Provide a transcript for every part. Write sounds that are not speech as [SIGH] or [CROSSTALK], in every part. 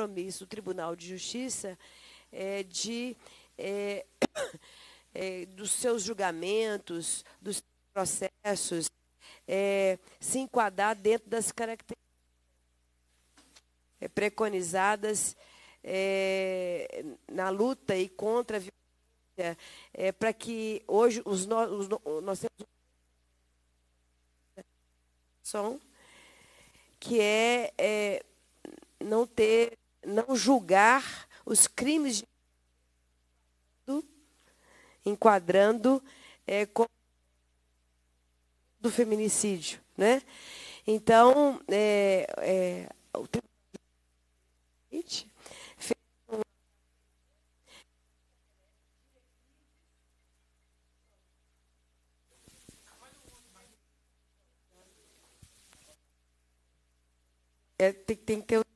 compromisso do Tribunal de Justiça é, de é, [COUGHS] é, dos seus julgamentos, dos processos, é, se enquadrar dentro das características é, preconizadas é, na luta e contra a violência, para que hoje os, nossos no, nós temos som que é, é, não ter não julgar os crimes de enquadrando é, do feminicídio, né? Então, é, é, o é, tem, tem que ter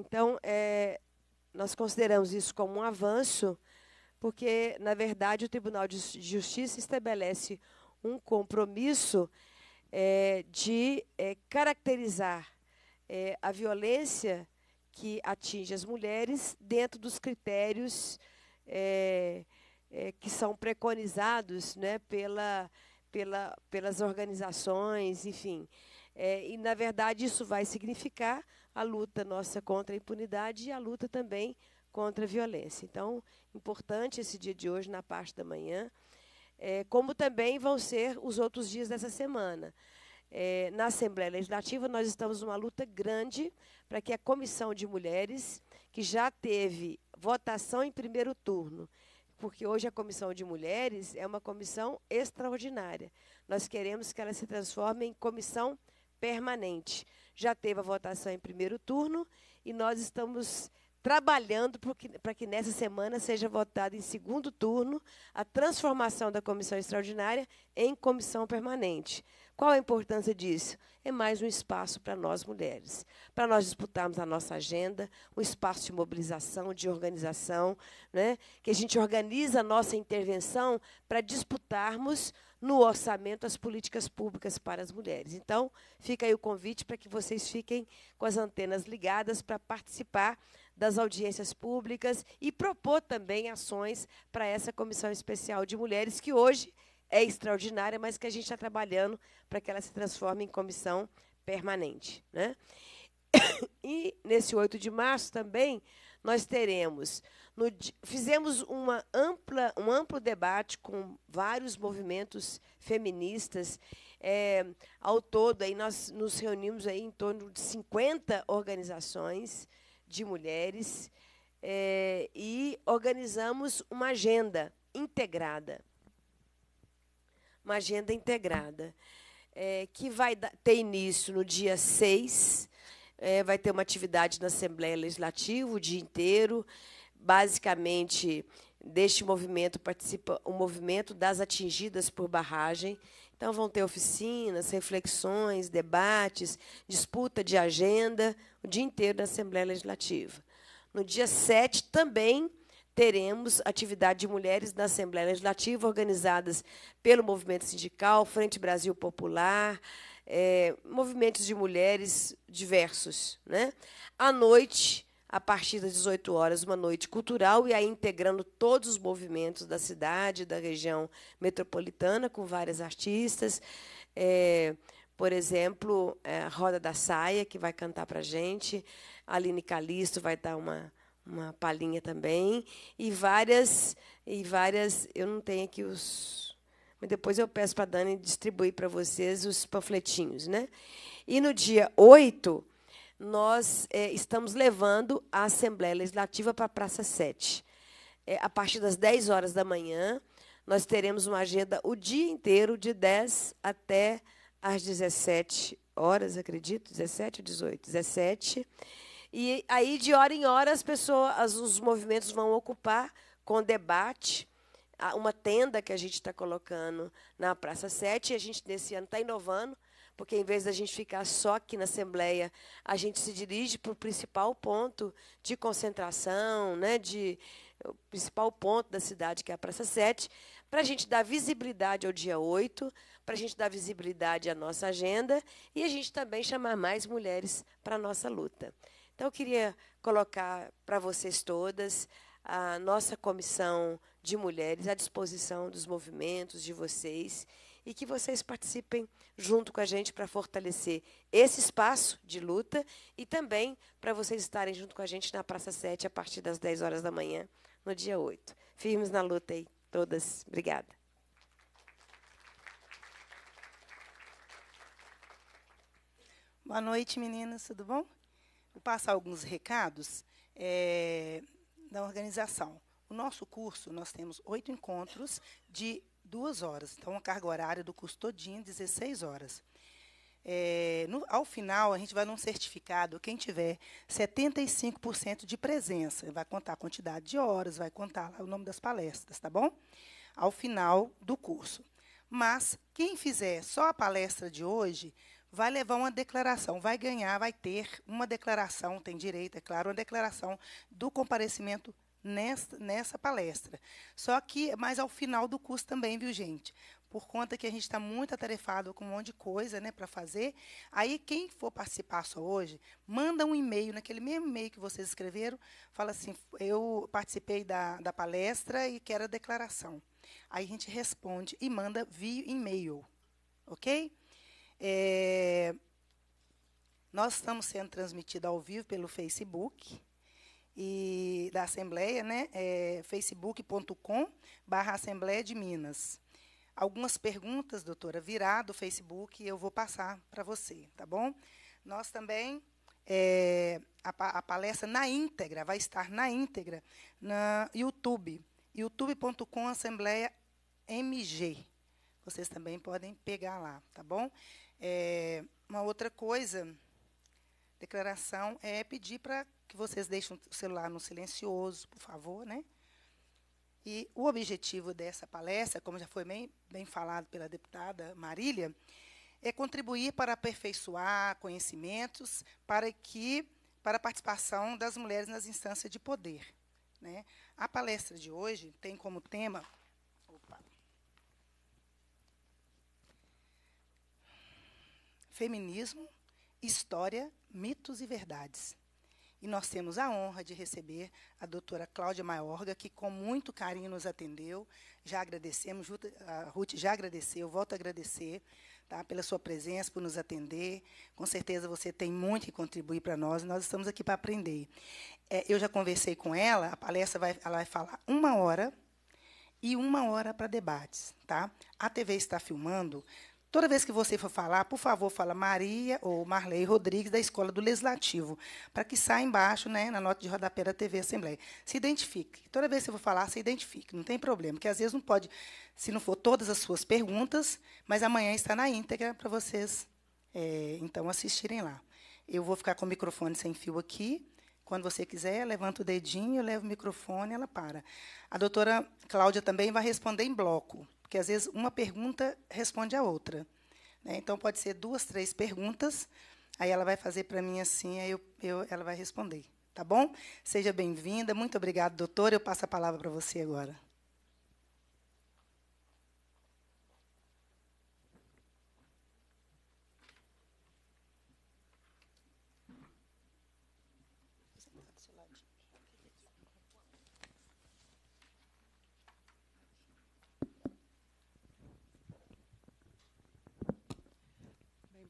Então, é, nós consideramos isso como um avanço, porque, na verdade, o Tribunal de Justiça estabelece um compromisso é, de é, caracterizar a violência que atinge as mulheres dentro dos critérios que são preconizados né, pela, pela, pelas organizações, enfim. e, na verdade, isso vai significar a luta nossa contra a impunidade e a luta também contra a violência. Então, importante esse dia de hoje na parte da manhã, é, como também vão ser os outros dias dessa semana. É, na Assembleia Legislativa, nós estamos numa luta grande para que a Comissão de Mulheres, que já teve votação em primeiro turno, porque hoje a Comissão de Mulheres é uma comissão extraordinária. Nós queremos que ela se transforme em comissão permanente já teve a votação em primeiro turno e nós estamos trabalhando para que nessa semana seja votada em segundo turno a transformação da comissão extraordinária em comissão permanente. Qual a importância disso? É mais um espaço para nós mulheres, para nós disputarmos a nossa agenda, um espaço de mobilização, de organização, né? que a gente organiza a nossa intervenção para disputarmos no orçamento as políticas públicas para as mulheres. Então, fica aí o convite para que vocês fiquem com as antenas ligadas para participar das audiências públicas e propor também ações para essa Comissão Especial de Mulheres, que hoje é extraordinária, mas que a gente está trabalhando para que ela se transforme em comissão permanente. Né? [COUGHS] E, nesse 8 de março também, nós teremos no, fizemos uma ampla, um amplo debate com vários movimentos feministas. É, ao todo, aí nós nos reunimos aí em torno de 50 organizações de mulheres é, e organizamos uma agenda integrada. Uma agenda integrada, é, que vai ter início no dia 6, é, vai ter uma atividade na Assembleia Legislativa o dia inteiro basicamente deste movimento participa o movimento das atingidas por barragem. Então vão ter oficinas, reflexões, debates, disputa de agenda o dia inteiro na Assembleia Legislativa. No dia 7 também teremos atividade de mulheres na Assembleia Legislativa organizadas pelo movimento sindical, Frente Brasil Popular, é, movimentos de mulheres diversos, né? À noite, a partir das 18 horas, uma noite cultural, e aí integrando todos os movimentos da cidade, da região metropolitana, com várias artistas. É, por exemplo, é, a Roda da Saia, que vai cantar para a gente, a Aline Calisto vai dar uma, uma palhinha também, e várias, e várias. Eu não tenho aqui os. Mas depois eu peço para a Dani distribuir para vocês os panfletinhos. Né? E no dia 8 nós é, estamos levando a Assembleia Legislativa para a Praça 7. É, a partir das 10 horas da manhã, nós teremos uma agenda o dia inteiro, de 10 até às 17 horas, acredito, 17 ou 18, 17. E aí, de hora em hora, as pessoas, os movimentos vão ocupar com debate uma tenda que a gente está colocando na Praça 7. E a gente, nesse ano, está inovando porque em vez da gente ficar só aqui na Assembleia, a gente se dirige para o principal ponto de concentração, né, de, o principal ponto da cidade, que é a Praça 7, para a gente dar visibilidade ao dia 8, para a gente dar visibilidade à nossa agenda e a gente também chamar mais mulheres para a nossa luta. Então, eu queria colocar para vocês todas a nossa comissão de mulheres à disposição dos movimentos, de vocês e que vocês participem junto com a gente para fortalecer esse espaço de luta e também para vocês estarem junto com a gente na Praça 7 a partir das 10 horas da manhã, no dia 8. Firmes na luta aí, todas. Obrigada. Boa noite, meninas, tudo bom? Vou passar alguns recados é, da organização. O nosso curso, nós temos oito encontros de duas horas. Então, a carga horária do curso todinho 16 horas. É, no, ao final, a gente vai num certificado, quem tiver 75% de presença, vai contar a quantidade de horas, vai contar o nome das palestras, tá bom? Ao final do curso. Mas quem fizer só a palestra de hoje vai levar uma declaração, vai ganhar, vai ter uma declaração, tem direito, é claro, uma declaração do comparecimento nessa, nessa palestra. Só que, mas ao final do curso também, viu, gente? Por conta que a gente está muito atarefado com um monte de coisa né, para fazer. Aí, quem for participar só hoje, manda um e-mail, naquele mesmo e-mail que vocês escreveram, fala assim: eu participei da, da palestra e quero a declaração. Aí a gente responde e manda via e-mail. Ok? É, nós estamos sendo transmitidos ao vivo pelo Facebook e da Assembleia, né? É facebook.com barra Assembleia de Minas. Algumas perguntas, doutora, virá do Facebook eu vou passar para você, tá bom? Nós também, é, a, a, palestra na íntegra, vai estar na íntegra, na YouTube, youtube.com Assembleia MG. Vocês também podem pegar lá, tá bom? É, uma outra coisa, declaração, é pedir para que vocês deixem o celular no silencioso, por favor, né? E o objetivo dessa palestra, como já foi bem, bem falado pela deputada Marília, é contribuir para aperfeiçoar conhecimentos para que para a participação das mulheres nas instâncias de poder. Né? A palestra de hoje tem como tema opa, feminismo, história, mitos e verdades. E nós temos a honra de receber a doutora Cláudia Maiorga, que com muito carinho nos atendeu. Já agradecemos, a Ruth já agradeceu, volto a agradecer tá, pela sua presença, por nos atender. Com certeza você tem muito que contribuir para nós, nós estamos aqui para aprender. É, eu já conversei com ela, a palestra vai, ela vai falar uma hora e uma hora para debates. Tá? A TV está filmando, Toda vez que você for falar, por favor, fala Maria ou Marley Rodrigues, da Escola do Legislativo, para que saia embaixo, né, na nota de rodapé da TV Assembleia. Se identifique. Toda vez que você for falar, se identifique, não tem problema, porque às vezes não pode, se não for todas as suas perguntas, mas amanhã está na íntegra para vocês, é, então, assistirem lá. Eu vou ficar com o microfone sem fio aqui. Quando você quiser, levanta o dedinho, leva o microfone, ela para. A doutora Cláudia também vai responder em bloco. Porque, às vezes, uma pergunta responde a outra. Né? Então, pode ser duas, três perguntas, aí ela vai fazer para mim assim, aí eu, eu, ela vai responder. Tá bom? Seja bem-vinda. Muito obrigada, doutora. Eu passo a palavra para você agora.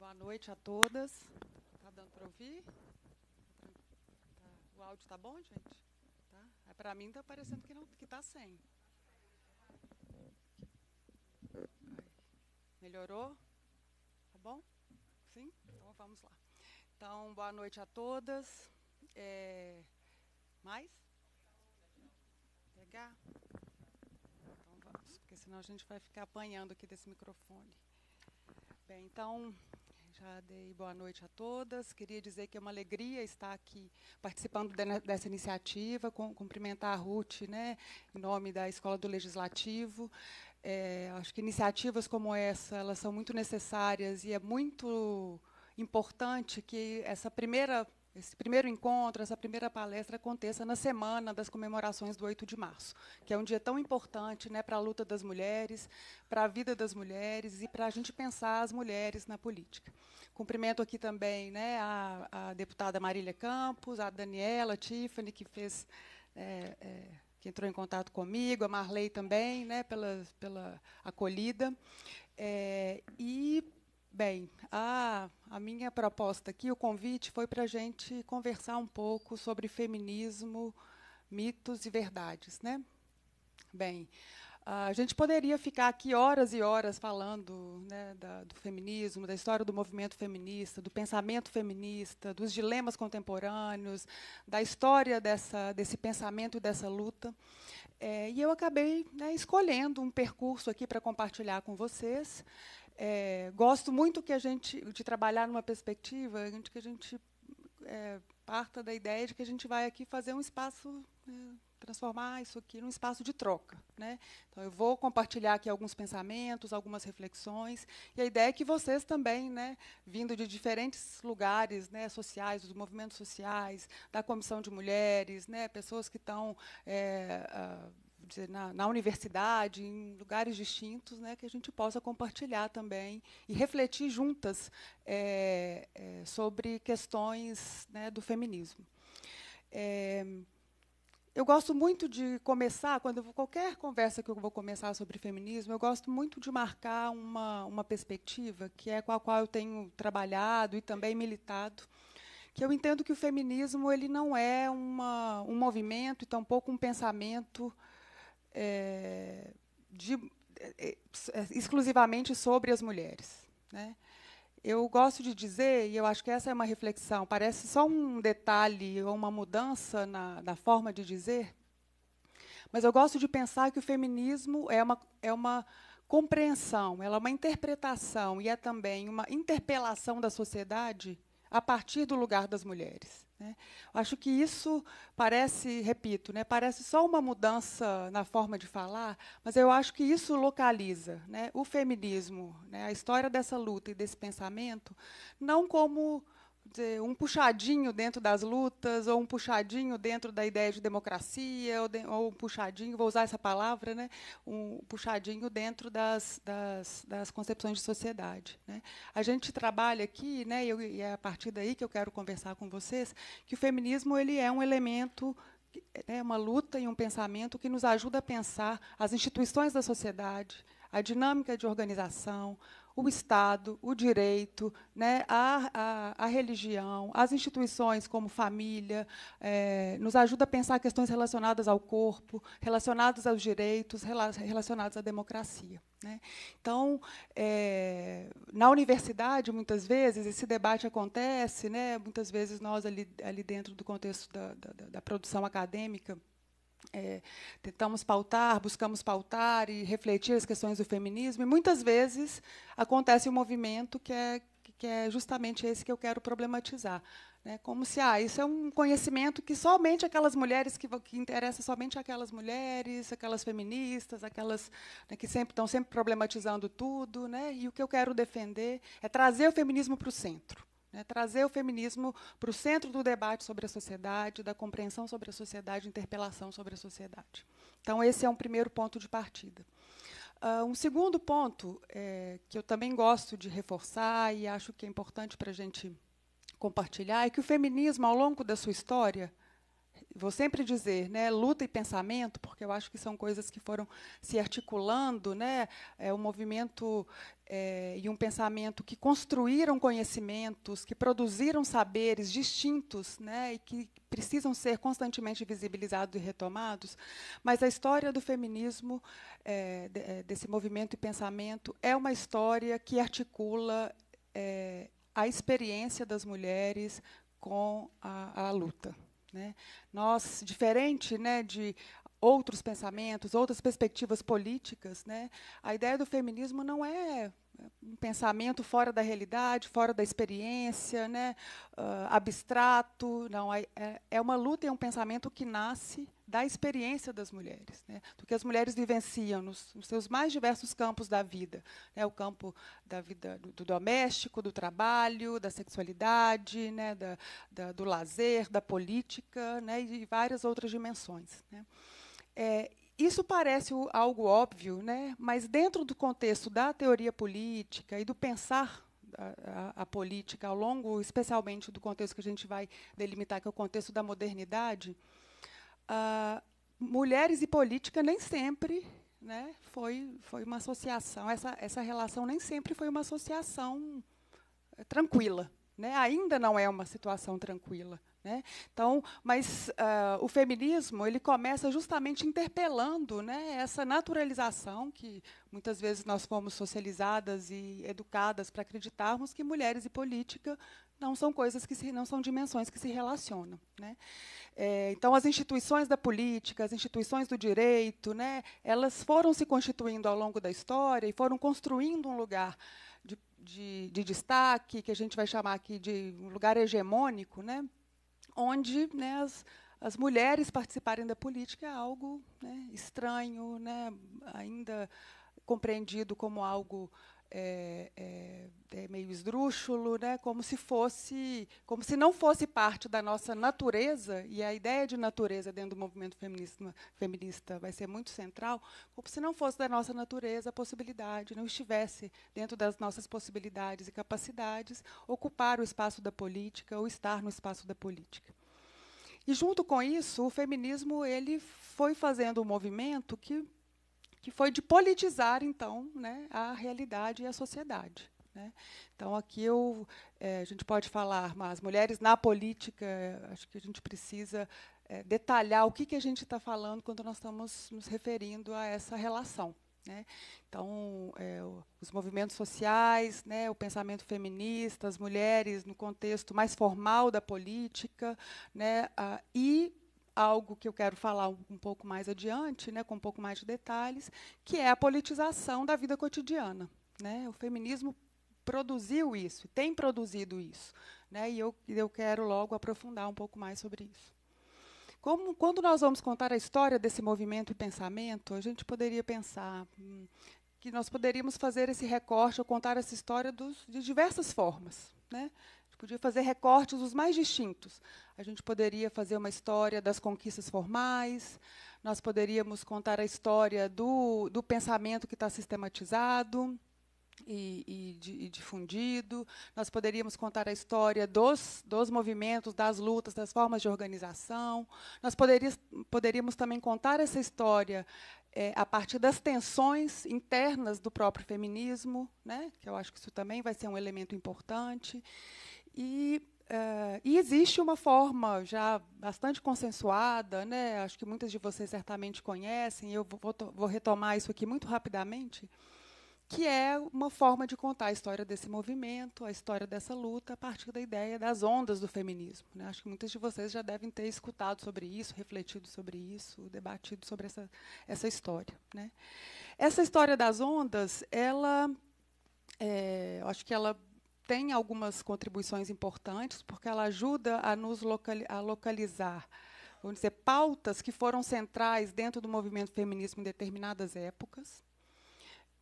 Boa noite a todas. Tá dando para ouvir? Tá, o áudio tá bom, gente? Tá? É, para mim tá parecendo que não que tá sem. Melhorou? Tá bom? Sim? Então vamos lá. Então, boa noite a todas. É, mais? Pegar? Então vamos, porque senão a gente vai ficar apanhando aqui desse microfone. Bem, então, e boa noite a todas. Queria dizer que é uma alegria estar aqui participando dessa iniciativa, cumprimentar a Ruth, né, em nome da Escola do Legislativo. É, acho que iniciativas como essa elas são muito necessárias e é muito importante que essa primeira esse primeiro encontro, essa primeira palestra aconteça na semana das comemorações do 8 de março, que é um dia tão importante né, para a luta das mulheres, para a vida das mulheres e para a gente pensar as mulheres na política. Cumprimento aqui também né, a, a deputada Marília Campos, a Daniela a Tiffany, que fez. É, é, que entrou em contato comigo, a Marley também, né, pela, pela acolhida. É, e Bem, a, a minha proposta aqui, o convite, foi para a gente conversar um pouco sobre feminismo, mitos e verdades, né? Bem, a gente poderia ficar aqui horas e horas falando né, da, do feminismo, da história do movimento feminista, do pensamento feminista, dos dilemas contemporâneos, da história dessa, desse pensamento e dessa luta. É, e eu acabei né, escolhendo um percurso aqui para compartilhar com vocês é, gosto muito que a gente de trabalhar numa perspectiva de que a gente é, parta da ideia de que a gente vai aqui fazer um espaço né, transformar isso aqui num espaço de troca, né? Então eu vou compartilhar aqui alguns pensamentos, algumas reflexões, e a ideia é que vocês também, né, vindo de diferentes lugares, né, sociais, dos movimentos sociais, da comissão de mulheres, né, pessoas que estão é, uh, dizer, na, na, universidade, em lugares distintos, né, que a gente possa compartilhar também e refletir juntas é, é, sobre questões né, do feminismo. É, eu gosto muito de começar, quando vou, qualquer conversa que eu vou começar sobre feminismo, eu gosto muito de marcar uma, uma perspectiva que é com a qual eu tenho trabalhado e também militado, que eu entendo que o feminismo ele não é uma, um movimento e tampouco um pensamento é, de, é, é, exclusivamente sobre as mulheres. Né? Eu gosto de dizer, e eu acho que essa é uma reflexão, parece só um detalhe ou uma mudança na, na forma de dizer, mas eu gosto de pensar que o feminismo é uma, é uma compreensão, ela é uma interpretação e é também uma interpelação da sociedade a partir do lugar das mulheres. Né? Acho que isso parece, repito, né, parece só uma mudança na forma de falar, mas eu acho que isso localiza né, o feminismo, né, a história dessa luta e desse pensamento, não como um puxadinho dentro das lutas, ou um puxadinho dentro da ideia de democracia, ou, de, ou um puxadinho, vou usar essa palavra, né, um puxadinho dentro das, das, das concepções de sociedade. Né. A gente trabalha aqui, né, eu, e é a partir daí que eu quero conversar com vocês, que o feminismo ele é um elemento é uma luta e um pensamento que nos ajuda a pensar as instituições da sociedade, a dinâmica de organização, o Estado, o direito, né, a, a, a religião, as instituições como família, é, nos ajuda a pensar questões relacionadas ao corpo, relacionadas aos direitos, relacionadas à democracia. Né? Então, é, na universidade, muitas vezes, esse debate acontece, né? muitas vezes nós, ali, ali dentro do contexto da, da, da produção acadêmica, é, tentamos pautar, buscamos pautar e refletir as questões do feminismo, e muitas vezes acontece um movimento que é, que é justamente esse que eu quero problematizar. Né? Como se ah, isso é um conhecimento que somente aquelas mulheres, que, que interessa somente aquelas mulheres, aquelas feministas, aquelas né, que sempre estão sempre problematizando tudo. Né? E o que eu quero defender é trazer o feminismo para o centro. Né, trazer o feminismo para o centro do debate sobre a sociedade, da compreensão sobre a sociedade, interpelação sobre a sociedade. Então, esse é um primeiro ponto de partida. Uh, um segundo ponto é, que eu também gosto de reforçar e acho que é importante para a gente compartilhar é que o feminismo, ao longo da sua história, vou sempre dizer, né, luta e pensamento, porque eu acho que são coisas que foram se articulando, né, é um movimento é, e um pensamento que construíram conhecimentos, que produziram saberes distintos, né, e que precisam ser constantemente visibilizados e retomados. Mas a história do feminismo, é, é desse movimento e pensamento, é uma história que articula é, a experiência das mulheres com a, a luta. Né? Nós, diferente né, de outros pensamentos, outras perspectivas políticas, né, a ideia do feminismo não é um pensamento fora da realidade, fora da experiência, né, uh, abstrato, não é, é, é uma luta e é um pensamento que nasce da experiência das mulheres, né, do que as mulheres vivenciam nos, nos, seus mais diversos campos da vida, né, o campo da vida do, do doméstico, do trabalho, da sexualidade, né, da, da, do lazer, da política, né, e várias outras dimensões. Né. É, isso parece algo óbvio, né, mas dentro do contexto da teoria política e do pensar a, a, a, política ao longo, especialmente do contexto que a gente vai delimitar, que é o contexto da modernidade, ah, mulheres e política nem sempre né, foi, foi uma associação, essa, essa relação nem sempre foi uma associação eh, tranquila. Né? Ainda não é uma situação tranquila. Né? Então, mas uh, o feminismo ele começa justamente interpelando né, essa naturalização que muitas vezes nós fomos socializadas e educadas para acreditarmos que mulheres e política não são coisas que se, não são dimensões que se relacionam. Né? É, então, as instituições da política, as instituições do direito, né, elas foram se constituindo ao longo da história e foram construindo um lugar de, de, destaque, que a gente vai chamar aqui de um lugar hegemônico, né, onde né, as, as mulheres participarem da política é algo né, estranho, né, ainda compreendido como algo é, é, é, meio esdrúxulo, né? como se fosse, como se não fosse parte da nossa natureza, e a ideia de natureza dentro do movimento feminista, feminista vai ser muito central, como se não fosse da nossa natureza a possibilidade, não estivesse dentro das nossas possibilidades e capacidades ocupar o espaço da política ou estar no espaço da política. E junto com isso, o feminismo ele foi fazendo um movimento que que foi de politizar, então, né, a realidade e a sociedade. Né? Então, aqui eu, é, a gente pode falar, mas as mulheres na política, acho que a gente precisa é, detalhar o que, que a gente está falando quando nós estamos nos referindo a essa relação. Né? Então, é, os movimentos sociais, né, o pensamento feminista, as mulheres no contexto mais formal da política, né, a, e algo que eu quero falar um, pouco mais adiante, né, com um pouco mais de detalhes, que é a politização da vida cotidiana. Né? O feminismo produziu isso, tem produzido isso. Né? E eu, eu quero logo aprofundar um pouco mais sobre isso. Como, quando nós vamos contar a história desse movimento e pensamento, a gente poderia pensar hum, que nós poderíamos fazer esse recorte ou contar essa história dos, de diversas formas. Né? podia fazer recortes os mais distintos. A gente poderia fazer uma história das conquistas formais, nós poderíamos contar a história do, do pensamento que está sistematizado e, e, e, difundido, nós poderíamos contar a história dos, dos movimentos, das lutas, das formas de organização, nós poderíamos, poderíamos também contar essa história é, a partir das tensões internas do próprio feminismo, né, que eu acho que isso também vai ser um elemento importante. E, uh, e, existe uma forma já bastante consensuada, né? acho que muitas de vocês certamente conhecem, eu vou, vou retomar isso aqui muito rapidamente, que é uma forma de contar a história desse movimento, a história dessa luta, a partir da ideia das ondas do feminismo. Né? Acho que muitas de vocês já devem ter escutado sobre isso, refletido sobre isso, debatido sobre essa, essa história. Né? Essa história das ondas, ela, é, acho que ela tem algumas contribuições importantes, porque ela ajuda a nos locali a localizar, vamos dizer, pautas que foram centrais dentro do movimento feminismo em determinadas épocas.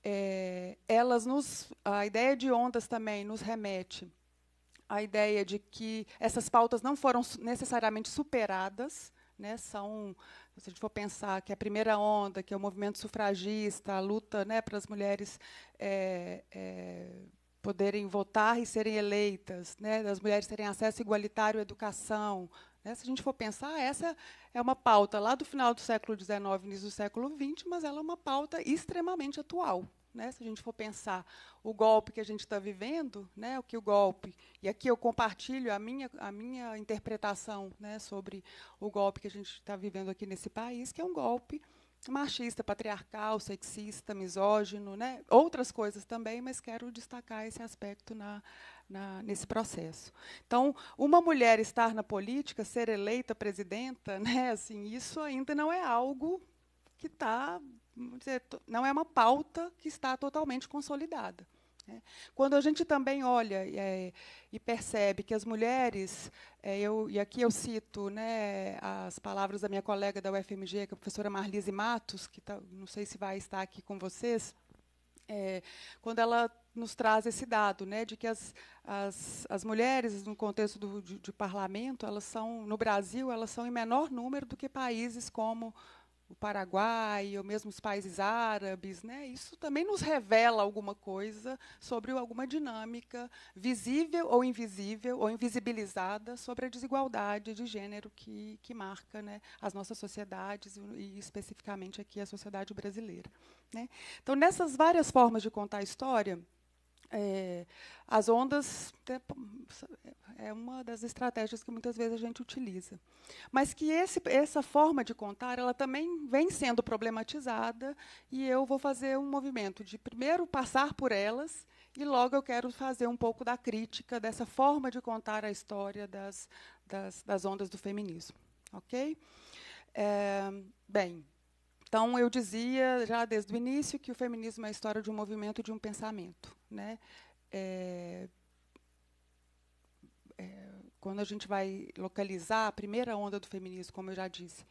É, elas nos, a ideia de ondas também nos remete à ideia de que essas pautas não foram necessariamente superadas, né, são, se a gente for pensar que a primeira onda, que é o movimento sufragista, a luta né, para as mulheres é, é, poderem votar e serem eleitas, né, das mulheres terem acesso igualitário à educação. Né? Se a gente for pensar, essa é uma pauta lá do final do século XIX, início do século XX, mas ela é uma pauta extremamente atual. Né? Se a gente for pensar o golpe que a gente está vivendo, né, o que o golpe, e aqui eu compartilho a minha, a minha interpretação né, sobre o golpe que a gente está vivendo aqui nesse país, que é um golpe machista, patriarcal, sexista, misógino, né? outras coisas também, mas quero destacar esse aspecto na, na, nesse processo. Então, uma mulher estar na política, ser eleita presidenta, [LAUGHS] né? assim, isso ainda não é algo que está, não é uma pauta que está totalmente consolidada. Né? Quando a gente também olha é, e percebe que as mulheres, é, eu, e aqui eu cito né, as palavras da minha colega da UFMG, que é a professora Marlise Matos, que tá, não sei se vai estar aqui com vocês, é, quando ela nos traz esse dado, né, de que as, as, as mulheres, no contexto do, de, de parlamento, elas são, no Brasil, elas são em menor número do que países como o Paraguai, ou mesmo os países árabes, né? Isso também nos revela alguma coisa sobre alguma dinâmica visível ou invisível ou invisibilizada sobre a desigualdade de gênero que, que marca, né, as nossas sociedades e especificamente aqui a sociedade brasileira, né? Então, nessas várias formas de contar a história, é, as ondas é uma das estratégias que muitas vezes a gente utiliza, mas que esse, essa forma de contar ela também vem sendo problematizada e eu vou fazer um movimento de primeiro passar por elas e logo eu quero fazer um pouco da crítica dessa forma de contar a história das, das, das ondas do feminismo, ok? É, bem, então eu dizia já desde o início que o feminismo é a história de um movimento de um pensamento né? É, é, quando a gente vai localizar a primeira onda do feminismo, como eu já disse,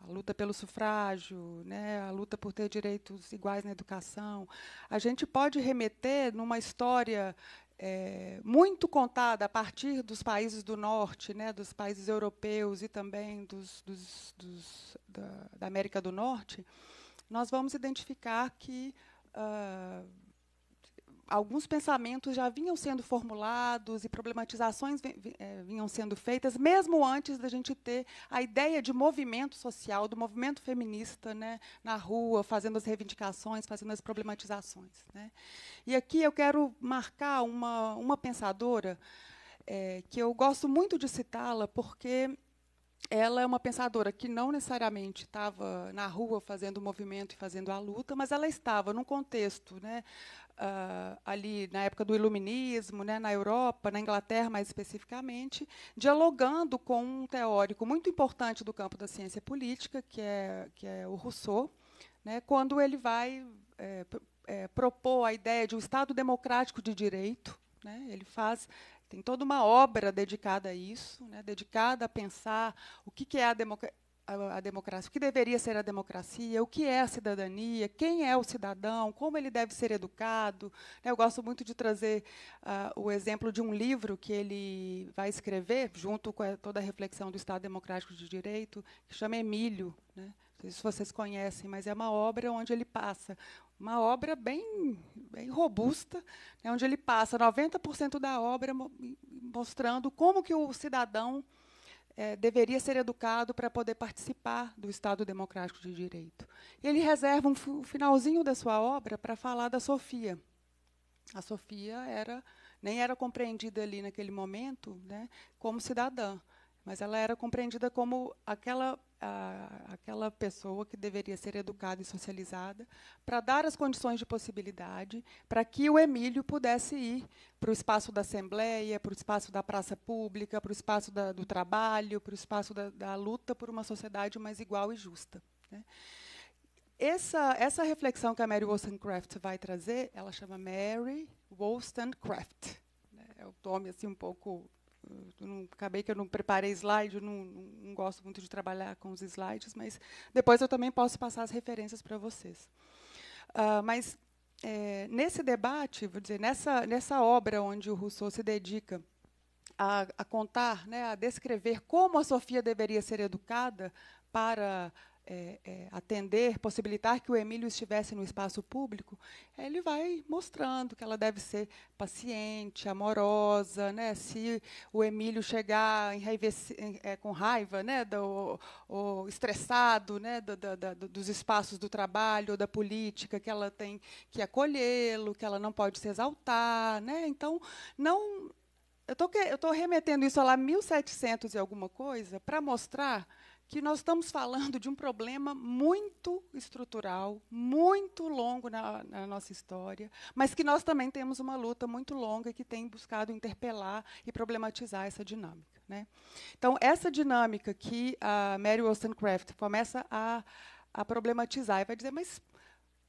a luta pelo sufrágio, né, a luta por ter direitos iguais na educação, a gente pode remeter numa história é, muito contada a partir dos países do norte, né, dos países europeus e também dos, dos, dos da, da, América do Norte, nós vamos identificar que uh, alguns pensamentos já vinham sendo formulados e problematizações eh, vinham sendo feitas, mesmo antes da gente ter a ideia de movimento social, do movimento feminista né, na rua, fazendo as reivindicações, fazendo as problematizações. Né. E aqui eu quero marcar uma, uma pensadora é, que eu gosto muito de citá-la, porque ela é uma pensadora que não necessariamente estava na rua fazendo o movimento e fazendo a luta, mas ela estava num contexto né, uh, ali na época do Iluminismo, né, na Europa, na Inglaterra mais especificamente, dialogando com um teórico muito importante do campo da ciência política, que é, que é o Rousseau, né, quando ele vai é, é, propor a ideia de um Estado democrático de direito. Né, ele faz tem toda uma obra dedicada a isso, né, dedicada a pensar o que, que é a democracia a, a democracia, o que deveria ser a democracia, o que é a cidadania, quem é o cidadão, como ele deve ser educado. Né? Eu gosto muito de trazer uh, o exemplo de um livro que ele vai escrever, junto com a, toda a reflexão do Estado Democrático de Direito, que chama Emílio. Né? Não sei se vocês conhecem, mas é uma obra onde ele passa uma obra bem, bem robusta, né, onde ele passa 90% da obra mostrando como que o cidadão é, deveria ser educado para poder participar do Estado Democrático de Direito. Ele reserva um finalzinho da sua obra para falar da Sofia. A Sofia era nem era compreendida ali naquele momento né, como cidadã, mas ela era compreendida como aquela a, aquela pessoa que deveria ser educada e socializada, para dar as condições de possibilidade para que o Emílio pudesse ir para o espaço da Assembleia, para o espaço da praça pública, para o espaço da, do trabalho, para o espaço da, da, luta por uma sociedade mais igual e justa. Né? Essa, essa reflexão que a Mary Wollstonecraft vai trazer, ela chama Mary Wollstonecraft. Né? É o nome assim, um pouco não, acabei que eu não preparei slide, eu não, não, não, gosto muito de trabalhar com os slides, mas depois eu também posso passar as referências para vocês. Uh, mas é, nesse debate, vou dizer, nessa, nessa obra onde o Rousseau se dedica a, a contar, né, a descrever como a Sofia deveria ser educada para é, é, atender, possibilitar que o Emílio estivesse no espaço público, ele vai mostrando que ela deve ser paciente, amorosa, né? Se o Emílio chegar é, com raiva, né, do, ou estressado, né, do, do, dos espaços do trabalho ou da política, que ela tem que acolhê-lo, que ela não pode se exaltar, né? Então não eu estou remetendo isso a lá 1700 e alguma coisa para mostrar que nós estamos falando de um problema muito estrutural, muito longo na, na, nossa história, mas que nós também temos uma luta muito longa que tem buscado interpelar e problematizar essa dinâmica. Né? Então, essa dinâmica que a Mary Wollstonecraft começa a, a problematizar e vai dizer, mas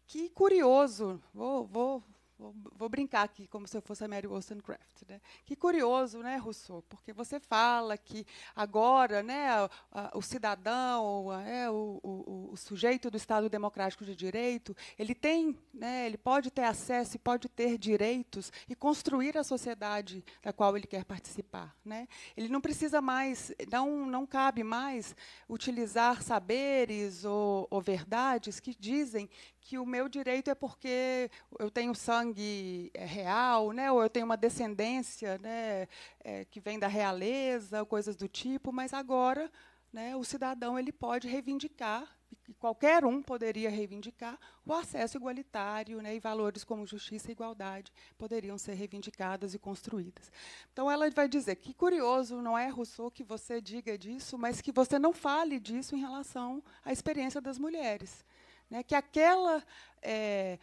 que curioso, vou, vou Vou, vou, brincar aqui como se eu fosse a Mary Wollstonecraft. Né? Que curioso, né, Rousseau? Porque você fala que agora né, a, a, o cidadão, a, é, o, o, o, sujeito do Estado Democrático de Direito, ele tem, né, ele pode ter acesso e pode ter direitos e construir a sociedade da qual ele quer participar. Né? Ele não precisa mais, não, não cabe mais utilizar saberes ou, ou verdades que dizem que o meu direito é porque eu tenho sangue é, real, né, ou eu tenho uma descendência né, é, que vem da realeza, coisas do tipo, mas agora né, o cidadão ele pode reivindicar, e qualquer um poderia reivindicar, o acesso igualitário né, e valores como justiça e igualdade poderiam ser reivindicadas e construídas. Então, ela vai dizer que curioso, não é, Rousseau, que você diga disso, mas que você não fale disso em relação à experiência das mulheres. Né, que aquela, é,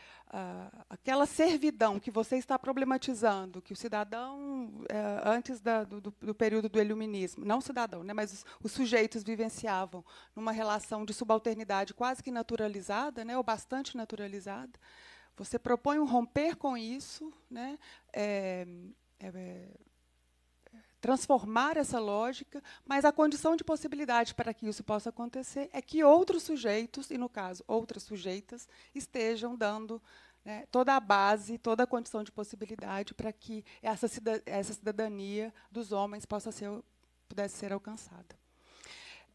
aquela servidão que você está problematizando, que o cidadão, é, antes da, do, do, período do iluminismo, não cidadão, né, mas os, os, sujeitos vivenciavam numa relação de subalternidade quase que naturalizada, né, ou bastante naturalizada, você propõe um romper com isso, né, é, é, é transformar essa lógica, mas a condição de possibilidade para que isso possa acontecer é que outros sujeitos, e no caso outras sujeitas, estejam dando né, toda a base, toda a condição de possibilidade para que essa, essa cidadania dos homens possa ser, pudesse ser alcançada.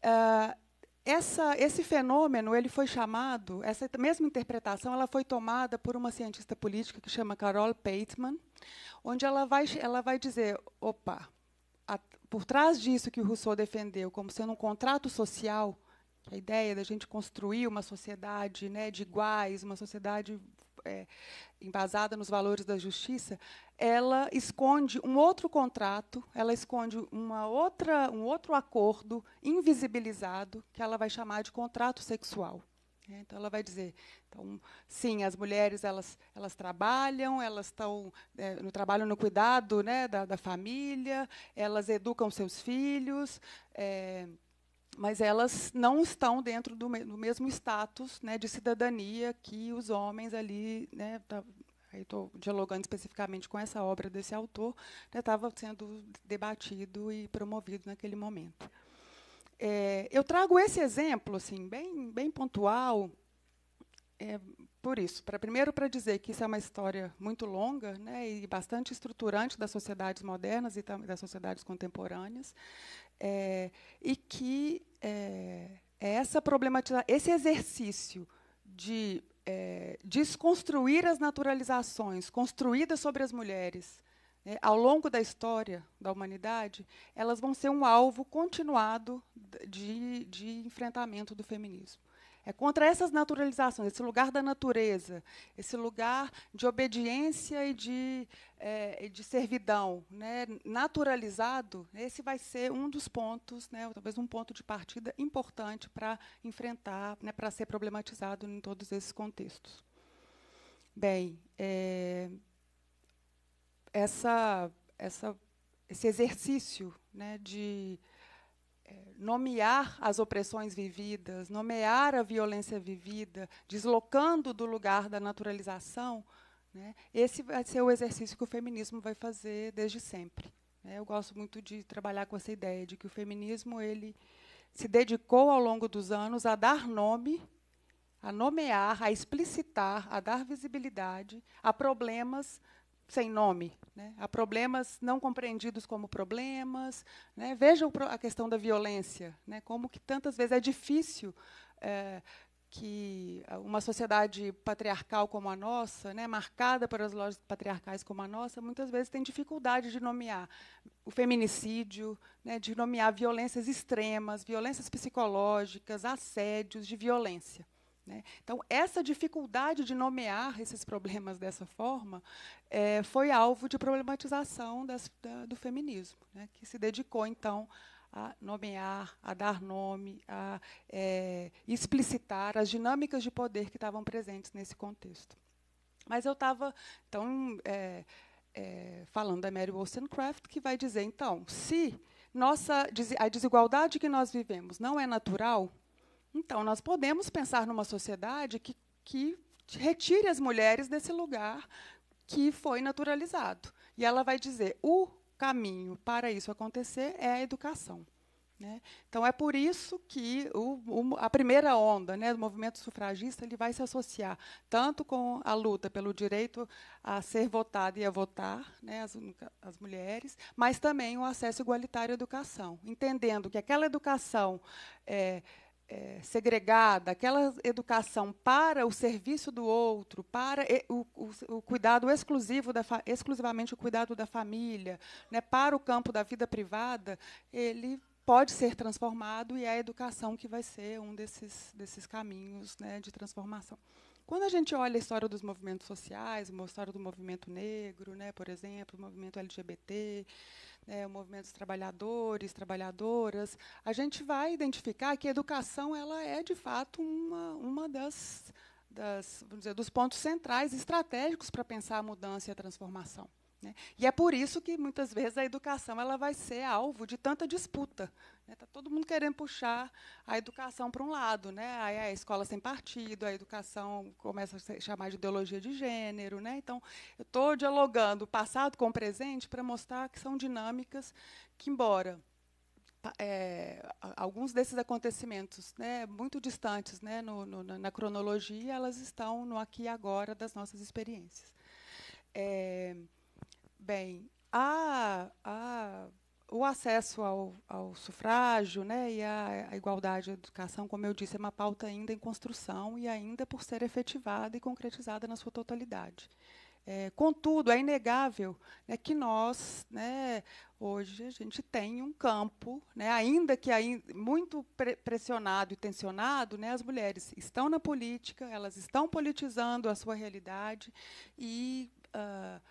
Uh, essa, esse fenômeno ele foi chamado, essa mesma interpretação, ela foi tomada por uma cientista política que chama Carol Pateman, onde ela vai, ela vai dizer, opa, a, por trás disso que o Rousseau defendeu como sendo um contrato social, é a ideia da gente construir uma sociedade né, de iguais, uma sociedade é, embasada nos valores da justiça, ela esconde um outro contrato, ela esconde uma outra, um outro acordo invisibilizado que ela vai chamar de contrato sexual. É, então ela vai dizer, então, sim, as mulheres elas, elas trabalham, elas estão é, no trabalho no cuidado né, da, da família, elas educam seus filhos, é, mas elas não estão dentro do, me do mesmo status né, de cidadania que os homens ali. Né, tá, estou dialogando especificamente com essa obra desse autor, estava né, sendo debatido e promovido naquele momento. É, eu trago esse exemplo, assim, bem, bem pontual, é, por isso. primeiro, para dizer que isso é uma história muito longa né, e bastante estruturante das sociedades modernas e das sociedades contemporâneas, é, e que é, é essa problematiza esse exercício de é, desconstruir as naturalizações construídas sobre as mulheres né, ao longo da história da humanidade, elas vão ser um alvo continuado de, de enfrentamento do feminismo. É contra essas naturalizações, esse lugar da natureza, esse lugar de obediência e de, é, de servidão né, naturalizado, esse vai ser um dos pontos, né, talvez um ponto de partida importante para enfrentar, né, para ser problematizado em todos esses contextos. Bem, é, essa, essa, esse exercício né, de é, nomear as opressões vividas, nomear a violência vivida, deslocando do lugar da naturalização, né, esse vai ser o exercício que o feminismo vai fazer desde sempre. Né. Eu gosto muito de trabalhar com essa ideia de que o feminismo ele se dedicou ao longo dos anos a dar nome, a nomear, a explicitar, a dar visibilidade a problemas sem nome. Né? Há problemas não compreendidos como problemas. Né? Veja a questão da violência, né? como que tantas vezes é difícil é, que uma sociedade patriarcal como a nossa, né, marcada por as lojas patriarcais como a nossa, muitas vezes tem dificuldade de nomear o feminicídio, né, de nomear violências extremas, violências psicológicas, assédios de violência. Né? Então, essa dificuldade de nomear esses problemas dessa forma é, foi alvo de problematização das, da, do feminismo, né? que se dedicou, então, a nomear, a dar nome, a é, explicitar as dinâmicas de poder que estavam presentes nesse contexto. Mas eu estava, então, é, é, falando da Mary Wollstonecraft, que vai dizer, então, se nossa a desigualdade que nós vivemos não é natural, então, nós podemos pensar numa sociedade que, que retire as mulheres desse lugar que foi naturalizado. E ela vai dizer: o caminho para isso acontecer é a educação. Né? Então, é por isso que o, o, a primeira onda né, do movimento sufragista ele vai se associar tanto com a luta pelo direito a ser votada e a votar, né, as, as mulheres, mas também o acesso igualitário à educação, entendendo que aquela educação é, é, segregada, aquela educação para o serviço do outro, para o, o, o cuidado exclusivo da exclusivamente o cuidado da família, né, para o campo da vida privada, ele pode ser transformado e é a educação que vai ser um desses, desses caminhos né, de transformação. Quando a gente olha a história dos movimentos sociais, a história do movimento negro, né, por exemplo, o movimento LGBT, né, o movimento dos trabalhadores, trabalhadoras, a gente vai identificar que a educação ela é de fato uma, uma das, das vamos dizer, dos pontos centrais estratégicos para pensar a mudança e a transformação. Né? E é por isso que, muitas vezes, a educação ela vai ser alvo de tanta disputa. Está né? Tá todo mundo querendo puxar a educação para um lado. Né? Aí a escola sem partido, a educação começa a se chamar de ideologia de gênero. Né? Então, eu estou dialogando o passado com o presente para mostrar que são dinâmicas que, embora é, alguns desses acontecimentos né, muito distantes né, no, no, na cronologia, elas estão no aqui e agora das nossas experiências. É, Bem, a, a, o acesso ao, ao sufrágio né, e a, a, igualdade à educação, como eu disse, é uma pauta ainda em construção e ainda por ser efetivada e concretizada na sua totalidade. É, contudo, é inegável né, que nós, né, hoje, a gente tem um campo, né, ainda que ainda, muito pre pressionado e tensionado, né, as mulheres estão na política, elas estão politizando a sua realidade e. Uh,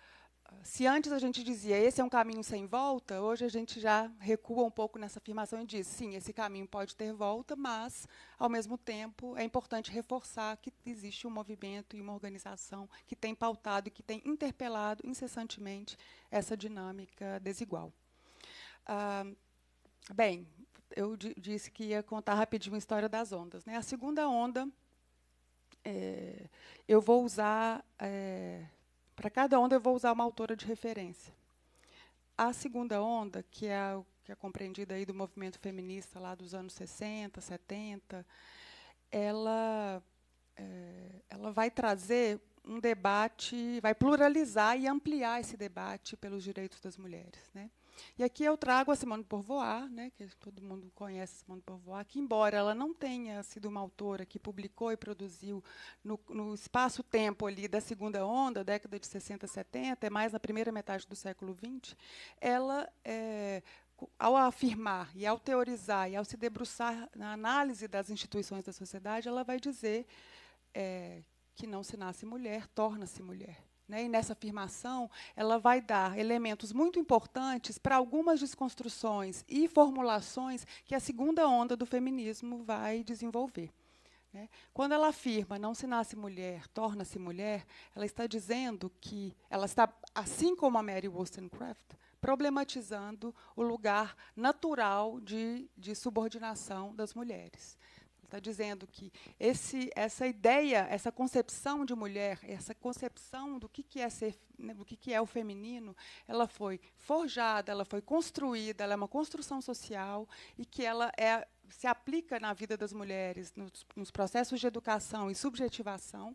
se antes a gente dizia esse é um caminho sem volta, hoje a gente já recua um pouco nessa afirmação e diz, sim, esse caminho pode ter volta, mas, ao mesmo tempo, é importante reforçar que existe um movimento e uma organização que tem pautado e que tem interpelado incessantemente essa dinâmica desigual. Ah, bem, eu disse que ia contar rapidinho a história das ondas. Né? A segunda onda, é, eu vou usar... É, para cada onda, eu vou usar uma autora de referência. A segunda onda, que é, que é compreendida aí do movimento feminista lá dos anos 60, 70, ela, é, ela vai trazer um debate, vai pluralizar e ampliar esse debate pelos direitos das mulheres. Né? E aqui eu trago a Simone de Beauvoir, né, que todo mundo conhece a Simone de Beauvoir, que, embora ela não tenha sido uma autora que publicou e produziu no, no espaço-tempo ali da segunda onda, década de 60, 70, é mais na primeira metade do século XX, ela é, ao afirmar e ao teorizar e ao se debruçar na análise das instituições da sociedade, ela vai dizer é, que não se nasce mulher, torna-se mulher. Né? E nessa afirmação, ela vai dar elementos muito importantes para algumas desconstruções e formulações que a segunda onda do feminismo vai desenvolver. Né? Quando ela afirma não se nasce mulher, torna-se mulher, ela está dizendo que ela está, assim como a Mary Wollstonecraft, problematizando o lugar natural de, de subordinação das mulheres está dizendo que esse, essa ideia, essa concepção de mulher, essa concepção do que, que é ser, né, do que, que é o feminino, ela foi forjada, ela foi construída, ela é uma construção social e que ela é se aplica na vida das mulheres, nos, nos processos de educação e subjetivação,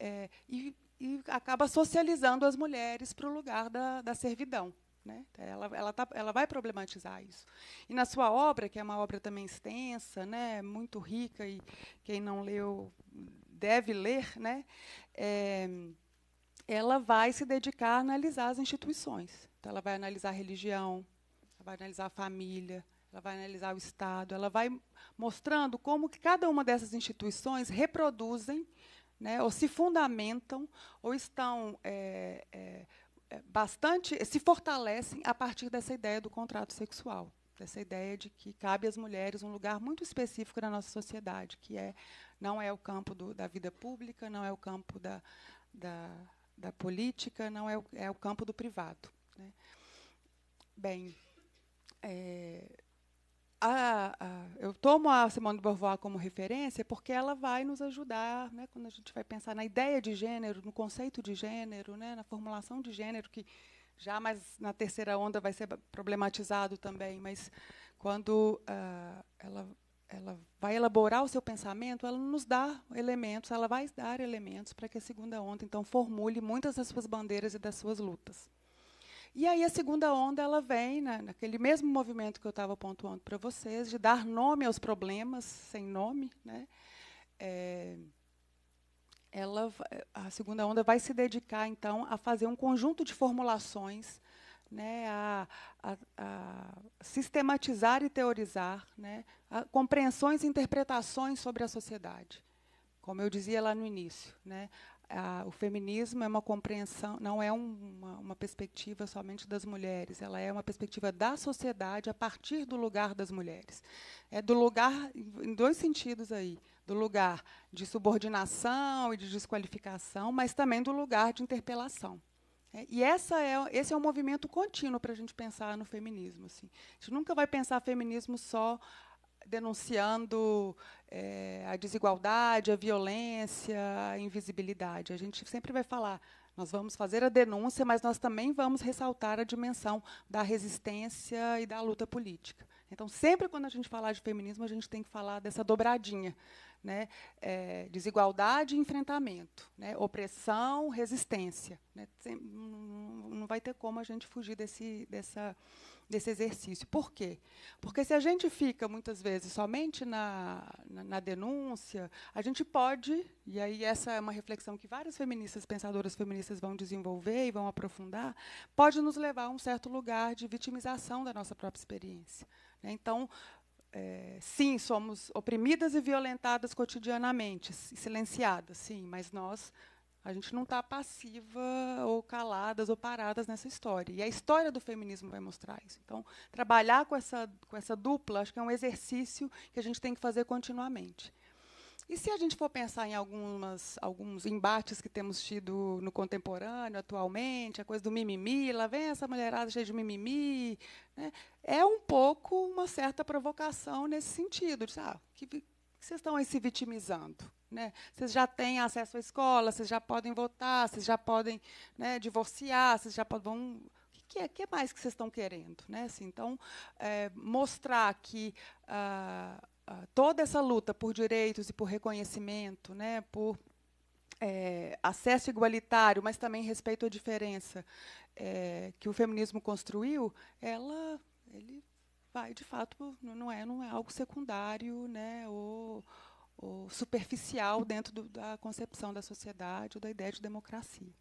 é, e, e acaba socializando as mulheres para o lugar da, da servidão. Né? Ela, ela, tá, ela vai problematizar isso. E na sua obra, que é uma obra também extensa, né? muito rica, e quem não leu deve ler, né? É, ela vai se dedicar a analisar as instituições. Então, ela vai analisar a religião, ela vai analisar a família, ela vai analisar o Estado, ela vai mostrando como que cada uma dessas instituições reproduzem, né, ou se fundamentam, ou estão é, é, é, bastante se fortalecem a partir dessa ideia do contrato sexual, dessa ideia de que cabe às mulheres um lugar muito específico na nossa sociedade, que é não é o campo do, da vida pública, não é o campo da, da, da política, não é o, é o campo do privado. Né? Bem, é, a, a, eu tomo a Simone de Beauvoir como referência porque ela vai nos ajudar, né, quando a gente vai pensar na ideia de gênero, no conceito de gênero, né, na formulação de gênero, que já mais na terceira onda vai ser problematizado também, mas quando uh, ela, ela vai elaborar o seu pensamento, ela nos dá elementos, ela vai dar elementos para que a segunda onda, então, formule muitas das suas bandeiras e das suas lutas. E aí a segunda onda ela vem na, né, naquele mesmo movimento que eu estava pontuando para vocês, de dar nome aos problemas sem nome. Né? É, ela, a segunda onda vai se dedicar, então, a fazer um conjunto de formulações, né, a, a, a sistematizar e teorizar né, compreensões e interpretações sobre a sociedade. Como eu dizia lá no início, né, a, o feminismo é uma compreensão, não é um, uma, uma, perspectiva somente das mulheres, ela é uma perspectiva da sociedade a partir do lugar das mulheres. É do lugar, em dois sentidos aí, do lugar de subordinação e de desqualificação, mas também do lugar de interpelação. É, e essa é, esse é um movimento contínuo para a gente pensar no feminismo. Assim. A gente nunca vai pensar feminismo só denunciando é, a desigualdade, a violência, a invisibilidade. A gente sempre vai falar, nós vamos fazer a denúncia, mas nós também vamos ressaltar a dimensão da resistência e da luta política. Então, sempre quando a gente falar de feminismo, a gente tem que falar dessa dobradinha, né? É, desigualdade e enfrentamento, né? opressão, resistência. Né? Não vai ter como a gente fugir desse, dessa, desse exercício. Por quê? Porque se a gente fica muitas vezes somente na, na, na, denúncia, a gente pode, e aí essa é uma reflexão que várias feministas, pensadoras feministas vão desenvolver e vão aprofundar, pode nos levar a um certo lugar de vitimização da nossa própria experiência. Né? Então, é, sim, somos oprimidas e violentadas cotidianamente, silenciadas, sim, mas nós a gente não está passiva ou caladas ou paradas nessa história. E a história do feminismo vai mostrar isso. Então, trabalhar com essa, com essa dupla, acho que é um exercício que a gente tem que fazer continuamente. E se a gente for pensar em algumas, alguns embates que temos tido no contemporâneo, atualmente, a coisa do mimimi, lá vem essa mulherada cheia de mimimi, né? é um pouco uma certa provocação nesse sentido, de, ah, que, que vocês estão aí se vitimizando? Né? Vocês já têm acesso à escola, vocês já podem votar, vocês já podem né, divorciar, vocês já podem. O que, é, que mais que vocês estão querendo? Né? Assim, então, é, mostrar que ah, ah, toda essa luta por direitos e por reconhecimento, né, por é, acesso igualitário, mas também respeito à diferença é, que o feminismo construiu, ela, ele vai de fato não é, não é algo secundário, né, ou o superficial dentro do, da concepção da sociedade ou da ideia de democracia.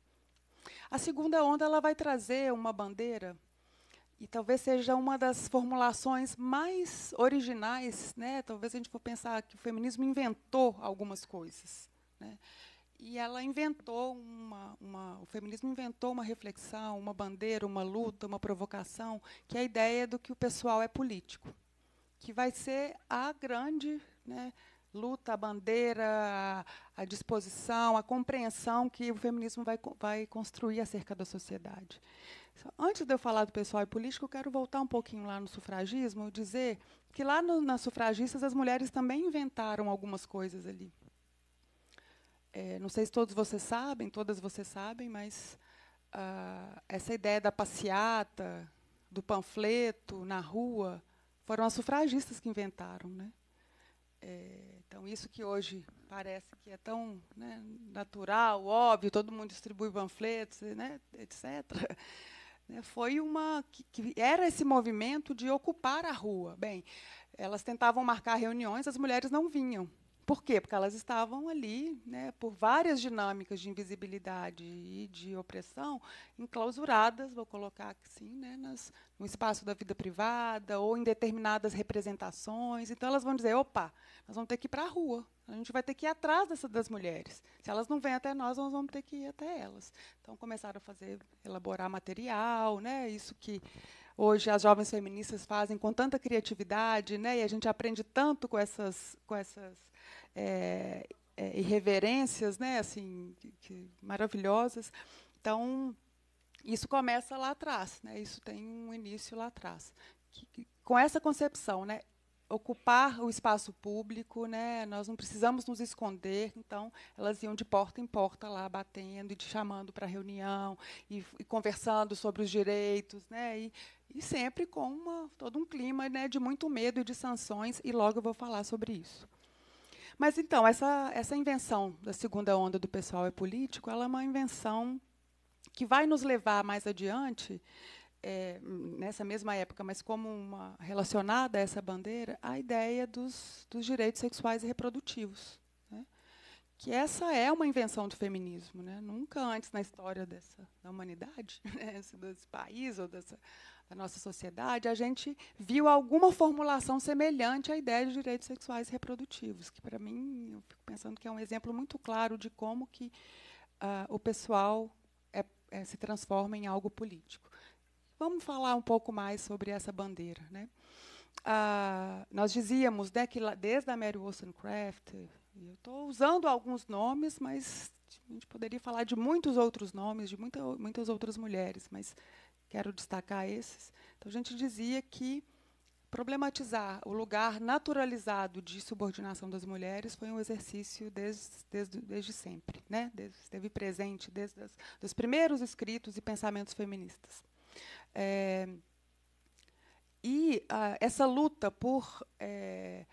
A segunda onda ela vai trazer uma bandeira e talvez seja uma das formulações mais originais, né? Talvez a gente for pensar que o feminismo inventou algumas coisas, né? E ela inventou uma, uma, o feminismo inventou uma reflexão, uma bandeira, uma luta, uma provocação, que é a ideia do que o pessoal é político, que vai ser a grande, né? luta, a bandeira, a disposição, a compreensão que o feminismo vai, vai construir acerca da sociedade. Antes de eu falar do pessoal e político, eu quero voltar um pouquinho lá no sufragismo, dizer que lá no, nas sufragistas as mulheres também inventaram algumas coisas ali. É, não sei se todos vocês sabem, todas vocês sabem, mas ah, essa ideia da passeata, do panfleto na rua, foram as sufragistas que inventaram. Né? É, então, isso que hoje parece que é tão né, natural, óbvio, todo mundo distribui panfletos, né, etc., [LAUGHS] né, foi uma que, que, era esse movimento de ocupar a rua. Bem, elas tentavam marcar reuniões, as mulheres não vinham. Por quê? Porque elas estavam ali, né, por várias dinâmicas de invisibilidade e de opressão, enclausuradas, vou colocar assim, né, nas, no espaço da vida privada ou em determinadas representações. Então, elas vão dizer: opa, nós vamos ter que ir para a rua, a gente vai ter que ir atrás dessa, das mulheres. Se elas não vêm até nós, nós vamos ter que ir até elas. Então, começaram a fazer, elaborar material, né, isso que hoje as jovens feministas fazem com tanta criatividade, né, e a gente aprende tanto com essas. Com essas é, é, irreverências, né? Assim, que, que, maravilhosas. Então, isso começa lá atrás, né? Isso tem um início lá atrás. Que, que, com essa concepção, né? ocupar o espaço público, né? Nós não precisamos nos esconder, então elas iam de porta em porta lá batendo e te chamando para reunião e, e, conversando sobre os direitos, né? E, e sempre com uma, todo um clima, né, de muito medo e de sanções. E logo eu vou falar sobre isso. Mas então, essa, essa invenção da segunda onda do pessoal é político, ela é uma invenção que vai nos levar mais adiante, é, nessa mesma época, mas como uma relacionada a essa bandeira, a ideia dos, dos direitos sexuais e reprodutivos. Né? Que essa é uma invenção do feminismo. Né? Nunca antes na história dessa, da humanidade, [LAUGHS] né? desse país ou dessa da nossa sociedade, a gente viu alguma formulação semelhante à ideia de direitos sexuais reprodutivos, que para mim eu fico pensando que é um exemplo muito claro de como que uh, o pessoal é, é, se transforma em algo político. Vamos falar um pouco mais sobre essa bandeira, né? Uh, nós dizíamos né, que desde a Mary Wollstonecraft, eu estou usando alguns nomes, mas a gente poderia falar de muitos outros nomes, de muita, muitas outras mulheres, mas Quero destacar esses. Então, a gente dizia que problematizar o lugar naturalizado de subordinação das mulheres foi um exercício desde, desde, desde sempre, né? Desde, esteve presente desde as, dos primeiros escritos e pensamentos feministas. É, e a, ah, essa luta por é,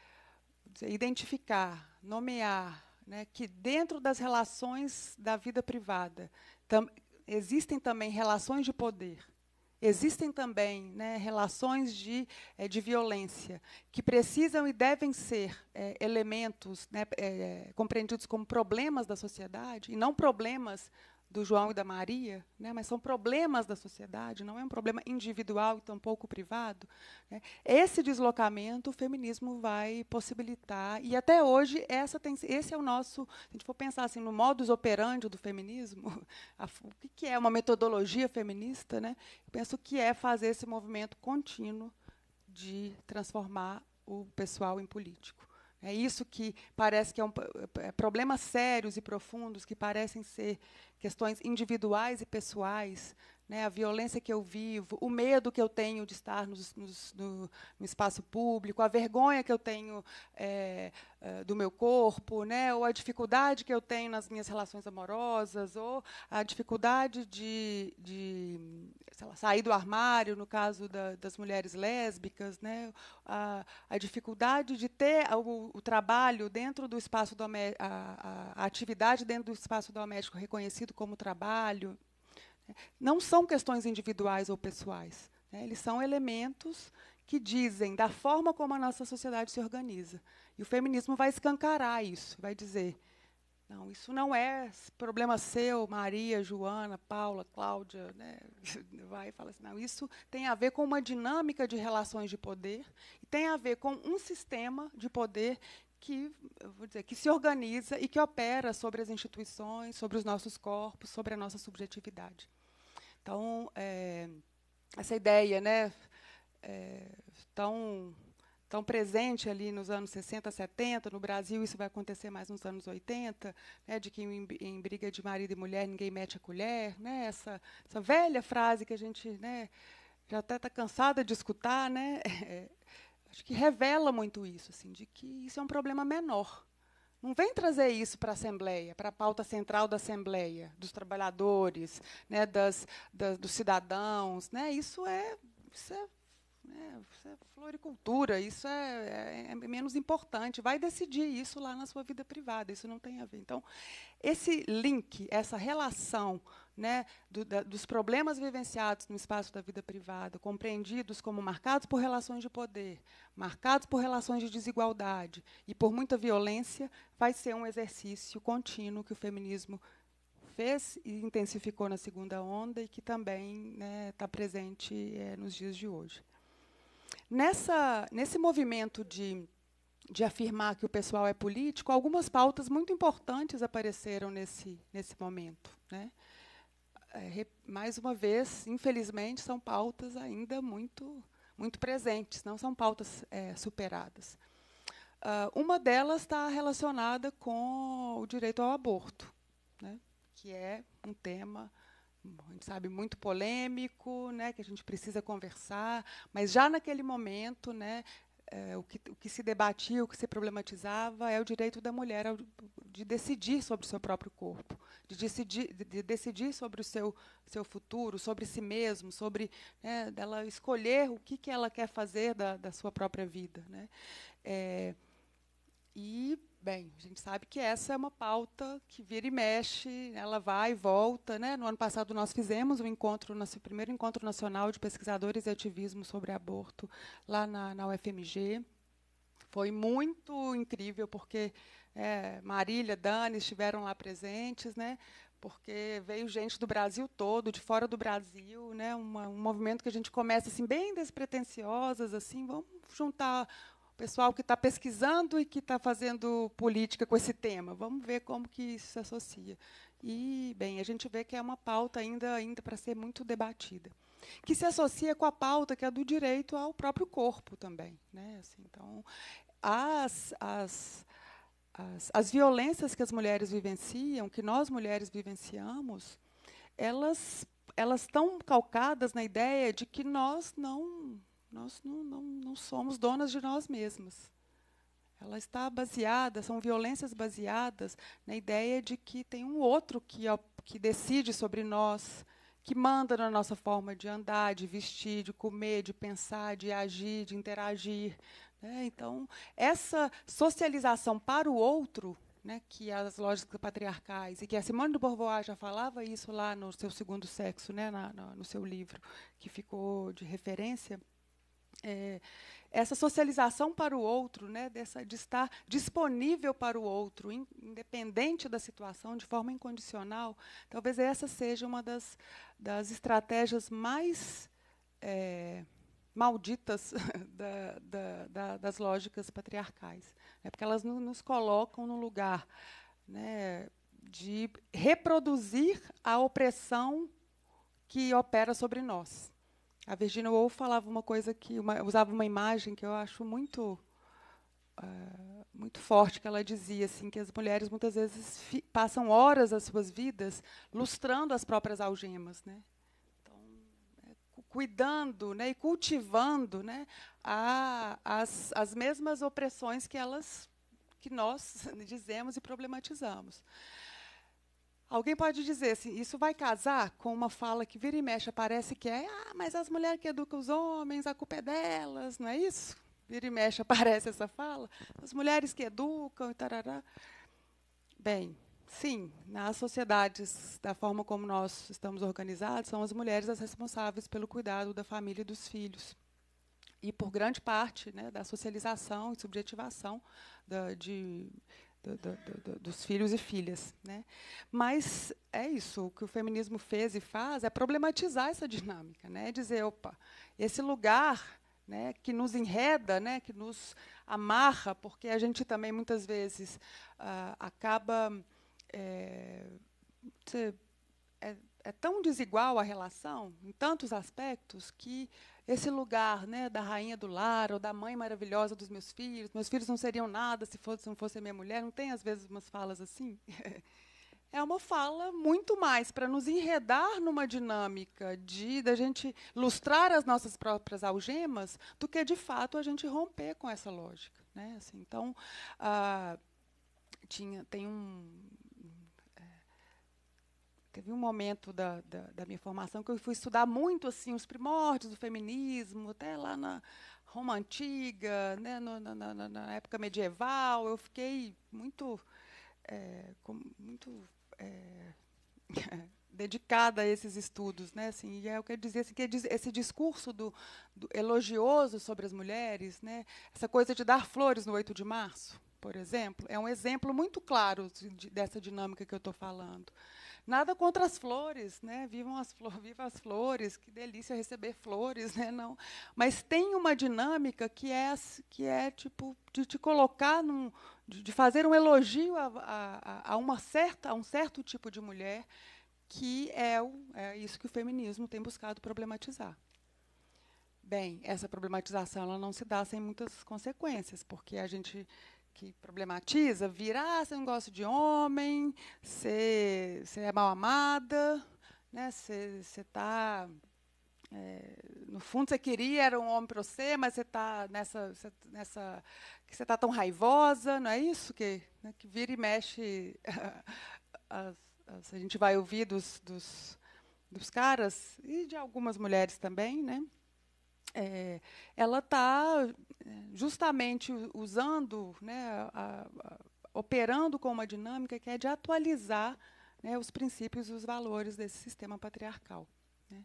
identificar, nomear, né, que dentro das relações da vida privada tam, existem também relações de poder Existem também né, relações de, é, de violência que precisam e devem ser é, elementos né, eh, compreendidos como problemas da sociedade e não problemas do João e da Maria, né, mas são problemas da sociedade, não é um problema individual e tampouco privado. Né. Esse deslocamento o feminismo vai possibilitar, e até hoje essa tem, esse é o nosso, se a gente for pensar assim, no modus operandi do feminismo, [LAUGHS] a, o que é uma metodologia feminista, né, eu penso que é fazer esse movimento contínuo de transformar o pessoal em político. É isso que parece que é um é problemas sérios e profundos que parecem ser questões individuais e pessoais né, a violência que eu vivo, o medo que eu tenho de estar no, no, espaço público, a vergonha que eu tenho é, é, do meu corpo, né, ou a dificuldade que eu tenho nas minhas relações amorosas, ou a dificuldade de, de lá, sair do armário, no caso da, das mulheres lésbicas, né, a, a, dificuldade de ter o, o trabalho dentro do espaço doméstico, a, a, a atividade dentro do espaço doméstico reconhecido como trabalho. Não são questões individuais ou pessoais. Né? Eles são elementos que dizem da forma como a nossa sociedade se organiza. E o feminismo vai escancarar isso, vai dizer: não, isso não é problema seu, Maria, Joana, Paula, Cláudia. Né? [LAUGHS] Vai e fala assim: não, isso tem a ver com uma dinâmica de relações de poder e tem a ver com um sistema de poder que, vou dizer, que se organiza e que opera sobre as instituições, sobre os nossos corpos, sobre a nossa subjetividade. Então, é, essa ideia né, é, tão, tão presente ali nos anos 60, 70, no Brasil isso vai acontecer mais nos anos 80, né, de que em, em, briga de marido e mulher ninguém mete a colher, né, essa, essa velha frase que a gente né, já até está cansada de escutar, né, [LAUGHS] é, acho que revela muito isso, assim, de que isso é um problema menor. Não vem trazer isso para a Assembleia, para a pauta central da Assembleia, dos trabalhadores, né, das, das dos cidadãos. Né? Isso é, isso é é, isso é floricultura, isso é, é, é, menos importante. Vai decidir isso lá na sua vida privada, isso não tem a ver. Então, esse link, essa relação né, do, da, dos problemas vivenciados no espaço da vida privada, compreendidos como marcados por relações de poder, marcados por relações de desigualdade e por muita violência, vai ser um exercício contínuo que o feminismo fez e intensificou na segunda onda e que também está né, tá presente é, nos dias de hoje. Nessa, nesse movimento de de afirmar que o pessoal é político, algumas pautas muito importantes apareceram nesse, nesse momento. Né? É, mais uma vez, infelizmente, são pautas ainda muito, muito presentes, não são pautas é, superadas. Uh, uma delas está relacionada com o direito ao aborto, né, que é um tema, a gente sabe, muito polêmico, né, que a gente precisa conversar, mas já naquele momento, né, é, o, que, o que se debatia, o que se problematizava é o direito da mulher ao, de decidir sobre o seu próprio corpo, de decidir, de decidir sobre o seu, seu futuro, sobre si mesmo, sobre né, dela escolher o que, que ela quer fazer da, da sua própria vida. Né? É, e Bem, a gente sabe que essa é uma pauta que vira e mexe, ela vai e volta. Né? No ano passado nós fizemos um encontro, nosso primeiro encontro nacional de pesquisadores e ativismo sobre aborto lá na, na UFMG. Foi muito incrível porque é, Marília, Dani estiveram lá presentes, né? porque veio gente do Brasil todo, de fora do Brasil, né? Uma, um movimento que a gente começa assim bem despretensiosas, assim, vamos juntar o pessoal que está pesquisando e que está fazendo política com esse tema. Vamos ver como que isso se associa. E, bem, a gente vê que é uma pauta ainda, ainda para ser muito debatida, que se associa com a pauta que é do direito ao próprio corpo também. Né? Assim, então, as, as, as, as violências que as mulheres vivenciam, que nós mulheres vivenciamos, elas elas estão calcadas na ideia de que nós não nós não, não, não somos donas de nós mesmas. Ela está baseada, são violências baseadas na ideia de que tem um outro que, que decide sobre nós, que manda na nossa forma de andar, de vestir, de comer, de pensar, de agir, de interagir. Né? Então, essa socialização para o outro, né, que as lógicas patriarcais, e que a Simone de Beauvoir já falava isso lá no seu segundo sexo, né, na, no seu livro, que ficou de referência é, essa socialização para o outro, né, dessa, de estar disponível para o outro, in, independente da situação, de forma incondicional, talvez essa seja uma das, das estratégias mais é, malditas [LAUGHS] da, da, da, das lógicas patriarcais. Né, porque elas no, nos colocam no lugar né, de reproduzir a opressão que opera sobre nós. A Virginia Woolf falava uma coisa que uma, usava uma imagem que eu acho muito uh, muito forte que ela dizia assim que as mulheres muitas vezes fi, passam horas das suas vidas lustrando as próprias algemas, né? Então, é, cuidando, né, e cultivando, né, a, as, as mesmas opressões que elas que nós [LAUGHS] dizemos e problematizamos. Alguém pode dizer assim, isso vai casar com uma fala que vira e mexe, parece que é, ah, mas as mulheres que educam os homens, a culpa é delas, não é isso? Vira e mexe, [LAUGHS] aparece essa fala, as mulheres que educam e tarará. Bem, sim, nas sociedades, da forma como nós estamos organizados, são as mulheres as responsáveis pelo cuidado da família e dos filhos. E por grande parte né, da socialização e subjetivação da, de, do, do, dos filhos e filhas. Né? Mas é isso, o que o feminismo fez e faz é problematizar essa dinâmica, né? É dizer, opa, esse lugar né, que nos enreda, né, que nos amarra, porque a gente também, muitas vezes, ah, acaba... É, é, é tão desigual a relação, em tantos aspectos, que esse lugar né, da rainha do lar ou da mãe maravilhosa dos meus filhos. Meus filhos não seriam nada se, fosse, se não fosse minha mulher. Não tem, às vezes, umas falas assim? [LAUGHS] é uma fala muito mais para nos enredar numa dinâmica de da gente lustrar as nossas próprias algemas do que de fato a gente romper com essa lógica né assim, então ah, tinha tem um teve um momento da, da, da, minha formação que eu fui estudar muito assim os primórdios do feminismo, até lá na Roma antiga, né, no, na, na, na, época medieval. Eu fiquei muito, é, com, muito é, [LAUGHS] dedicada a esses estudos, né? Assim, e é eu quero dizer assim, que esse discurso do, do, elogioso sobre as mulheres, né? Essa coisa de dar flores no 8 de março, por exemplo, é um exemplo muito claro de, dessa dinâmica que eu estou falando. Nada contra as flores, né? Vivam as flores, viva as flores, que delícia receber flores, né? Não, mas tem uma dinâmica que é que é tipo de te colocar num, de, fazer um elogio a, a, a uma certa, a um certo tipo de mulher que é, o, é isso que o feminismo tem buscado problematizar. Bem, essa problematização ela não se dá sem muitas consequências, porque a gente que problematiza vira, ah, você não gosta de homem, você, você é mal amada, né? você está. É, no fundo, você queria era um homem para você, mas você está nessa, nessa que você está tão raivosa, não é isso que, né, que vira e mexe. [LAUGHS] As, as, a gente vai ouvir dos, dos, dos caras e de algumas mulheres também, né? é, ela está é, justamente usando, né, a, a, operando com uma dinâmica que é de atualizar né, os princípios e os valores desse sistema patriarcal. Né.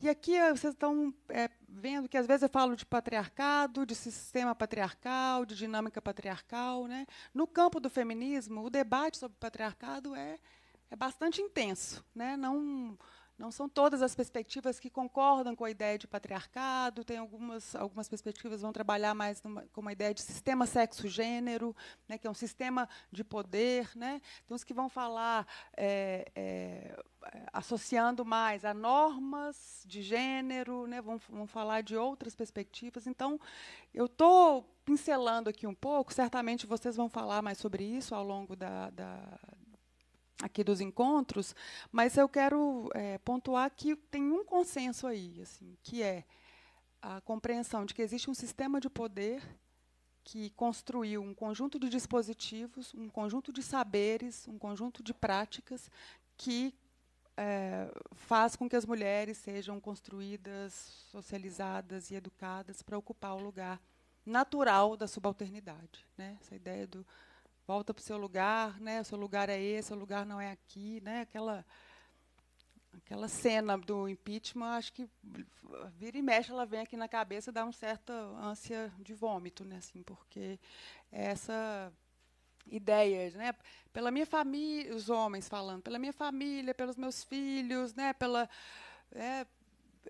E aqui é, vocês estão é, vendo que às vezes eu falo de patriarcado, de sistema patriarcal, de dinâmica patriarcal. Né. No campo do feminismo, o debate sobre patriarcado é, é bastante intenso. Né, não não são todas as perspectivas que concordam com a ideia de patriarcado, tem algumas, algumas perspectivas vão trabalhar mais numa, com uma ideia de sistema sexo-gênero, né, que é um sistema de poder. Né? Tem uns que vão falar é, é, associando mais a normas de gênero, né, vão, vão falar de outras perspectivas. Então, eu estou pincelando aqui um pouco, certamente vocês vão falar mais sobre isso ao longo da, da aqui dos encontros, mas eu quero é, pontuar que tem um consenso aí, assim, que é a compreensão de que existe um sistema de poder que construiu um conjunto de dispositivos, um conjunto de saberes, um conjunto de práticas que é, faz com que as mulheres sejam construídas, socializadas e educadas para ocupar o lugar natural da subalternidade. Né? Essa ideia do volta para o seu lugar, né? O seu lugar é esse, o seu lugar não é aqui, né? Aquela aquela cena do impeachment, acho que vira e mexe, ela vem aqui na cabeça, dá uma certa ânsia de vômito, né? Assim, porque essa ideias, né? Pela minha família, os homens falando, pela minha família, pelos meus filhos, né? Pela, é,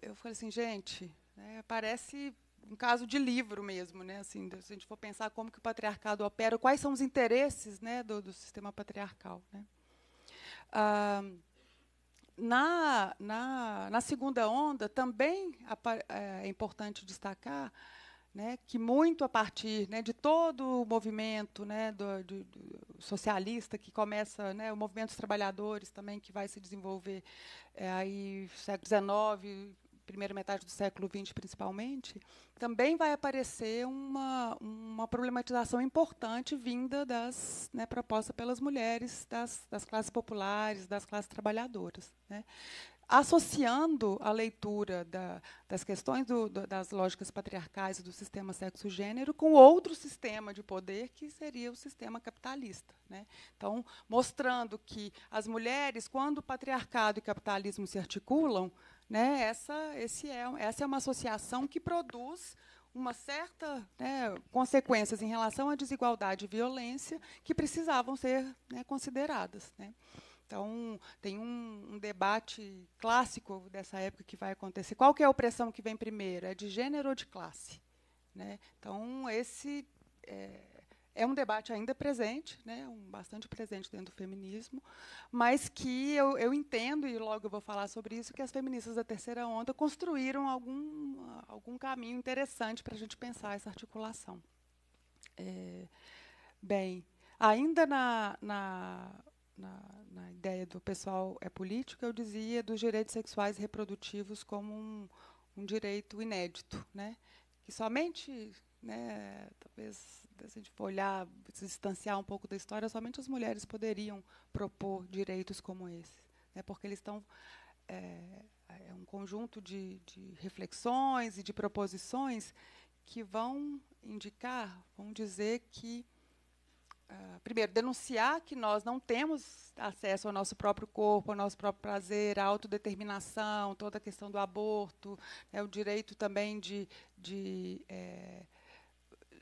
eu falei assim, gente, é, parece um caso de livro mesmo, né? Assim, se a gente for pensar como que o patriarcado opera, quais são os interesses, né, do, do sistema patriarcal, né? Ah, na, na, na, segunda onda também é, é importante destacar né, que muito a partir né, de todo o movimento né, do, do, do socialista que começa, né, o movimento dos trabalhadores também que vai se desenvolver é, aí século XIX primeira metade do século XX principalmente, também vai aparecer uma, uma problematização importante vinda das né, proposta pelas mulheres, das, das classes populares, das classes trabalhadoras. Né? associando a leitura da, das questões do, do, das lógicas patriarcais e do sistema sexo-gênero com outro sistema de poder que seria o sistema capitalista, né? Então, mostrando que as mulheres, quando patriarcado e capitalismo se articulam, né? Essa, esse é, essa é uma associação que produz uma certa né, consequências em relação à desigualdade e violência que precisavam ser né, consideradas. Né? Então, tem um, um, debate clássico dessa época que vai acontecer. Qual que é a opressão que vem primeiro? É de gênero ou de classe? Né? Então, esse, é, é um debate ainda presente, né, um bastante presente dentro do feminismo, mas que eu, eu, entendo, e logo eu vou falar sobre isso, que as feministas da terceira onda construíram algum, algum caminho interessante para a gente pensar essa articulação. É, bem, ainda na, na, na, na, ideia do pessoal é político, eu dizia dos direitos sexuais e reprodutivos como um, um direito inédito, né, que somente né, talvez se a gente for olhar, se distanciar um pouco da história, somente as mulheres poderiam propor direitos como esse, né, porque eles estão é, é um conjunto de, de reflexões e de proposições que vão indicar, vão dizer que Uh, primeiro, denunciar que nós não temos acesso ao nosso próprio corpo, ao nosso próprio prazer, à autodeterminação, toda a questão do aborto, né, o direito também de, de é,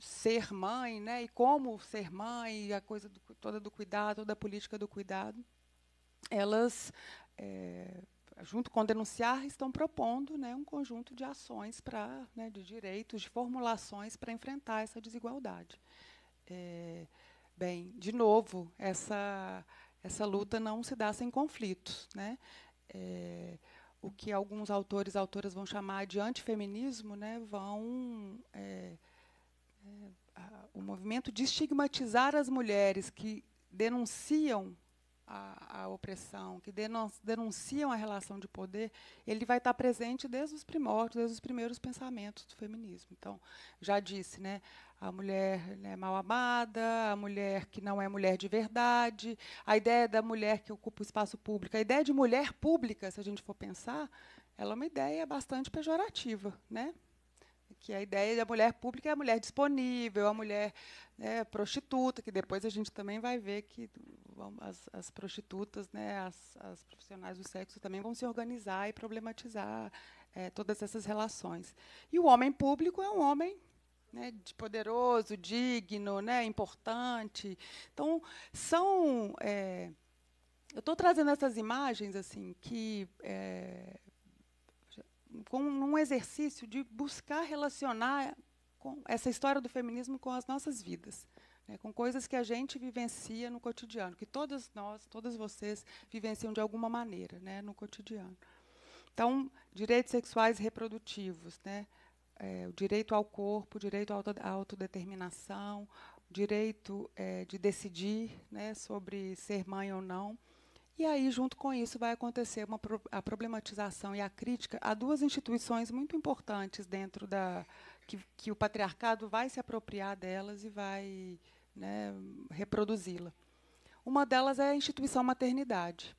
ser mãe, né? E como ser mãe, a coisa do, toda do cuidado, toda a política do cuidado, elas, é, junto com denunciar, estão propondo, né, um conjunto de ações para, né, de direitos, de formulações para enfrentar essa desigualdade. É, bem, de novo, essa essa luta não se dá sem conflitos, né? É, o que alguns autores autoras vão chamar de antifeminismo, né, vão é, é, a, o movimento de estigmatizar as mulheres que denunciam a, a, opressão, que denunciam a relação de poder, ele vai estar presente desde os primórdios, desde os primeiros pensamentos do feminismo. Então, já disse, né, a mulher né, mal amada, a mulher que não é mulher de verdade, a ideia da mulher que ocupa o espaço público, a ideia de mulher pública, se a gente for pensar, ela é uma ideia bastante pejorativa, né? que a ideia da mulher pública é a mulher disponível, a mulher né, prostituta, que depois a gente também vai ver que as, as prostitutas, né, as, as, profissionais do sexo também vão se organizar e problematizar é, todas essas relações. E o homem público é um homem né, de poderoso, digno, né, importante. Então são é, eu estou trazendo essas imagens assim que é, com um exercício de buscar relacionar essa história do feminismo com as nossas vidas, né, com coisas que a gente vivencia no cotidiano, que todas nós, todas vocês vivenciam de alguma maneira, né, no cotidiano. Então, direitos sexuais reprodutivos, né, é, o direito ao corpo, o direito à, auto, autodeterminação, o direito é, de decidir né, sobre ser mãe ou não, e aí, junto com isso, vai acontecer uma, a problematização e a crítica a duas instituições muito importantes dentro da. que, que o patriarcado vai se apropriar delas e vai né, reproduzi-la. Uma delas é a instituição maternidade.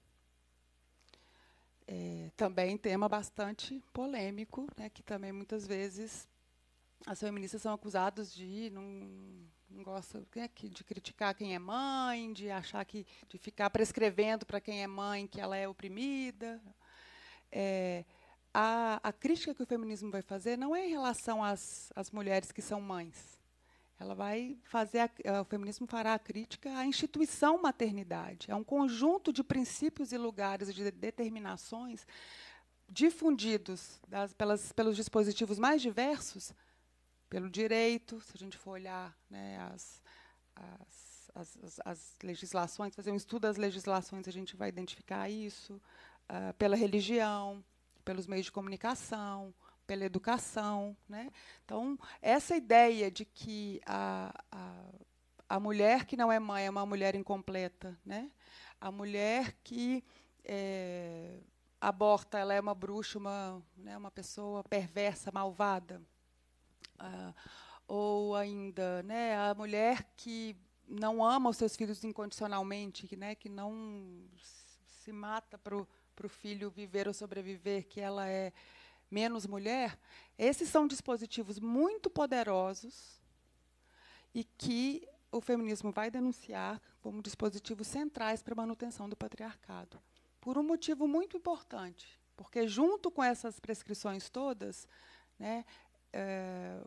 É, também tema bastante polêmico, né, que também muitas vezes as feministas são acusadas de não não gosta né, de criticar quem é mãe, de achar que de ficar prescrevendo para quem é mãe que ela é oprimida. É, a, a, crítica que o feminismo vai fazer não é em relação às, às mulheres que são mães. Ela vai fazer a, eh, o feminismo fará a crítica à instituição maternidade. É um conjunto de princípios e lugares de determinações difundidos das, pelas, pelos dispositivos mais diversos pelo direito, se a gente for olhar né, as, as, as, as, legislações, fazer um estudo das legislações, a gente vai identificar isso, uh, pela religião, pelos meios de comunicação, pela educação. Né? Então, essa ideia de que a, a, a, mulher que não é mãe é uma mulher incompleta, né? a mulher que é, aborta ela é uma bruxa, uma, né, uma pessoa perversa, malvada. Ah, ou ainda, né, a mulher que não ama os seus filhos incondicionalmente, que, né, que não se mata para o filho viver ou sobreviver, que ela é menos mulher. Esses são dispositivos muito poderosos e que o feminismo vai denunciar como dispositivos centrais para a manutenção do patriarcado. Por um motivo muito importante, porque, junto com essas prescrições todas, né, é,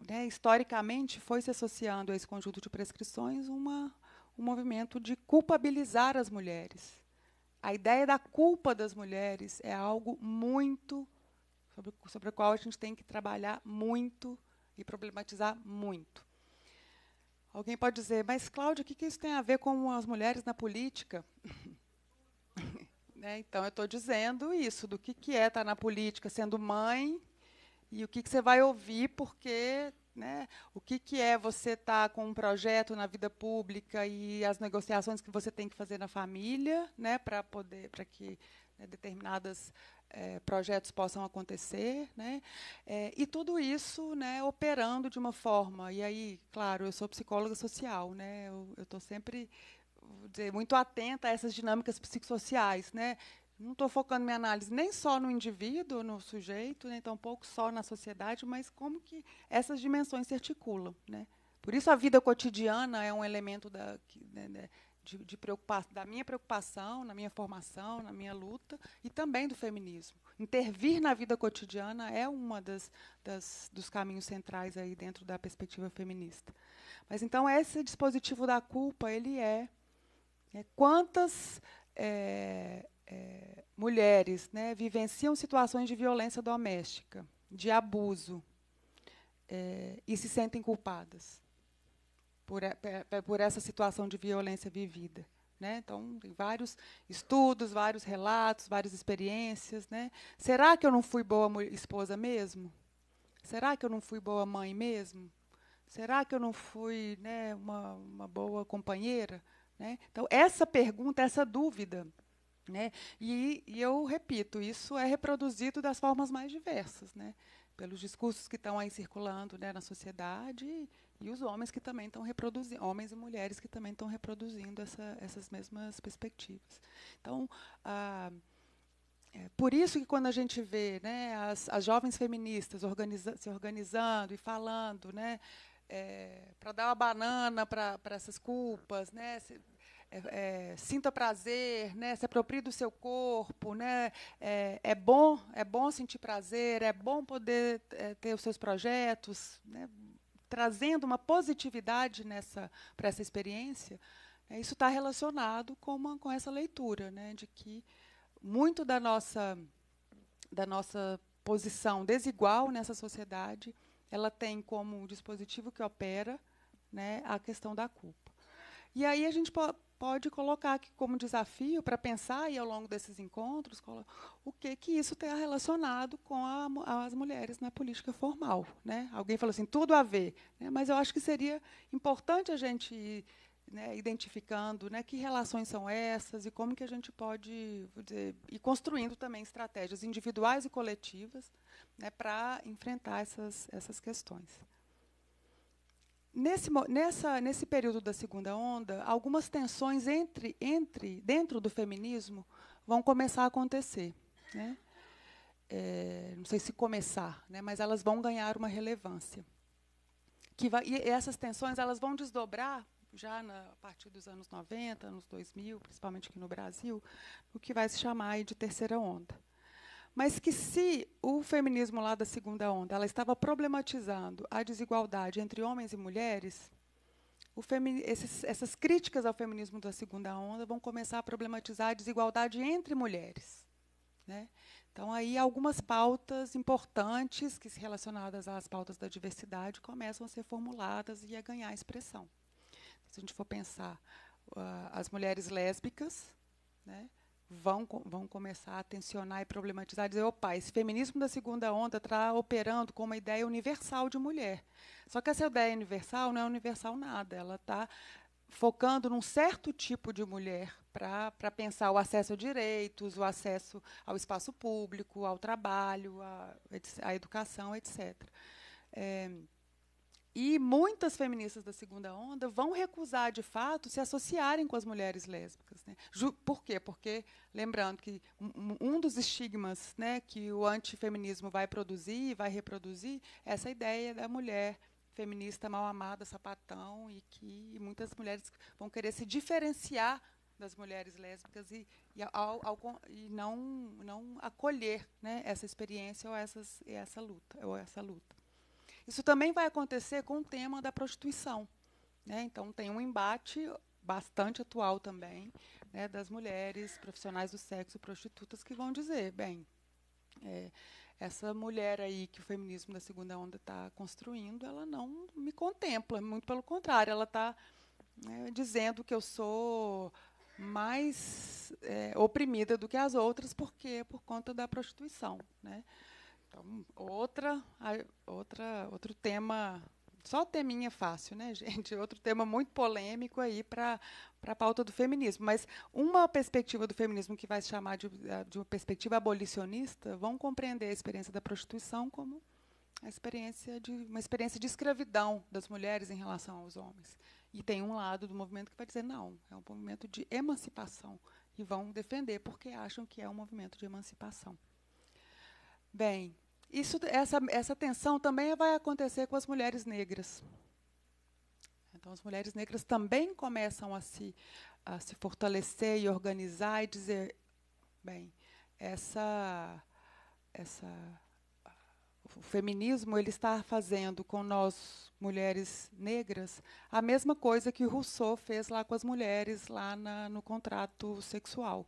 né, historicamente, foi se associando a esse conjunto de prescrições uma, um movimento de culpabilizar as mulheres. A ideia da culpa das mulheres é algo muito sobre, sobre o qual a gente tem que trabalhar muito e problematizar muito. Alguém pode dizer, mas Cláudia, o que, que isso tem a ver com as mulheres na política? [LAUGHS] né, então, eu estou dizendo isso, do que, que é estar na política sendo mãe, e o que, que você vai ouvir, porque né, o que, que é você estar tá com um projeto na vida pública e as negociações que você tem que fazer na família né, para poder para que né, determinados é, eh, projetos possam acontecer. Né, é, e tudo isso né, operando de uma forma. E aí, claro, eu sou psicóloga social, né, eu estou sempre dizer, muito atenta a essas dinâmicas psicossociais, né? não estou focando minha análise nem só no indivíduo, no sujeito, nem tampouco só na sociedade, mas como que essas dimensões se articulam. Né? Por isso a vida cotidiana é um elemento da, né, né, de, de preocupação, da minha preocupação, na minha formação, na minha luta, e também do feminismo. Intervir na vida cotidiana é uma das, das dos caminhos centrais aí dentro da perspectiva feminista. Mas então esse dispositivo da culpa ele é, é quantas é, é, mulheres né, vivenciam situações de violência doméstica, de abuso, é, e se sentem culpadas por, por essa situação de violência vivida. Né? Então, tem vários estudos, vários relatos, várias experiências. Né? Será que eu não fui boa esposa mesmo? Será que eu não fui boa mãe mesmo? Será que eu não fui né, uma, uma boa companheira? Né? Então, essa pergunta, essa dúvida, né? E, e, eu repito, isso é reproduzido das formas mais diversas, né? pelos discursos que estão aí circulando né, na sociedade e, e os homens que também estão reproduzindo, homens e mulheres que também estão reproduzindo essa, essas mesmas perspectivas. Então, ah, é por isso que quando a gente vê né, as, as jovens feministas organiza se organizando e falando, né, é, para dar uma banana para essas culpas, né, se, é, é, sinta prazer, né? se aproprie do seu corpo, né? é, é bom, é bom sentir prazer, é bom poder é, ter os seus projetos, né? trazendo uma positividade nessa para essa experiência. Né? isso está relacionado com, uma, com essa leitura, né? de que muito da nossa da nossa posição desigual nessa sociedade, ela tem como dispositivo que opera né, a questão da culpa. E aí a gente pode colocar aqui como desafio para pensar e ao longo desses encontros o que que isso tem relacionado com a, as mulheres na política formal, né? Alguém falou assim, tudo a ver, né? mas eu acho que seria importante a gente ir né, identificando né, que relações são essas e como que a gente pode dizer, ir construindo também estratégias individuais e coletivas né, para enfrentar essas, essas questões. Nesse, nessa, nesse período da segunda onda, algumas tensões entre, entre dentro do feminismo vão começar a acontecer. Né? É, não sei se começar, né, mas elas vão ganhar uma relevância. Que vai, e essas tensões elas vão desdobrar já na, a partir dos anos 90, anos 2000, principalmente aqui no Brasil, o que vai se chamar de terceira onda mas que se o feminismo lá da segunda onda ela estava problematizando a desigualdade entre homens e mulheres, esses, essas críticas ao feminismo da segunda onda vão começar a problematizar a desigualdade entre mulheres. Né? Então, aí algumas pautas importantes que relacionadas às pautas da diversidade começam a ser formuladas e a ganhar expressão. Se a gente for pensar uh, as mulheres lésbicas, né? vão, vão começar a tensionar e problematizar, dizer, opa, esse feminismo da segunda onda está operando com uma ideia universal de mulher. Só que essa ideia universal não é universal nada, ela está focando num certo tipo de mulher para pensar o acesso a direitos, o acesso ao espaço público, ao trabalho, à educação, etc. É, eh, e muitas feministas da segunda onda vão recusar, de fato, se associarem com as mulheres lésbicas. Né? Por quê? Porque, lembrando que um dos estigmas né, que o antifeminismo vai produzir e vai reproduzir é essa ideia da mulher feminista mal amada, sapatão, e que muitas mulheres vão querer se diferenciar das mulheres lésbicas e, e, ao, ao, e não, não acolher né, essa experiência ou essas, essa luta ou essa luta. Isso também vai acontecer com o tema da prostituição. Né? Então, tem um embate bastante atual também né, das mulheres profissionais do sexo prostitutas que vão dizer, bem, é, essa mulher aí que o feminismo da segunda onda está construindo, ela não me contempla, muito pelo contrário, ela está né, dizendo que eu sou mais é, oprimida do que as outras porque por conta da prostituição, né? Então, outra, outra, outro tema, só teminha fácil, né, [LAUGHS] gente? Outro tema muito polêmico aí para a pauta do feminismo. Mas uma perspectiva do feminismo que vai se chamar de, de uma perspectiva abolicionista vão compreender a experiência da prostituição como a experiência de uma experiência de escravidão das mulheres em relação aos homens. E tem um lado do movimento que vai dizer não, é um movimento de emancipação e vão defender porque acham que é um movimento de emancipação. Bem, isso, essa, essa tensão também vai acontecer com as mulheres negras. Então, as mulheres negras também começam a se, a se fortalecer e organizar e dizer: bem, essa, essa, o feminismo ele está fazendo com nós, mulheres negras, a mesma coisa que Rousseau fez lá com as mulheres, lá na, no contrato sexual.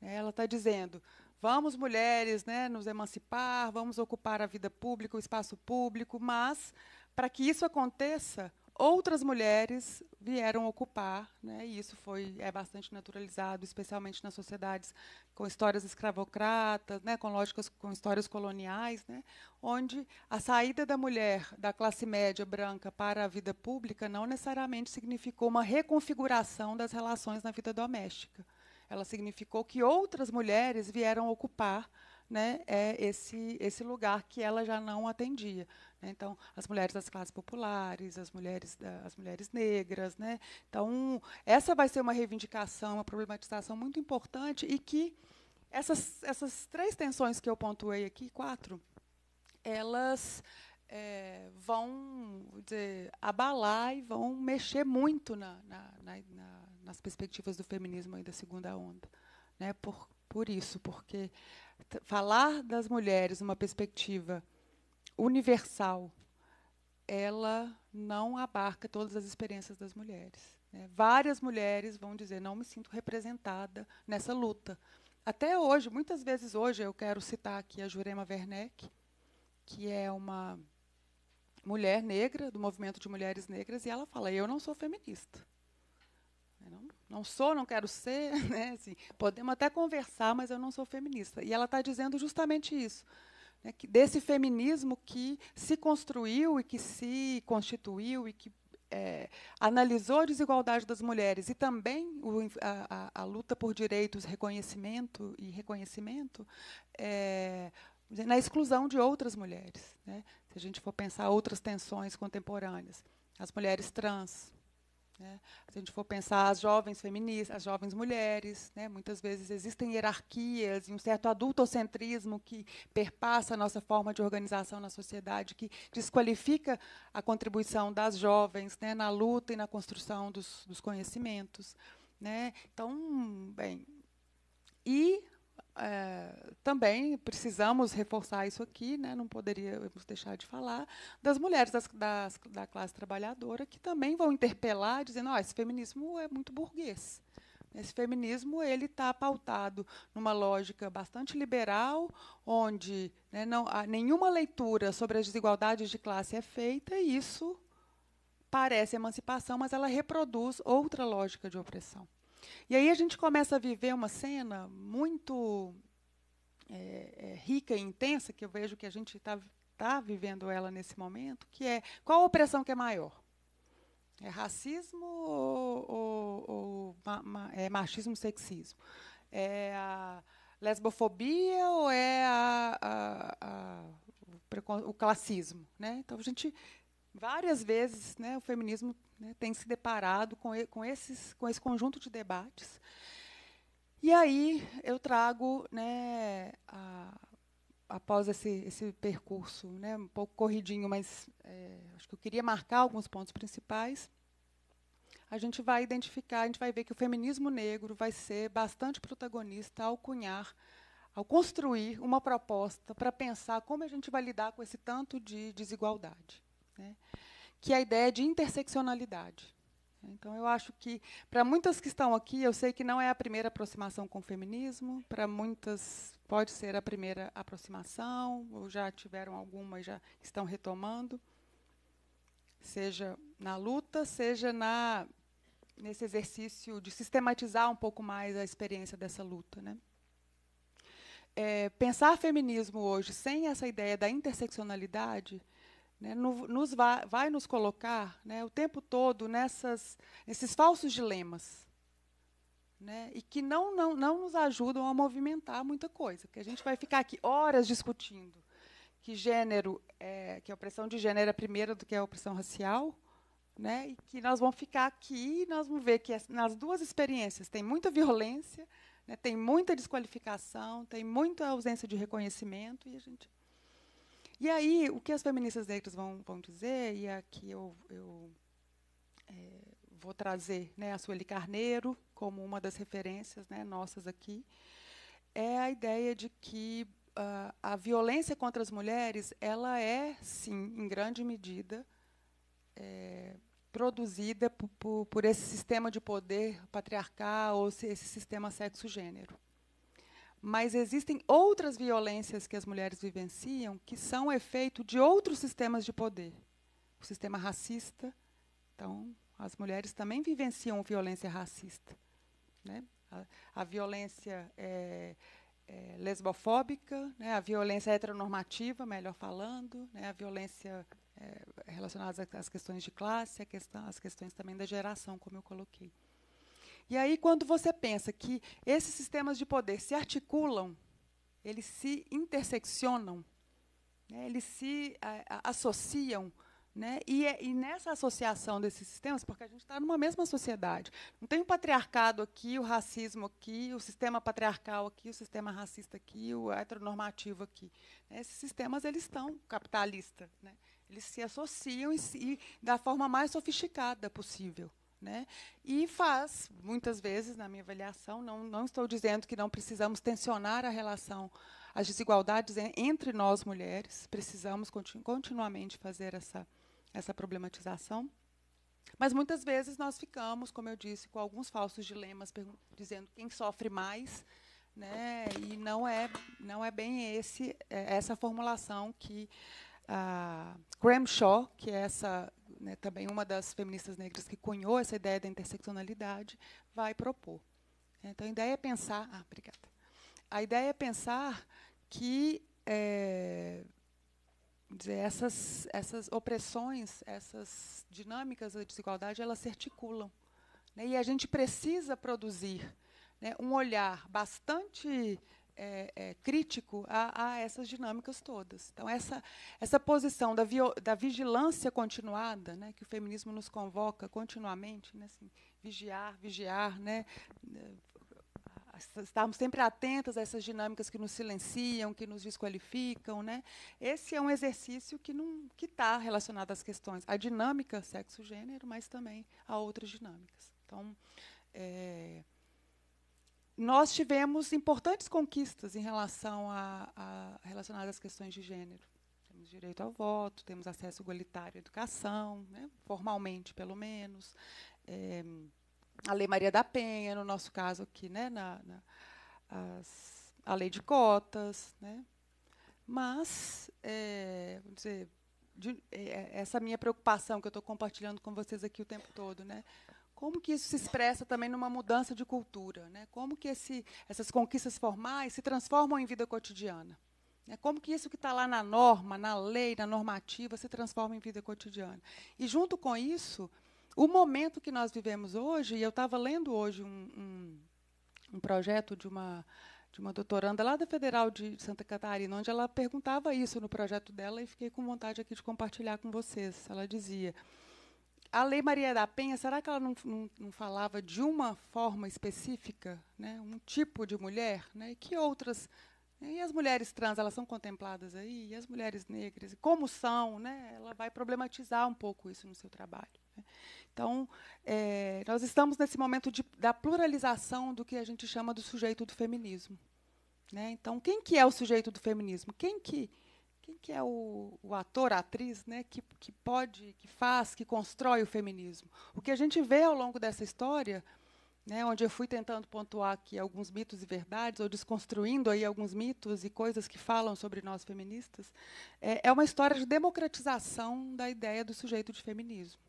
Ela está dizendo: vamos mulheres, né, nos emancipar, vamos ocupar a vida pública, o espaço público, mas para que isso aconteça, outras mulheres vieram ocupar, né, e isso foi é bastante naturalizado, especialmente nas sociedades com histórias escravocratas, né, com lógicas com histórias coloniais, né, onde a saída da mulher da classe média branca para a vida pública não necessariamente significou uma reconfiguração das relações na vida doméstica ela significou que outras mulheres vieram ocupar né, é esse, esse lugar que ela já não atendia. Né. Então, as mulheres das classes populares, as mulheres, da, as mulheres negras. Né? Então, essa vai ser uma reivindicação, uma problematização muito importante e que essas, essas três tensões que eu pontuei aqui, quatro, elas é, vão dizer, abalar e vão mexer muito na, na, na, na nas perspectivas do feminismo e da segunda onda. Né? Por, por isso, porque falar das mulheres numa perspectiva universal, ela não abarca todas as experiências das mulheres. Né? Várias mulheres vão dizer: não me sinto representada nessa luta. Até hoje, muitas vezes hoje, eu quero citar aqui a Jurema Werneck, que é uma mulher negra, do movimento de mulheres negras, e ela fala: eu não sou feminista não sou, não quero ser, [LAUGHS] né? Assim, podemos até conversar, mas eu não sou feminista. E ela está dizendo justamente isso, né? que desse feminismo que se construiu e que se constituiu e que é, analisou a desigualdade das mulheres e também o, a, a, a, luta por direitos, reconhecimento e reconhecimento é, na exclusão de outras mulheres. Né? Se a gente for pensar outras tensões contemporâneas, as mulheres trans, né? Se a gente for pensar as jovens feministas, as jovens mulheres, né? muitas vezes existem hierarquias e um certo adultocentrismo que perpassa a nossa forma de organização na sociedade, que desqualifica a contribuição das jovens né? na luta e na construção dos, dos conhecimentos. Né? Então, bem, e é, também precisamos reforçar isso aqui, né, não poderíamos deixar de falar, das mulheres das, das, da classe trabalhadora que também vão interpelar, dizendo: oh, esse feminismo é muito burguês. Esse feminismo ele está pautado numa lógica bastante liberal, onde né, não, nenhuma leitura sobre as desigualdades de classe é feita, e isso parece emancipação, mas ela reproduz outra lógica de opressão. E aí a gente começa a viver uma cena muito é, é, rica e intensa, que eu vejo que a gente está tá vivendo ela nesse momento, que é qual a opressão que é maior? É racismo ou, ou, ou ma, ma, é machismo sexismo? É a lesbofobia ou é a, a, a, o, o classismo? Né? Então, a gente, várias vezes, né, o feminismo né, tem se deparado com, com, esses, com esse conjunto de debates. E aí eu trago, né, a, após esse, esse percurso né, um pouco corridinho, mas é, acho que eu queria marcar alguns pontos principais, a gente vai identificar, a gente vai ver que o feminismo negro vai ser bastante protagonista ao cunhar ao construir uma proposta para pensar como a gente vai lidar com esse tanto de desigualdade. Né? que é a ideia de interseccionalidade. Então, eu acho que, para muitas que estão aqui, eu sei que não é a primeira aproximação com o feminismo, para muitas pode ser a primeira aproximação, ou já tiveram alguma e já estão retomando, seja na luta, seja na nesse exercício de sistematizar um pouco mais a experiência dessa luta. Né? É, pensar feminismo hoje sem essa ideia da interseccionalidade né, nos vai, vai, nos colocar né, o tempo todo nessas, nesses falsos dilemas. Né, e que não, não, não nos ajudam a movimentar muita coisa, porque a gente vai ficar aqui horas discutindo que gênero, é, que a opressão de gênero é primeira do que a opressão racial, né, e que nós vamos ficar aqui e nós vamos ver que nas duas experiências tem muita violência, né, tem muita desqualificação, tem muita ausência de reconhecimento, e a gente e aí, o que as feministas negras vão, vão dizer, e aqui eu, eu é, vou trazer né, a Sueli Carneiro como uma das referências né, nossas aqui, é a ideia de que uh, a violência contra as mulheres ela é, sim, em grande medida, é, produzida por, por, por, esse sistema de poder patriarcal ou esse sistema sexo-gênero mas existem outras violências que as mulheres vivenciam que são efeito de outros sistemas de poder. O sistema racista, então, as mulheres também vivenciam violência racista. Né? A, a, violência é, é, lesbofóbica, né? a violência heteronormativa, melhor falando, né? a violência é, relacionada às questões de classe, questão, às questões também da geração, como eu coloquei. E aí, quando você pensa que esses sistemas de poder se articulam, eles se interseccionam, né, eles se a, a, associam, né? E, é, e, nessa associação desses sistemas, porque a gente está numa mesma sociedade, não tem o patriarcado aqui, o racismo aqui, o sistema patriarcal aqui, o sistema racista aqui, o heteronormativo aqui. Né, esses sistemas eles estão capitalistas, né? eles se associam e, se, e da forma mais sofisticada possível. Né? E faz, muitas vezes, na minha avaliação, não, não estou dizendo que não precisamos tensionar a relação, as desigualdades entre nós mulheres, precisamos continu continuamente fazer essa, essa problematização. Mas muitas vezes nós ficamos, como eu disse, com alguns falsos dilemas, dizendo quem sofre mais, né? E não é não é bem esse é, essa formulação que a Gramsci, que é essa né, também uma das feministas negras que cunhou essa ideia da interseccionalidade, vai propor. Então, a ideia é pensar. Ah, obrigada. A ideia é pensar que é, dizer, essas, essas opressões, essas dinâmicas da desigualdade, elas se articulam. Né, e a gente precisa produzir né, um olhar bastante é, é, crítico a, a, essas dinâmicas todas. Então, essa, essa posição da, da vigilância continuada, né, que o feminismo nos convoca continuamente, né, assim, vigiar, vigiar, né, né, estarmos sempre atentas a essas dinâmicas que nos silenciam, que nos desqualificam, né? Esse é um exercício que não que está relacionado às questões, à dinâmica sexo-gênero, mas também a outras dinâmicas. Então, é, nós tivemos importantes conquistas em relação a, a relacionadas às questões de gênero. Temos direito ao voto, temos acesso igualitário à educação, né, formalmente pelo menos. É, a Lei Maria da Penha, no nosso caso aqui, né, na, na as, a lei de cotas, né, mas é, dizer, de, é, essa minha preocupação que eu estou compartilhando com vocês aqui o tempo todo, né, como que isso se expressa também numa mudança de cultura? Né? Como que esse, essas conquistas formais se transformam em vida cotidiana? Né? Como que isso que está lá na norma, na lei, na normativa, se transforma em vida cotidiana? E, junto com isso, o momento que nós vivemos hoje, e eu estava lendo hoje um, um, um projeto de uma de uma doutoranda lá da Federal de Santa Catarina, onde ela perguntava isso no projeto dela e fiquei com vontade aqui de compartilhar com vocês. Ela dizia: a Lei Maria da Penha, será que ela não, não, não falava de uma forma específica, né, um tipo de mulher? Né, e que outras né? e as mulheres trans, elas são contempladas aí? E as mulheres negras? Como são? Né? Ela vai problematizar um pouco isso no seu trabalho. Né? Então, é, nós estamos nesse momento de, da pluralização do que a gente chama do sujeito do feminismo. Né? Então, quem que é o sujeito do feminismo? Quem que quem que é o, o ator, a atriz, né, que, que pode, que faz, que constrói o feminismo. O que a gente vê ao longo dessa história, né, onde eu fui tentando pontuar aqui alguns mitos e verdades, ou desconstruindo aí alguns mitos e coisas que falam sobre nós feministas, é, é uma história de democratização da ideia do sujeito de feminismo.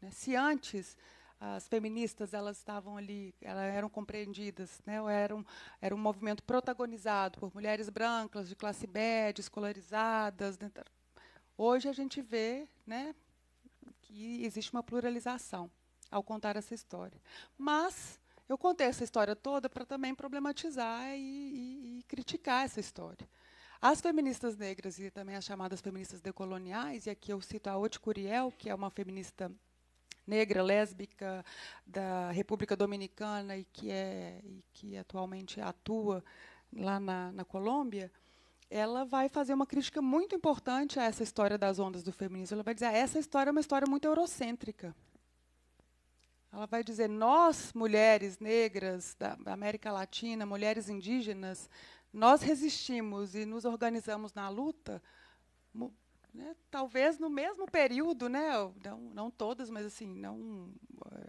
Né? Se antes as feministas elas estavam ali, elas eram compreendidas, né? Eram era um movimento protagonizado por mulheres brancas de classe média, escolarizadas. Né? Hoje a gente vê, né, que existe uma pluralização ao contar essa história. Mas eu contei essa história toda para também problematizar e, e, e criticar essa história. As feministas negras e também as chamadas feministas decoloniais, e aqui eu cito a Haute Curiel, que é uma feminista negra, lésbica da República Dominicana e que, é, e que atualmente atua lá na, na Colômbia, ela vai fazer uma crítica muito importante a essa história das ondas do feminismo. Ela vai dizer: ah, essa história é uma história muito eurocêntrica. Ela vai dizer: nós, mulheres negras da América Latina, mulheres indígenas, nós resistimos e nos organizamos na luta né, talvez no mesmo período, né, não, não todas, mas assim, não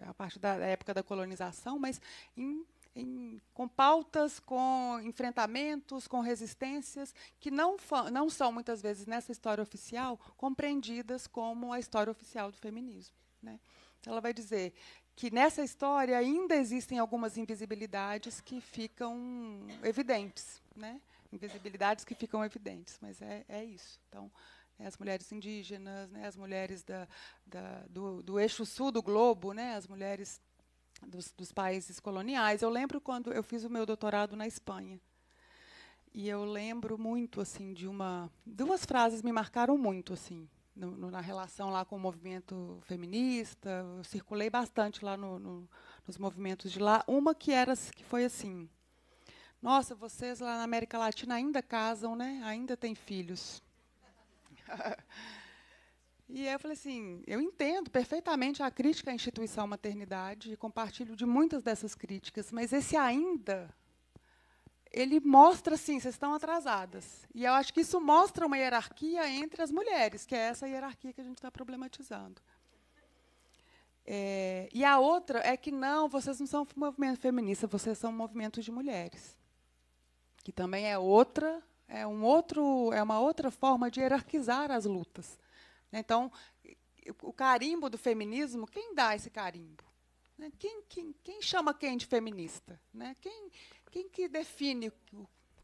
a partir da época da colonização, mas em, em, com pautas, com enfrentamentos, com resistências, que não, não são, muitas vezes, nessa história oficial, compreendidas como a história oficial do feminismo. Né? Então, ela vai dizer que nessa história ainda existem algumas invisibilidades que ficam evidentes, né? Invisibilidades que ficam evidentes, mas é, é isso. Então, né, as mulheres indígenas, né, as mulheres da, da, do, do eixo sul do globo, né, as mulheres dos, dos países coloniais. Eu lembro quando eu fiz o meu doutorado na Espanha. E eu lembro muito assim de uma duas frases me marcaram muito assim no, no, na relação lá com o movimento feminista. Eu circulei bastante lá no, no, nos movimentos de lá. Uma que era que foi assim: Nossa, vocês lá na América Latina ainda casam, né? Ainda têm filhos. [LAUGHS] e eu falei assim, eu entendo perfeitamente a crítica à instituição maternidade e compartilho de muitas dessas críticas, mas esse ainda ele mostra assim, vocês estão atrasadas. E eu acho que isso mostra uma hierarquia entre as mulheres, que é essa hierarquia que a gente está problematizando. É, e a outra é que não, vocês não são um movimento feminista, vocês são um movimento de mulheres, que também é outra é, um outro, é uma outra forma de hierarquizar as lutas. Né? Então, o carimbo do feminismo, quem dá esse carimbo? Né? Quem, quem, quem chama quem de feminista? Né? Quem, quem que define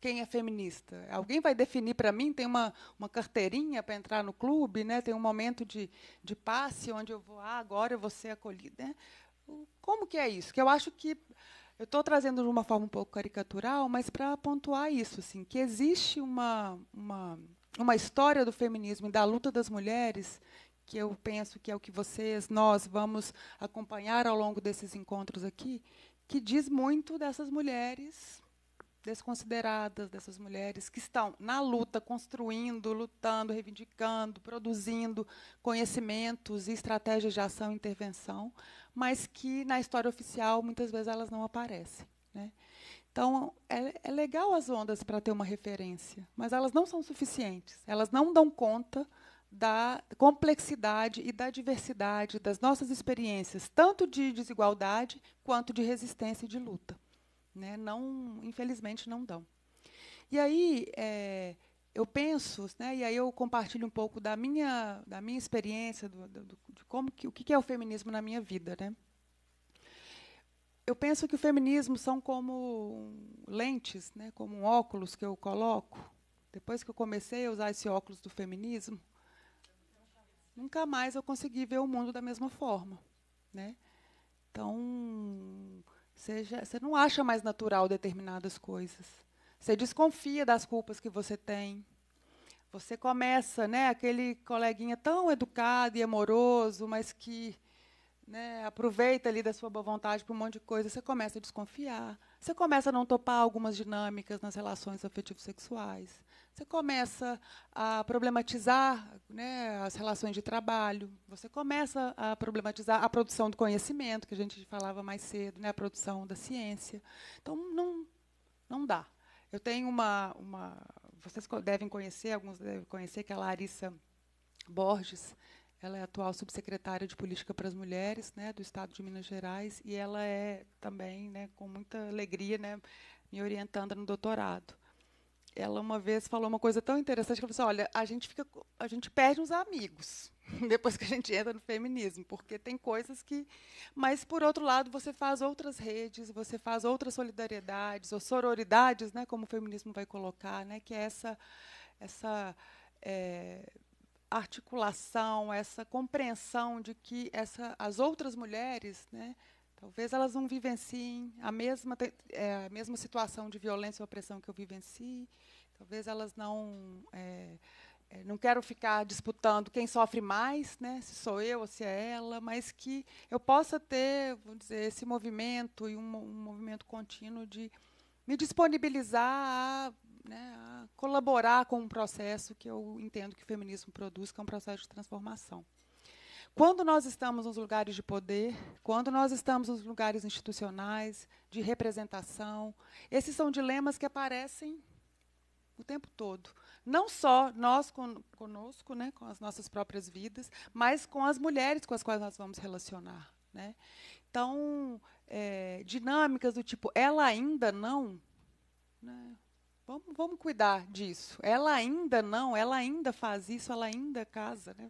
quem é feminista? Alguém vai definir para mim? Tem uma, uma carteirinha para entrar no clube? Né? Tem um momento de, de passe onde eu vou, ah, agora eu vou ser acolhida? Como que é isso? Que eu acho que eu estou trazendo de uma forma um pouco caricatural, mas para pontuar isso, assim, que existe uma, uma, uma história do feminismo e da luta das mulheres que eu penso que é o que vocês, nós, vamos acompanhar ao longo desses encontros aqui, que diz muito dessas mulheres desconsideradas, dessas mulheres que estão na luta, construindo, lutando, reivindicando, produzindo conhecimentos e estratégias de ação e intervenção, mas que na história oficial muitas vezes elas não aparecem. Né? Então, é, é legal as ondas para ter uma referência, mas elas não são suficientes, elas não dão conta da complexidade e da diversidade das nossas experiências, tanto de desigualdade quanto de resistência e de luta. Né? Não, infelizmente, não dão. E aí, é, eu penso, né, e aí eu compartilho um pouco da minha, da minha experiência, do, do, de como que, o que é o feminismo na minha vida. Né? Eu penso que o feminismo são como lentes, né, como um óculos que eu coloco. Depois que eu comecei a usar esse óculos do feminismo, nunca mais eu consegui ver o mundo da mesma forma. Né? Então, você, já, você não acha mais natural determinadas coisas. Você desconfia das culpas que você tem. Você começa, né, aquele coleguinha tão educado e amoroso, mas que né, aproveita ali da sua boa vontade para um monte de coisa, você começa a desconfiar. Você começa a não topar algumas dinâmicas nas relações afetivo-sexuais. Você começa a problematizar né, as relações de trabalho. Você começa a problematizar a produção do conhecimento, que a gente falava mais cedo, né, a produção da ciência. Então, não, não dá. Eu tenho uma, uma vocês devem conhecer, alguns devem conhecer, que é a Larissa Borges. Ela é atual subsecretária de Política para as Mulheres né, do Estado de Minas Gerais e ela é também, né, com muita alegria, né, me orientando no doutorado ela uma vez falou uma coisa tão interessante que ela falou assim, olha, a gente fica, a gente perde uns amigos [LAUGHS] depois que a gente entra no feminismo, porque tem coisas que, mas por outro lado você faz outras redes, você faz outras solidariedades ou sororidades, né, como o feminismo vai colocar, né, que é essa essa é, articulação, essa compreensão de que essa, as outras mulheres, né, Talvez elas não vivenciem a mesma, é, a mesma situação de violência ou opressão que eu vivencie. Talvez elas não. É, é, não quero ficar disputando quem sofre mais, né, se sou eu ou se é ela, mas que eu possa ter, vamos dizer, esse movimento e um, um movimento contínuo de me disponibilizar a, né, a colaborar com um processo que eu entendo que o feminismo produz, que é um processo de transformação. Quando nós estamos nos lugares de poder, quando nós estamos nos lugares institucionais, de representação, esses são dilemas que aparecem o tempo todo. Não só nós con conosco, né, com as nossas próprias vidas, mas com as mulheres com as quais nós vamos relacionar. Né? Então, é, dinâmicas do tipo, ela ainda não, né? Vamos, vamos cuidar disso. Ela ainda não, ela ainda faz isso, ela ainda casa, né?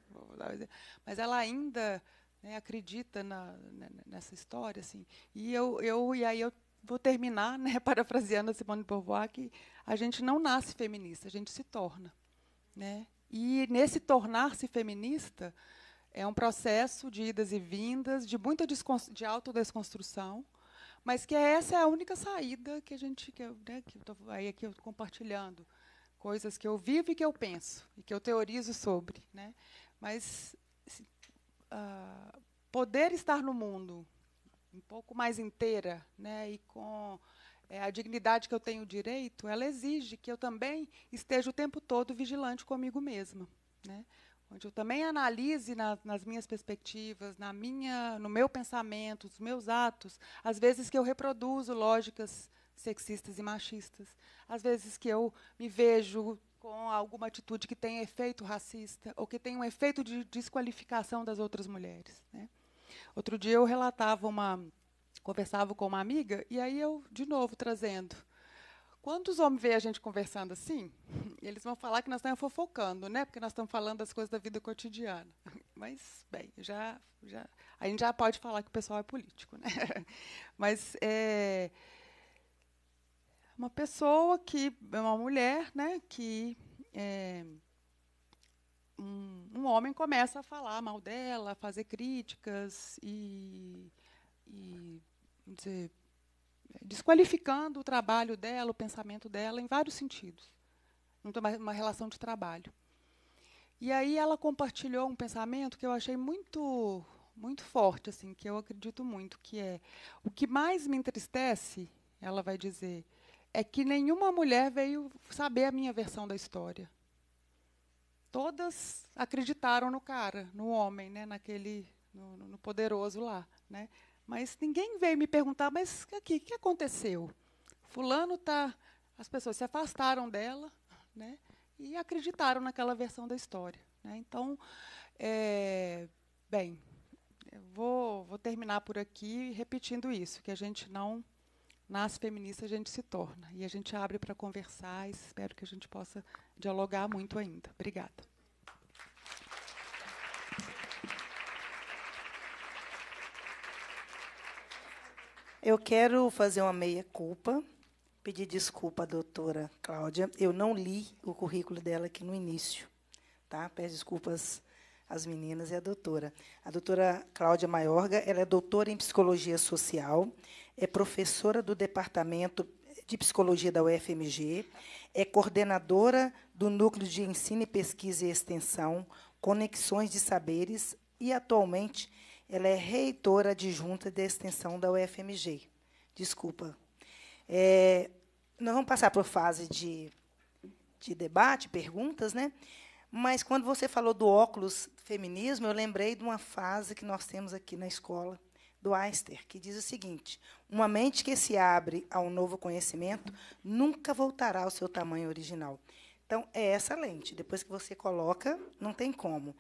mas ela ainda né, acredita na, né, nessa história. Assim. E, eu, eu, e aí eu vou terminar né, [LAUGHS] parafraseando a Simone de Beauvoir, que a gente não nasce feminista, a gente se torna. Né? E nesse tornar-se feminista é um processo de idas e vindas, de muita de autodesconstrução, mas que é, essa é a única saída que a gente que eu, né, que eu tô aí aqui compartilhando coisas que eu vivo e que eu penso e que eu teorizo sobre, né? Mas se, uh, poder estar no mundo um pouco mais inteira, né, e com é, a dignidade que eu tenho direito, ela exige que eu também esteja o tempo todo vigilante comigo mesma, né? onde eu também analise na, nas minhas perspectivas, na minha, no meu pensamento, nos meus atos, às vezes que eu reproduzo lógicas sexistas e machistas, às vezes que eu me vejo com alguma atitude que tem efeito racista ou que tem um efeito de desqualificação das outras mulheres. Né? Outro dia eu relatava uma conversava com uma amiga e aí eu de novo trazendo Quantos homens vê a gente conversando assim? eles vão falar que nós estamos fofocando, né? Porque nós estamos falando das coisas da vida cotidiana. [LAUGHS] Mas, bem, já, já, a gente já pode falar que o pessoal é político, né? [LAUGHS] Mas é uma pessoa que, é uma mulher, né? Que é, um, um, homem começa a falar mal dela, a fazer críticas e, e dizer desqualificando o trabalho dela, o pensamento dela, em vários sentidos uma relação de trabalho. E aí ela compartilhou um pensamento que eu achei muito muito forte assim, que eu acredito muito, que é o que mais me entristece, ela vai dizer, é que nenhuma mulher veio saber a minha versão da história. Todas acreditaram no cara, no homem, né, naquele no, no poderoso lá, né? Mas ninguém veio me perguntar, mas aqui, o que aconteceu? Fulano tá as pessoas se afastaram dela, né? E acreditaram naquela versão da história, né? Então, é, bem, vou, vou terminar por aqui repetindo isso, que a gente não nasce feminista, a gente se torna e a gente abre para conversar. E espero que a gente possa dialogar muito ainda. Obrigada. Eu quero fazer uma meia culpa pedir desculpa à doutora Cláudia. Eu não li o currículo dela aqui no início. Tá? Peço desculpas às meninas e à doutora. A doutora Cláudia Maiorga ela é doutora em psicologia social, é professora do departamento de psicologia da UFMG, é coordenadora do núcleo de ensino e pesquisa e extensão Conexões de Saberes e atualmente ela é reitora adjunta da extensão da UFMG. Desculpa. É, nós vamos passar para a fase de, de debate, perguntas, né? Mas quando você falou do óculos feminismo, eu lembrei de uma fase que nós temos aqui na escola do Einstein, que diz o seguinte: uma mente que se abre a um novo conhecimento nunca voltará ao seu tamanho original. Então, é essa lente. Depois que você coloca, não tem como.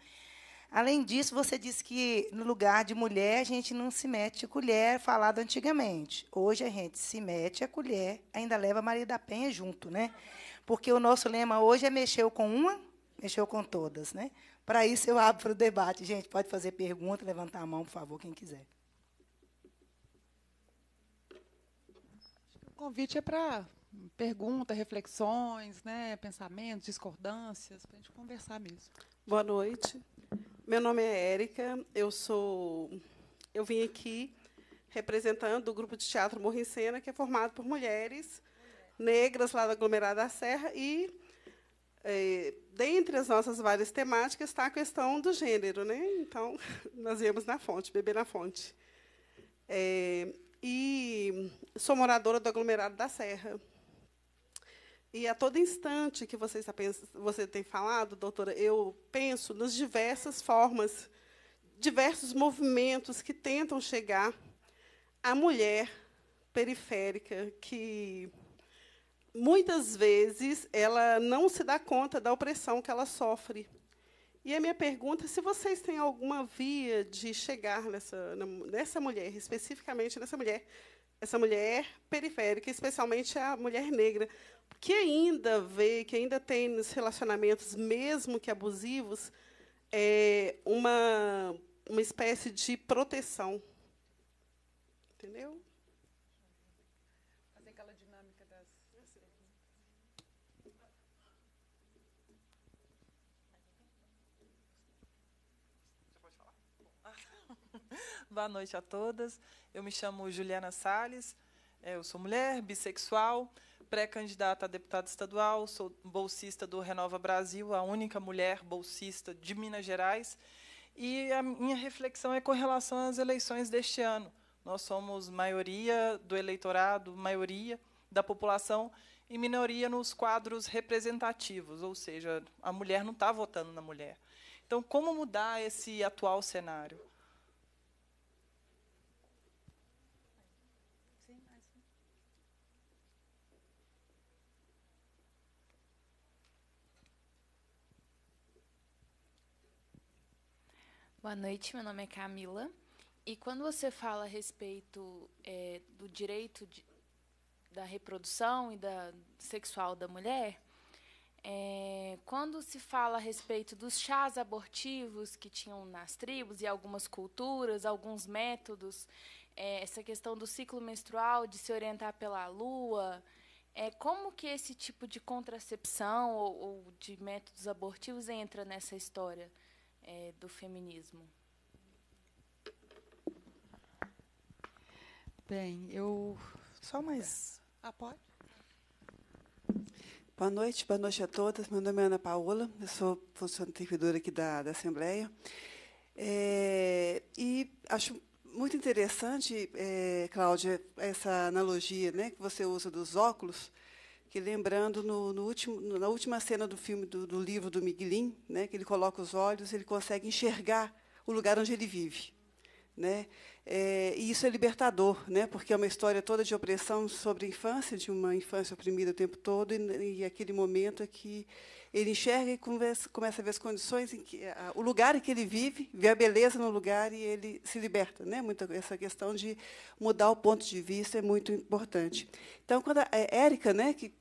Além disso, você disse que no lugar de mulher a gente não se mete colher, falado antigamente. Hoje a gente se mete a colher, ainda leva a Maria da Penha junto, né? Porque o nosso lema hoje é mexeu com uma, mexeu com todas, né? Para isso eu abro o debate. Gente, pode fazer pergunta, levantar a mão, por favor, quem quiser. O convite é para perguntas, reflexões, né, pensamentos, discordâncias, para a gente conversar mesmo. Boa noite. Meu nome é Érica, eu sou eu vim aqui representando o grupo de teatro Morro em Cena, que é formado por mulheres negras lá do aglomerado da Serra e é, dentre as nossas várias temáticas está a questão do gênero, né? Então [LAUGHS] nós viemos na fonte, beber na fonte. É, e sou moradora do aglomerado da Serra, e a todo instante que você, está você tem falado, doutora, eu penso nas diversas formas, diversos movimentos que tentam chegar à mulher periférica, que muitas vezes ela não se dá conta da opressão que ela sofre. E a minha pergunta é se vocês têm alguma via de chegar nessa, nessa mulher, especificamente nessa mulher, essa mulher periférica, especialmente a mulher negra que ainda vê, que ainda tem nos relacionamentos, mesmo que abusivos, é uma, uma espécie de proteção. Entendeu? Fazer aquela dinâmica das. [LAUGHS] Boa noite a todas. Eu me chamo Juliana Sales. É, eu sou mulher, bissexual pré-candidata a deputada estadual, sou bolsista do Renova Brasil, a única mulher bolsista de Minas Gerais. E a minha reflexão é com relação às eleições deste ano. Nós somos maioria do eleitorado, maioria da população e minoria nos quadros representativos, ou seja, a mulher não está votando na mulher. Então, como mudar esse atual cenário? Boa noite, meu nome é Camila. E quando você fala a respeito é, do direito de, da reprodução e da sexual da mulher, é, quando se fala a respeito dos chás abortivos que tinham nas tribos e algumas culturas, alguns métodos, é, essa questão do ciclo menstrual, de se orientar pela lua, é, como que esse tipo de contracepção ou, ou de métodos abortivos entra nessa história? é, do feminismo? Bem, eu. Só mais. Tá. Apoio. Ah, boa noite, boa noite a todas. Meu nome é Ana Paola, eu sou funcionária servidora aqui da, da Assembleia. É, e acho muito interessante, é, Cláudia, essa analogia né, que você usa dos óculos, que lembrando no, no último, na última cena do filme do, do livro do Miguelin, né, que ele coloca os olhos, ele consegue enxergar o lugar onde ele vive. Né? É, e isso é libertador, né? porque é uma história toda de opressão sobre a infância, de uma infância oprimida o tempo todo, e, e aquele momento é que ele enxerga e conversa, começa a ver as condições, em que, a, o lugar em que ele vive, vê a beleza no lugar e ele se liberta. Né? muita essa questão de mudar o ponto de vista é muito importante. Então, quando a Érica, né, que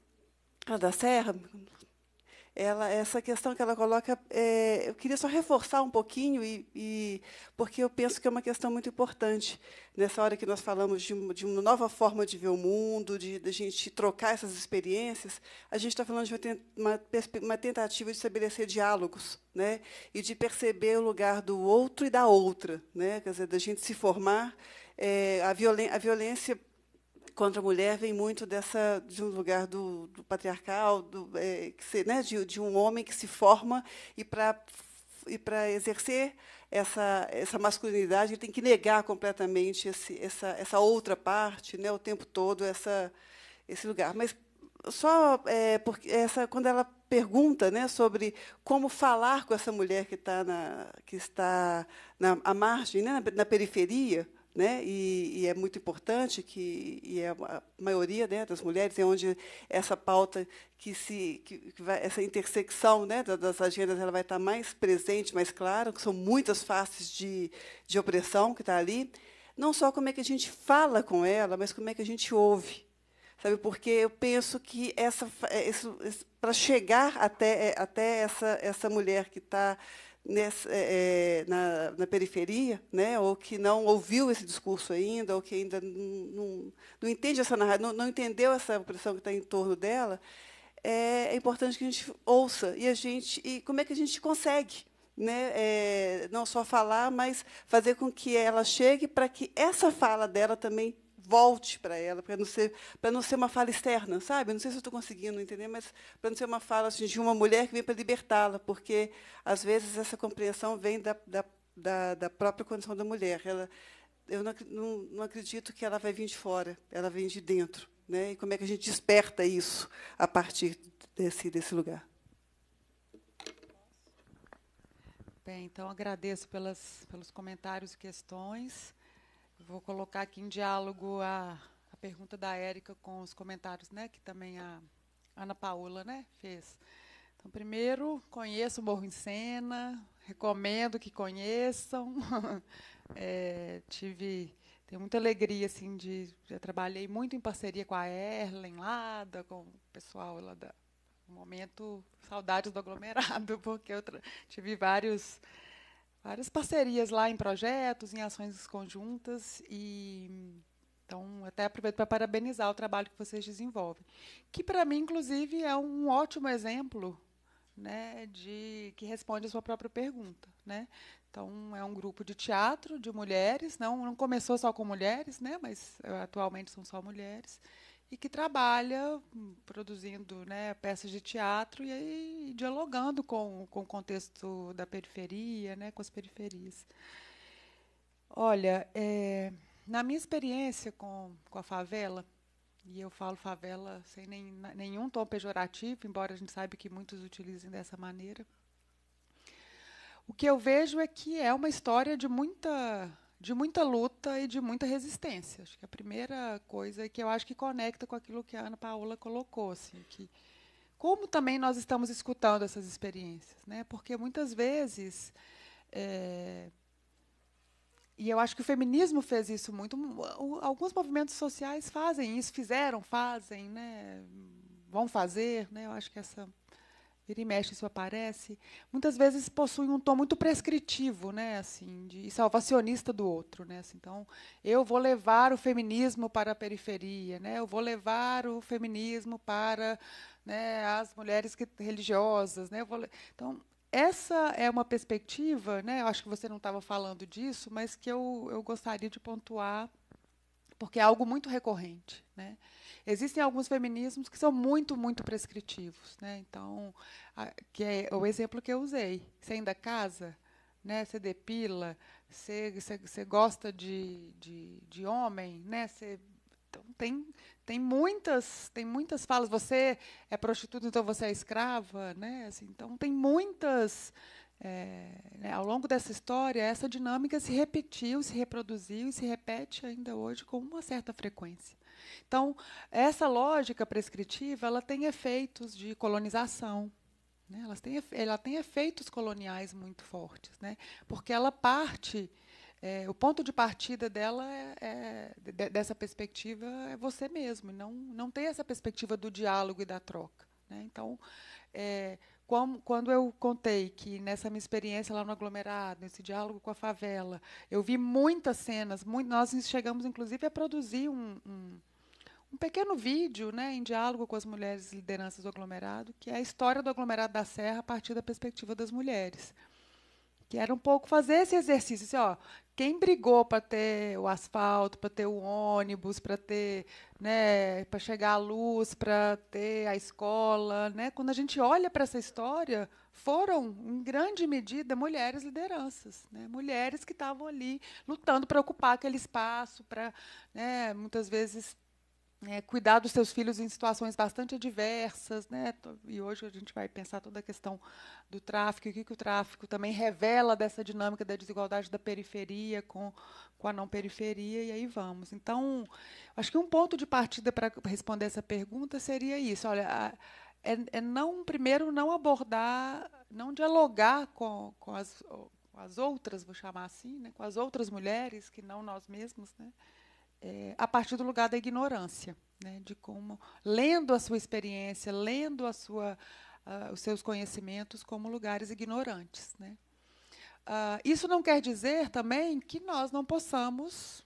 a da Serra, ela, essa questão que ela coloca, é, eu queria só reforçar um pouquinho, e, e, porque eu penso que é uma questão muito importante nessa hora que nós falamos de, de uma nova forma de ver o mundo, de, de, a gente trocar essas experiências, a gente está falando de uma, uma tentativa de estabelecer diálogos né, e de perceber o lugar do outro e da outra, né, quer dizer, da gente se formar. É, a, violen a violência contra a mulher vem muito dessa de um lugar do, do patriarcal, do, é, se, né, de, de, um homem que se forma e para e para exercer essa essa masculinidade ele tem que negar completamente esse, essa essa outra parte, né, o tempo todo essa esse lugar. Mas só é, porque essa quando ela pergunta né, sobre como falar com essa mulher que está na, que está na à margem, né, na, na periferia, né? E, e, é muito importante que e é a maioria né, das mulheres é onde essa pauta que se que, que vai, essa intersecção né, das agendas ela vai estar mais presente, mais clara, que são muitas faces de, de opressão que está ali. Não só como é que a gente fala com ela, mas como é que a gente ouve, sabe? Porque eu penso que essa é, para chegar até é, até essa essa mulher que está nessa, é, é, na, na, periferia, né, ou que não ouviu esse discurso ainda, ou que ainda não, não entende essa narrativa, não, não entendeu essa opressão que está em torno dela, é, é, importante que a gente ouça e a gente e como é que a gente consegue né, é, não só falar, mas fazer com que ela chegue para que essa fala dela também volte para ela, para não, ser, para não ser uma fala externa, sabe? não sei se estou conseguindo entender, mas para não ser uma fala assim, de uma mulher que vem para libertá-la, porque, às vezes, essa compreensão vem da, da, da, da própria condição da mulher. Ela, eu não, não, não acredito que ela vai vir de fora, ela vem de dentro. Né? E como é que a gente desperta isso a partir desse, desse lugar? Bem, então agradeço pelas, pelos comentários e questões. Vou colocar aqui em diálogo a, a pergunta da Érica com os comentários, né, que também a Ana Paula, né, fez. Então, primeiro, conheço o Morro em Sena, recomendo que conheçam. [LAUGHS] é, tive tenho muita alegria assim de já trabalhei muito em parceria com a Erlen lá, da, com o pessoal lá da momento saudades do aglomerado, [LAUGHS] porque eu tive vários várias parcerias lá em projetos, em ações conjuntas e então até aproveito para parabenizar o trabalho que vocês desenvolvem, que para mim inclusive é um ótimo exemplo, né, de que responde a sua própria pergunta, né? Então é um grupo de teatro de mulheres, não não começou só com mulheres, né, mas eh, atualmente são só mulheres e que trabalha hum, produzindo né, peças de teatro e aí, dialogando com, com o contexto da periferia, né, com as periferias. Olha, é, na minha experiência com, com a favela, e eu falo favela sem nem, nenhum tom pejorativo, embora a gente saiba que muitos utilizem dessa maneira, o que eu vejo é que é uma história de muita de muita luta e de muita resistência. Acho que a primeira coisa é que eu acho que conecta com aquilo que a Ana Paula colocou, assim, que como também nós estamos escutando essas experiências, né? Porque muitas vezes é, e eu acho que o feminismo fez isso muito. Alguns movimentos sociais fazem isso, fizeram, fazem, né? vão fazer. Né? Eu acho que essa vira e mexe isso aparece, muitas vezes possui um tom muito prescritivo, né, assim, de e salvacionista do outro, né, assim, então eu vou levar o feminismo para a periferia, né, eu vou levar o feminismo para, né, as mulheres que, religiosas, né, então essa é uma perspectiva, né, eu acho que você não estava falando disso, mas que eu, eu gostaria de pontuar porque é algo muito recorrente. Né? Existem alguns feminismos que são muito, muito prescritivos. Né? Então, a, que é o exemplo que eu usei. Você ainda casa, né? você depila, você, você, você gosta de, de, de, homem, né? você, então, tem, tem, muitas, tem muitas falas. Você é prostituta, então você é escrava. Né? Assim, então, tem muitas é, né, ao longo dessa história, essa dinâmica se repetiu, se reproduziu e se repete ainda hoje com uma certa frequência. Então, essa lógica prescritiva ela tem efeitos de colonização, né, ela, tem, ela tem efeitos coloniais muito fortes, né, porque ela parte. É, o ponto de partida dela é, é de, dessa perspectiva é você mesmo, não não tem essa perspectiva do diálogo e da troca. Né? Então, é, quando eu contei que nessa minha experiência lá no aglomerado, nesse diálogo com a favela, eu vi muitas cenas, muito, nós chegamos inclusive a produzir um, um, um, pequeno vídeo né, em diálogo com as mulheres lideranças do aglomerado, que é a história do aglomerado da Serra a partir da perspectiva das mulheres. Que era um pouco fazer esse exercício, assim, ó, quem brigou para ter o asfalto, para ter o ônibus, para ter, né, para chegar à luz, para ter a escola, né? Quando a gente olha para essa história, foram em grande medida mulheres lideranças, né? Mulheres que estavam ali lutando para ocupar aquele espaço, para, né, muitas vezes é, cuidar dos seus filhos em situações bastante adversas, né? E hoje a gente vai pensar toda a questão do tráfico, o que, que o tráfico também revela dessa dinâmica da desigualdade da periferia com, com a não periferia, e aí vamos. Então, acho que um ponto de partida para responder essa pergunta seria isso. Olha, a, é, é, não primeiro não abordar, não dialogar com, com, as, com as outras, vou chamar assim, né, com as outras mulheres que não nós mesmos, né, é, a partir do lugar da ignorância, né, de como, lendo a sua experiência, lendo a sua, uh, os seus conhecimentos como lugares ignorantes. Né. Uh, isso não quer dizer também que nós não possamos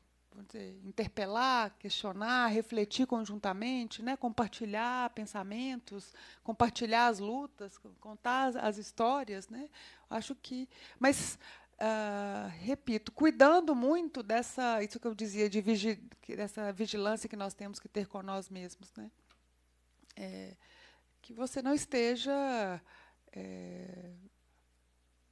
dizer, interpelar, questionar, refletir conjuntamente, né, compartilhar pensamentos, compartilhar as lutas, contar as, as histórias. Né. Acho que. Mas Uh, repito, cuidando muito dessa, isso que eu dizia, de vigi dessa vigilância que nós temos que ter com nós mesmos. Né? É, que você não esteja. É,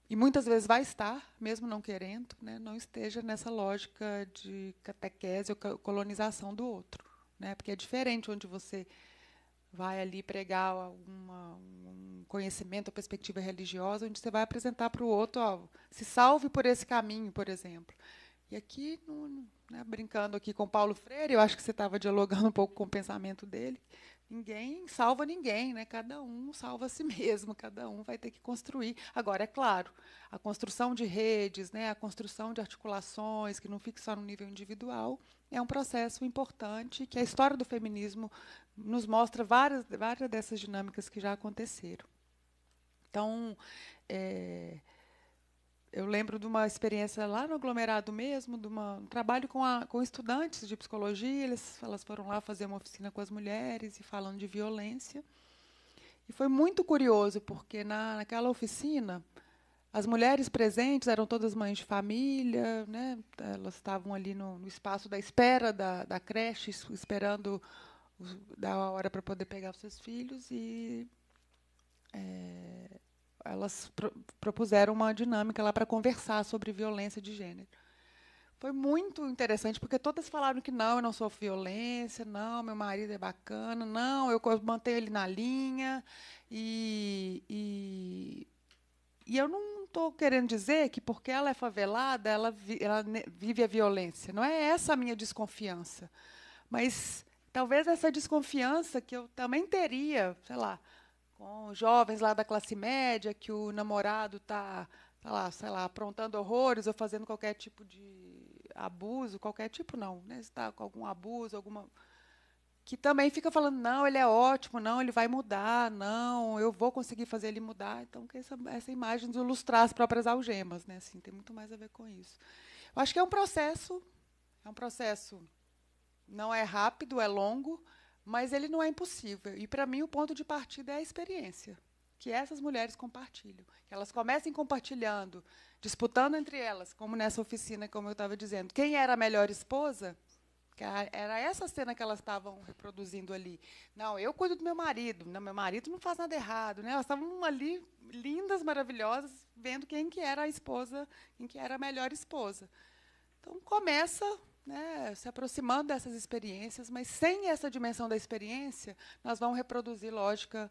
e muitas vezes vai estar, mesmo não querendo, né? não esteja nessa lógica de catequese ou colonização do outro. Né? Porque é diferente onde você vai ali pregar alguma, um conhecimento, uma perspectiva religiosa, onde você vai apresentar para o outro, ó, se salve por esse caminho, por exemplo. E aqui, no, né, brincando aqui com Paulo Freire, eu acho que você estava dialogando [LAUGHS] um pouco com o pensamento dele, Ninguém salva ninguém, né? Cada um salva a si [LAUGHS] mesmo, cada um vai ter que construir. Agora, é claro, a construção de redes, né, a construção de articulações, que não fique só no nível individual, é um processo importante que a história do feminismo nos mostra várias, várias dessas dinâmicas que já aconteceram. Então, é, eu lembro de uma experiência lá no aglomerado mesmo, de uma, um trabalho com, a, com estudantes de psicologia. Eles, elas foram lá fazer uma oficina com as mulheres e falando de violência. E foi muito curioso, porque na, naquela oficina, as mulheres presentes eram todas mães de família, né? elas estavam ali no, no espaço da espera da, da creche, esperando os, dar a hora para poder pegar os seus filhos. E. É, elas pro, propuseram uma dinâmica lá para conversar sobre violência de gênero. Foi muito interessante, porque todas falaram que não, eu não sofro violência, não, meu marido é bacana, não, eu mantenho ele na linha. E, e, e eu não estou querendo dizer que porque ela é favelada, ela, vi, ela vive a violência. Não é essa a minha desconfiança. Mas talvez essa desconfiança que eu também teria, sei lá, com jovens lá da classe média que o namorado está, tá lá, sei lá, aprontando horrores ou fazendo qualquer tipo de abuso, qualquer tipo não, né? Está com algum abuso, alguma que também fica falando não, ele é ótimo, não, ele vai mudar, não, eu vou conseguir fazer ele mudar. Então que essa, essa imagem de ilustrar as próprias algemas, né? Assim, tem muito mais a ver com isso. Eu acho que é um processo, é um processo não é rápido, é longo, mas ele não é impossível. E, para mim, o ponto de partida é a experiência que essas mulheres compartilham. Que elas comecem compartilhando, disputando entre elas, como nessa oficina, como eu estava dizendo. Quem era a melhor esposa? era essa cena que elas estavam reproduzindo ali. Não, eu cuido do meu marido. Não, meu marido não faz nada errado. Né? Elas estavam ali, lindas, maravilhosas, vendo quem que era a esposa, quem que era a melhor esposa. Então, começa né, se aproximando dessas experiências, mas sem essa dimensão da experiência, nós vamos reproduzir lógica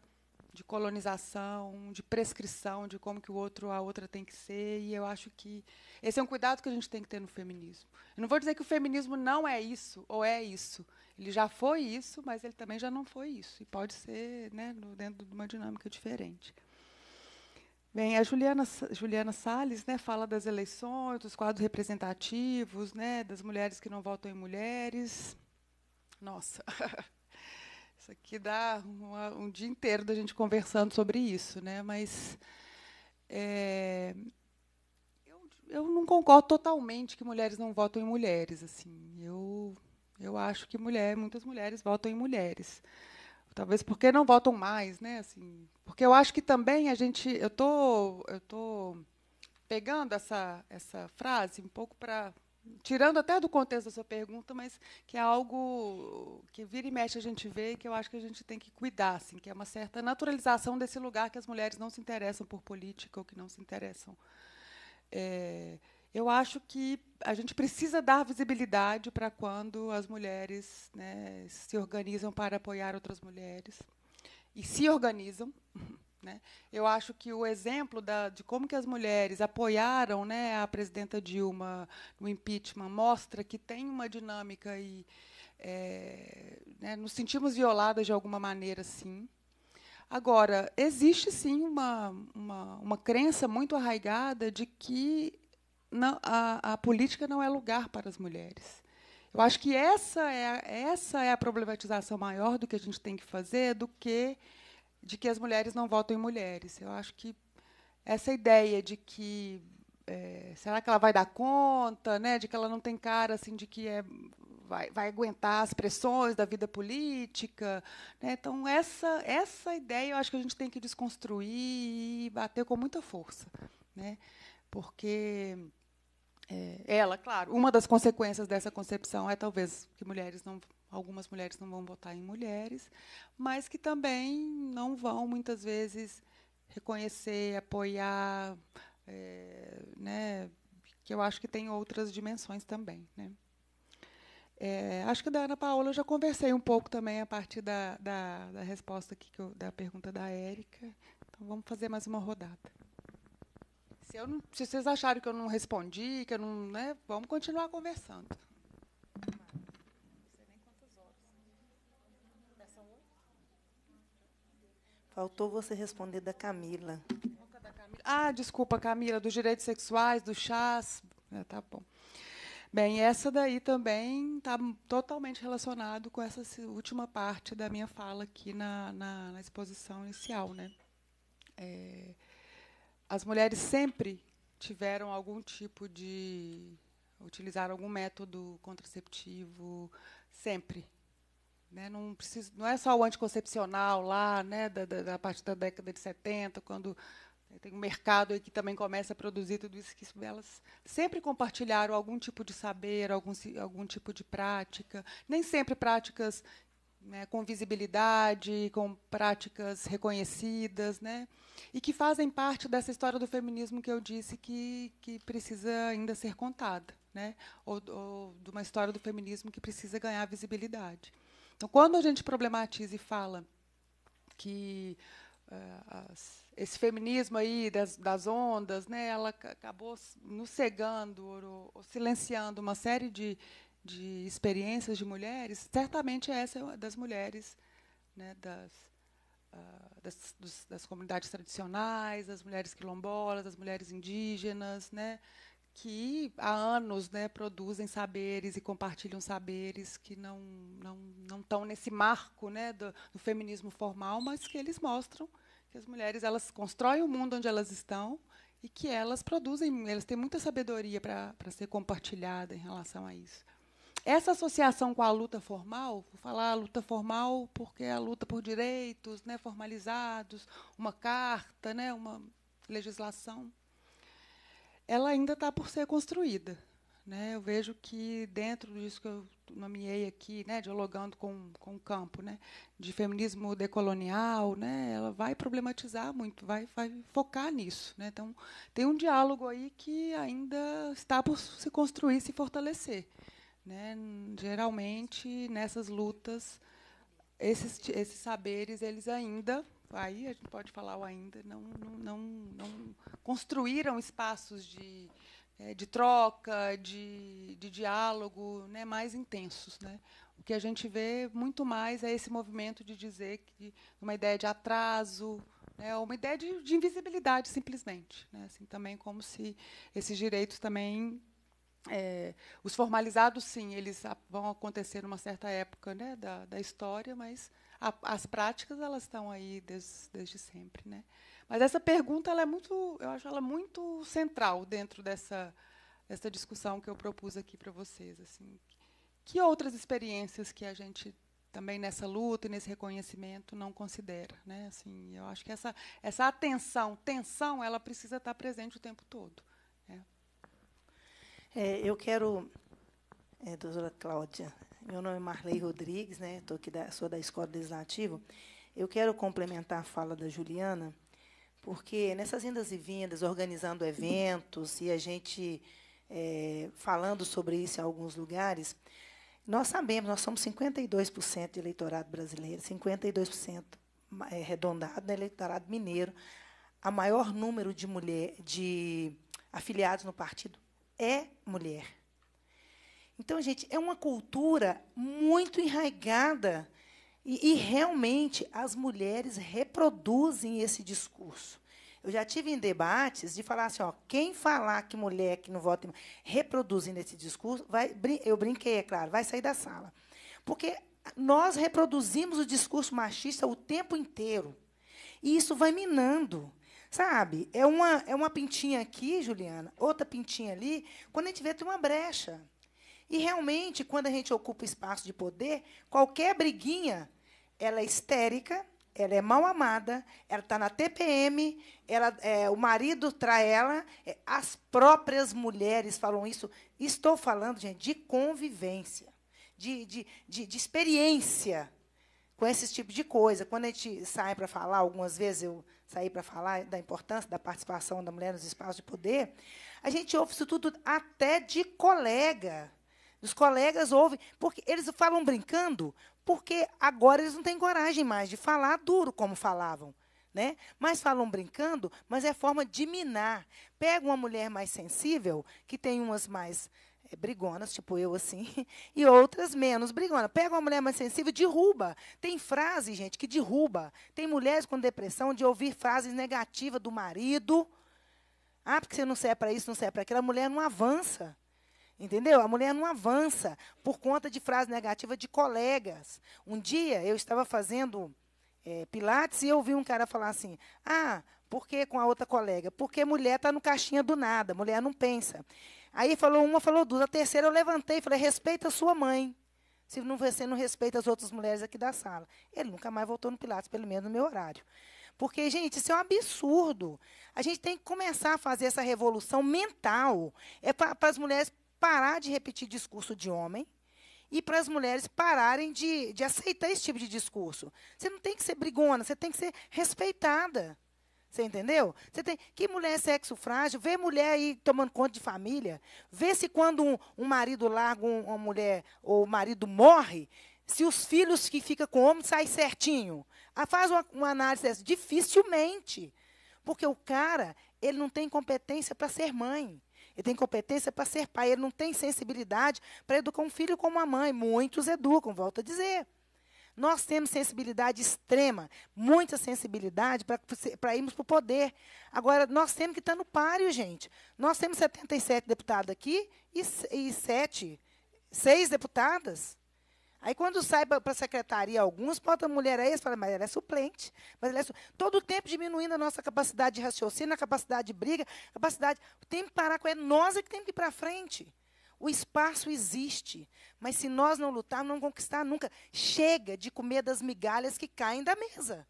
de colonização, de prescrição de como que o outro a outra tem que ser, e eu acho que esse é um cuidado que a gente tem que ter no feminismo. Eu não vou dizer que o feminismo não é isso ou é isso. Ele já foi isso, mas ele também já não foi isso, e pode ser, né, dentro de uma dinâmica diferente. Bem, a Juliana, Juliana Salles né, fala das eleições, dos quadros representativos, né, das mulheres que não votam em mulheres. Nossa, [LAUGHS] isso aqui dá uma, um dia inteiro da gente conversando sobre isso, né? mas é, eu, eu não concordo totalmente que mulheres não votam em mulheres. assim. Eu, eu acho que mulher, muitas mulheres votam em mulheres. Talvez porque não votam mais, né? Assim, porque eu acho que também a gente. Eu tô, eu tô pegando essa, essa frase um pouco para. Tirando até do contexto da sua pergunta, mas que é algo que vira e mexe a gente vê e que eu acho que a gente tem que cuidar, assim, que é uma certa naturalização desse lugar que as mulheres não se interessam por política ou que não se interessam. É, eu acho que a gente precisa dar visibilidade para quando as mulheres né, se organizam para apoiar outras mulheres e se organizam. [LAUGHS] Né? Eu acho que o exemplo da, de como que as mulheres apoiaram né, a presidenta Dilma no impeachment mostra que tem uma dinâmica e é, né, nos sentimos violadas de alguma maneira, sim. Agora, existe sim uma, uma, uma crença muito arraigada de que não, a, a política não é lugar para as mulheres. Eu acho que essa é, essa é a problematização maior do que a gente tem que fazer do que de que as mulheres não votam em mulheres. Eu acho que essa ideia de que é, será que ela vai dar conta, né, de que ela não tem cara assim de que é vai, vai aguentar as pressões da vida política, né? Então essa essa ideia eu acho que a gente tem que desconstruir e bater com muita força, né? porque é, ela, claro, uma das consequências dessa concepção é talvez que mulheres não, algumas mulheres não vão votar em mulheres, mas que também não vão muitas vezes reconhecer, apoiar, é, né, que eu acho que tem outras dimensões também, né. É, acho que da Ana Paola eu já conversei um pouco também a partir da, da, da resposta aqui eu, da pergunta da Érica. Então vamos fazer mais uma rodada. Se, eu não, se vocês acharem que eu não respondi, que eu não. Né, vamos continuar conversando. Faltou você responder da Camila. Ah, desculpa, Camila, dos direitos sexuais, do chás. É, tá bom. Bem, essa daí também está totalmente relacionado com essa última parte da minha fala aqui na, na, na exposição inicial, né? É, as mulheres sempre tiveram algum tipo de utilizar algum método contraceptivo sempre. Né? Não, precisa, não é só o anticoncepcional lá, né? da, da, da partir da década de 70, quando tem um mercado aí que também começa a produzir tudo isso, que elas sempre compartilharam algum tipo de saber, algum, algum tipo de prática, nem sempre práticas né, com visibilidade, com práticas reconhecidas, né, e que fazem parte dessa história do feminismo que eu disse que, que precisa ainda ser contada, né, ou, ou de uma história do feminismo que precisa ganhar visibilidade. Então, quando a gente problematiza e fala que uh, as, esse feminismo aí das, das, ondas, né, ela acabou nos cegando ou, ou silenciando uma série de, de experiências de mulheres, certamente essa é uma das mulheres né, das, uh, das, dos, das, comunidades tradicionais, das mulheres quilombolas, das mulheres indígenas, né, que há anos né, produzem saberes e compartilham saberes que não não não estão nesse marco né, do, do feminismo formal, mas que eles mostram que as mulheres elas constroem o mundo onde elas estão e que elas produzem, elas têm muita sabedoria para ser compartilhada em relação a isso. Essa associação com a luta formal, vou falar luta formal porque é a luta por direitos né, formalizados, uma carta, né, uma legislação, ela ainda está por ser construída. Né? Eu vejo que, dentro disso que eu nomeei aqui, né, dialogando com, com o campo né, de feminismo decolonial, né, ela vai problematizar muito, vai, vai focar nisso. Né? Então, tem um diálogo aí que ainda está por se construir, se fortalecer. Né? Geralmente, nessas lutas, esses, esses saberes, eles ainda, aí a gente pode falar o ainda, não, não, não, não construíram espaços de, é, de troca, de, de diálogo né? mais intensos. Né? O que a gente vê muito mais é esse movimento de dizer que uma ideia de atraso, é uma ideia de, de invisibilidade, simplesmente. Né? Assim, também como se esses direitos também é, os formalizados, sim, eles vão acontecer numa certa época né, da, da história, mas a, as práticas elas estão aí desde, desde sempre, né? Mas essa pergunta ela é muito, eu acho ela muito central dentro dessa, dessa discussão que eu propus aqui para vocês, assim. Que outras experiências que a gente também nessa luta e nesse reconhecimento não considera, né? Assim, eu acho que essa essa atenção, tensão, ela precisa estar tá presente o tempo todo. É, eu quero, é, doutora Cláudia, meu nome é Marley Rodrigues, né? Tô aqui da, sou da Escola Legislativa. Eu quero complementar a fala da Juliana, porque nessas indas e vindas, organizando eventos e a gente é, falando sobre isso em alguns lugares, nós sabemos, nós somos 52% de eleitorado brasileiro, 52% é, arredondado do eleitorado mineiro, a maior número de mulher de afiliados no partido é mulher. Então, gente, é uma cultura muito enraigada e, e, realmente as mulheres reproduzem esse discurso. Eu já tive em debates de falar assim, ó, quem falar que mulher que não vota reproduzindo esse discurso, vai, eu brinquei, é claro, vai sair da sala. Porque nós reproduzimos o discurso machista o tempo inteiro. E isso vai minando. Sabe? É uma, é uma pintinha aqui, Juliana, outra pintinha ali. Quando a gente vê, tem uma brecha. E realmente, quando a gente ocupa espaço de poder, qualquer briguinha, ela é histérica, ela é mal amada, ela está na TPM, ela, é, o marido trai ela, é, as próprias mulheres falam isso. Estou falando, gente, de convivência, de, de, de, de experiência com esse tipo de coisa. Quando a gente sai para falar, algumas vezes eu sair para falar da importância da participação da mulher nos espaços de poder, a gente ouve isso tudo até de colega. Os colegas ouvem, porque eles falam brincando, porque agora eles não têm coragem mais de falar duro como falavam. Né? Mas falam brincando, mas é forma de minar. Pega uma mulher mais sensível, que tem umas mais é brigonas, tipo eu assim, [LAUGHS] e outras menos brigona. Pega uma mulher mais sensível, derruba. Tem frase, gente, que derruba. Tem mulheres com depressão de ouvir frases negativas do marido. Ah, porque você não serve para isso, não serve para aquilo. A mulher não avança. Entendeu? A mulher não avança por conta de frases negativas de colegas. Um dia eu estava fazendo é, pilates e eu ouvi um cara falar assim: "Ah, por que com a outra colega? Porque mulher está no caixinha do nada, mulher não pensa". Aí falou uma, falou duas. A terceira eu levantei e falei: respeita a sua mãe. Se não, você não respeita as outras mulheres aqui da sala. Ele nunca mais voltou no Pilates, pelo menos no meu horário. Porque, gente, isso é um absurdo. A gente tem que começar a fazer essa revolução mental. É para as mulheres parar de repetir discurso de homem e para as mulheres pararem de, de aceitar esse tipo de discurso. Você não tem que ser brigona, você tem que ser respeitada. Você entendeu? Você tem que mulher é sexo frágil, vê mulher aí tomando conta de família, vê se quando um, um marido larga um, uma mulher ou o marido morre, se os filhos que ficam com o homem saem certinho. Ah, faz uma, uma análise dessa. Dificilmente. Porque o cara, ele não tem competência para ser mãe. Ele tem competência para ser pai. Ele não tem sensibilidade para educar um filho como a mãe. Muitos educam, volto a dizer. Nós temos sensibilidade extrema, muita sensibilidade para irmos para o poder. Agora, nós temos que estar tá no páreo, gente. Nós temos 77 deputados aqui e, e sete, seis deputadas. Aí quando sai para a secretaria alguns, bota a mulher aí, fala, mas ela é suplente. Mas ela é su Todo o tempo diminuindo a nossa capacidade de raciocínio, a capacidade de briga, capacidade. Tem que parar com é nós é que temos que ir para frente. O espaço existe, mas se nós não lutarmos, não conquistar nunca. Chega de comer das migalhas que caem da mesa.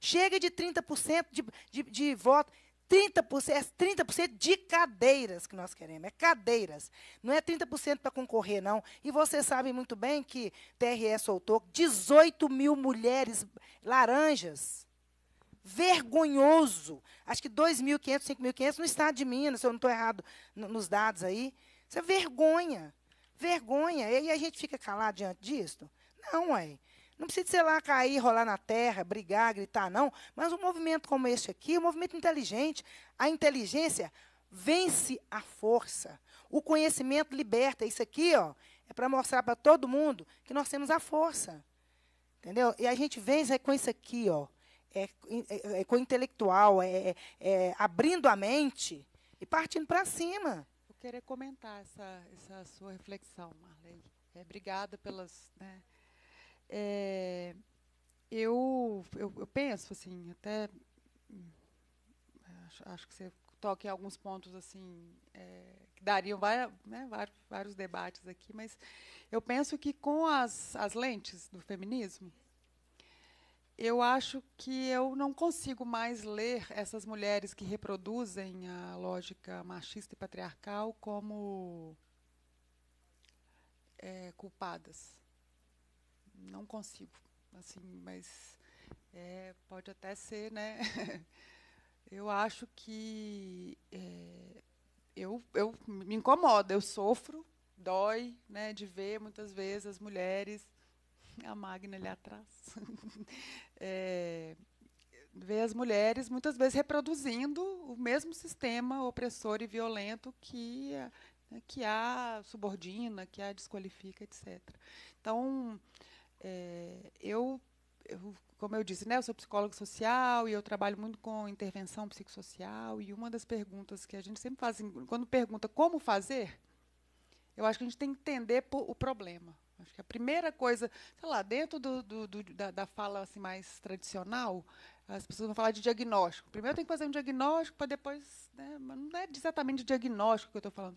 Chega de 30% de, de, de voto. 30%, é 30% de cadeiras que nós queremos, é cadeiras. Não é 30% para concorrer, não. E vocês sabem muito bem que TRE soltou 18 mil mulheres laranjas. Vergonhoso. Acho que 2.500, 5.500 no estado de Minas, se eu não estou errado nos dados aí. Isso é vergonha. Vergonha. E a gente fica calado diante disso? Não, ué. Não precisa, sei lá, cair, rolar na terra, brigar, gritar, não. Mas um movimento como este aqui, um movimento inteligente. A inteligência vence a força. O conhecimento liberta. Isso aqui, ó, é para mostrar para todo mundo que nós temos a força. Entendeu? E a gente vence é com isso aqui, ó. É, é, é com o intelectual, é, é, é abrindo a mente e partindo para cima querer comentar essa, essa sua reflexão, Marley. É, obrigada pelas. Né, é, eu, eu, eu, penso, assim, até. Hum, acho, acho, que você toca em alguns pontos assim é, que dariam vai, né, vários, vários, debates aqui, mas eu penso que com as, as lentes do feminismo eu acho que eu não consigo mais ler essas mulheres que reproduzem a lógica machista e patriarcal como é, culpadas. Não consigo, assim, mas é, pode até ser, né? [LAUGHS] eu acho que é, eu, eu me incomoda, eu sofro, dói, né, de ver muitas vezes as mulheres [LAUGHS] a Magna ali atrás, [LAUGHS] é, as mulheres muitas vezes reproduzindo o mesmo sistema opressor e violento que né, que a subordina, que a desqualifica, etc. Então, é, eu, eu, como eu disse, né, eu sou psicóloga social e eu trabalho muito com intervenção psicossocial. E uma das perguntas que a gente sempre faz, quando pergunta como fazer, eu acho que a gente tem que entender o problema. Acho que a primeira coisa, sei lá, dentro do, do, do, da, da, fala assim, mais tradicional, as pessoas vão falar de diagnóstico. Primeiro tem que fazer um diagnóstico para depois. Né, não é exatamente de diagnóstico que eu estou falando.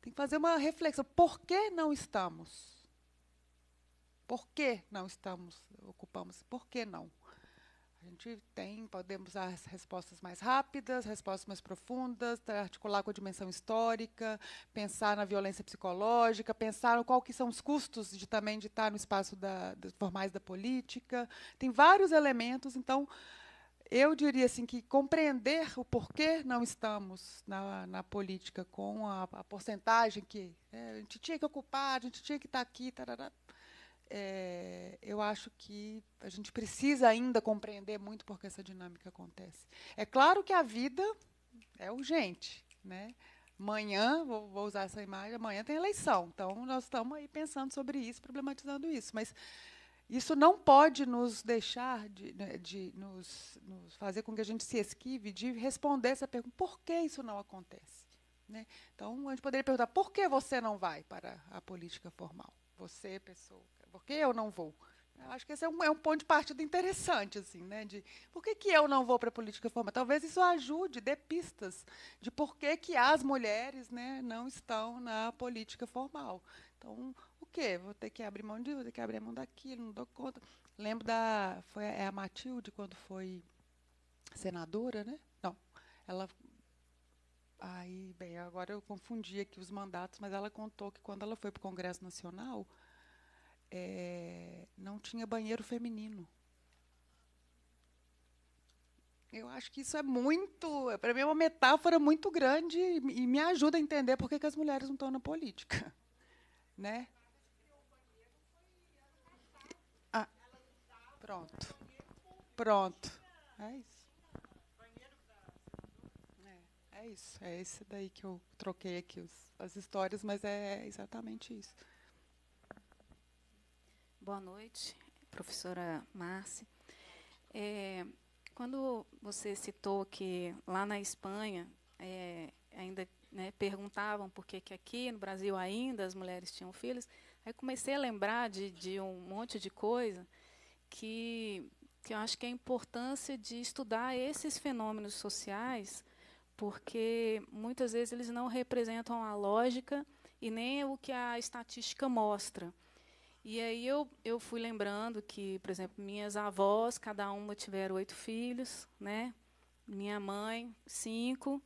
Tem que fazer uma reflexão. Por que não estamos? Por que não estamos, ocupamos? Por que não? A gente tem, podemos dar respostas mais rápidas, respostas mais profundas, articular com a dimensão histórica, pensar na violência psicológica, pensar no qual que são os custos de também de estar no espaço da, dos formais da política. Tem vários elementos, então eu diria assim que compreender o porquê não estamos na, na política com a, a porcentagem que é, a gente tinha que ocupar, a gente tinha que estar aqui, tarará, é, eu acho que a gente precisa ainda compreender muito porque essa dinâmica acontece. É claro que a vida é urgente, né? Amanhã, vou, vou usar essa imagem, amanhã tem eleição. Então, nós estamos aí pensando sobre isso, problematizando isso. Mas isso não pode nos deixar de, né, de nos, nos, fazer com que a gente se esquive de responder essa pergunta: por que isso não acontece? Né? Então, a gente poderia perguntar: por que você não vai para a política formal? Você, pessoa. Por que eu não vou? Eu acho que esse é um, é um, ponto de partida interessante, assim, né? De por que, que eu não vou para a política formal? Talvez isso ajude, dê pistas de por que, que as mulheres né, não estão na política formal. Então, o quê? Vou ter que abrir mão disso, vou ter que abrir mão daquilo, não dou conta. Lembro da. Foi é a Matilde quando foi senadora, né? Não. Ela. Aí, bem, agora eu confundi aqui os mandatos, mas ela contou que quando ela foi para o Congresso Nacional é, não tinha banheiro feminino. Eu acho que isso é muito, para mim é uma metáfora muito grande e me ajuda a entender por que, que as mulheres não estão na política, [LAUGHS] né? Ah, pronto, pronto, é isso. É, é isso, é esse daí que eu troquei aqui os, as histórias, mas é exatamente isso. Boa noite, professora Márcia. É, quando você citou que lá na Espanha é, ainda né, perguntavam por que, que aqui no Brasil ainda as mulheres tinham filhos, aí comecei a lembrar de, de um monte de coisa que, que eu acho que é a importância de estudar esses fenômenos sociais, porque muitas vezes eles não representam a lógica e nem o que a estatística mostra. E aí eu, eu fui lembrando que, por exemplo, minhas avós, cada uma tiveram oito filhos, né? Minha mãe, cinco.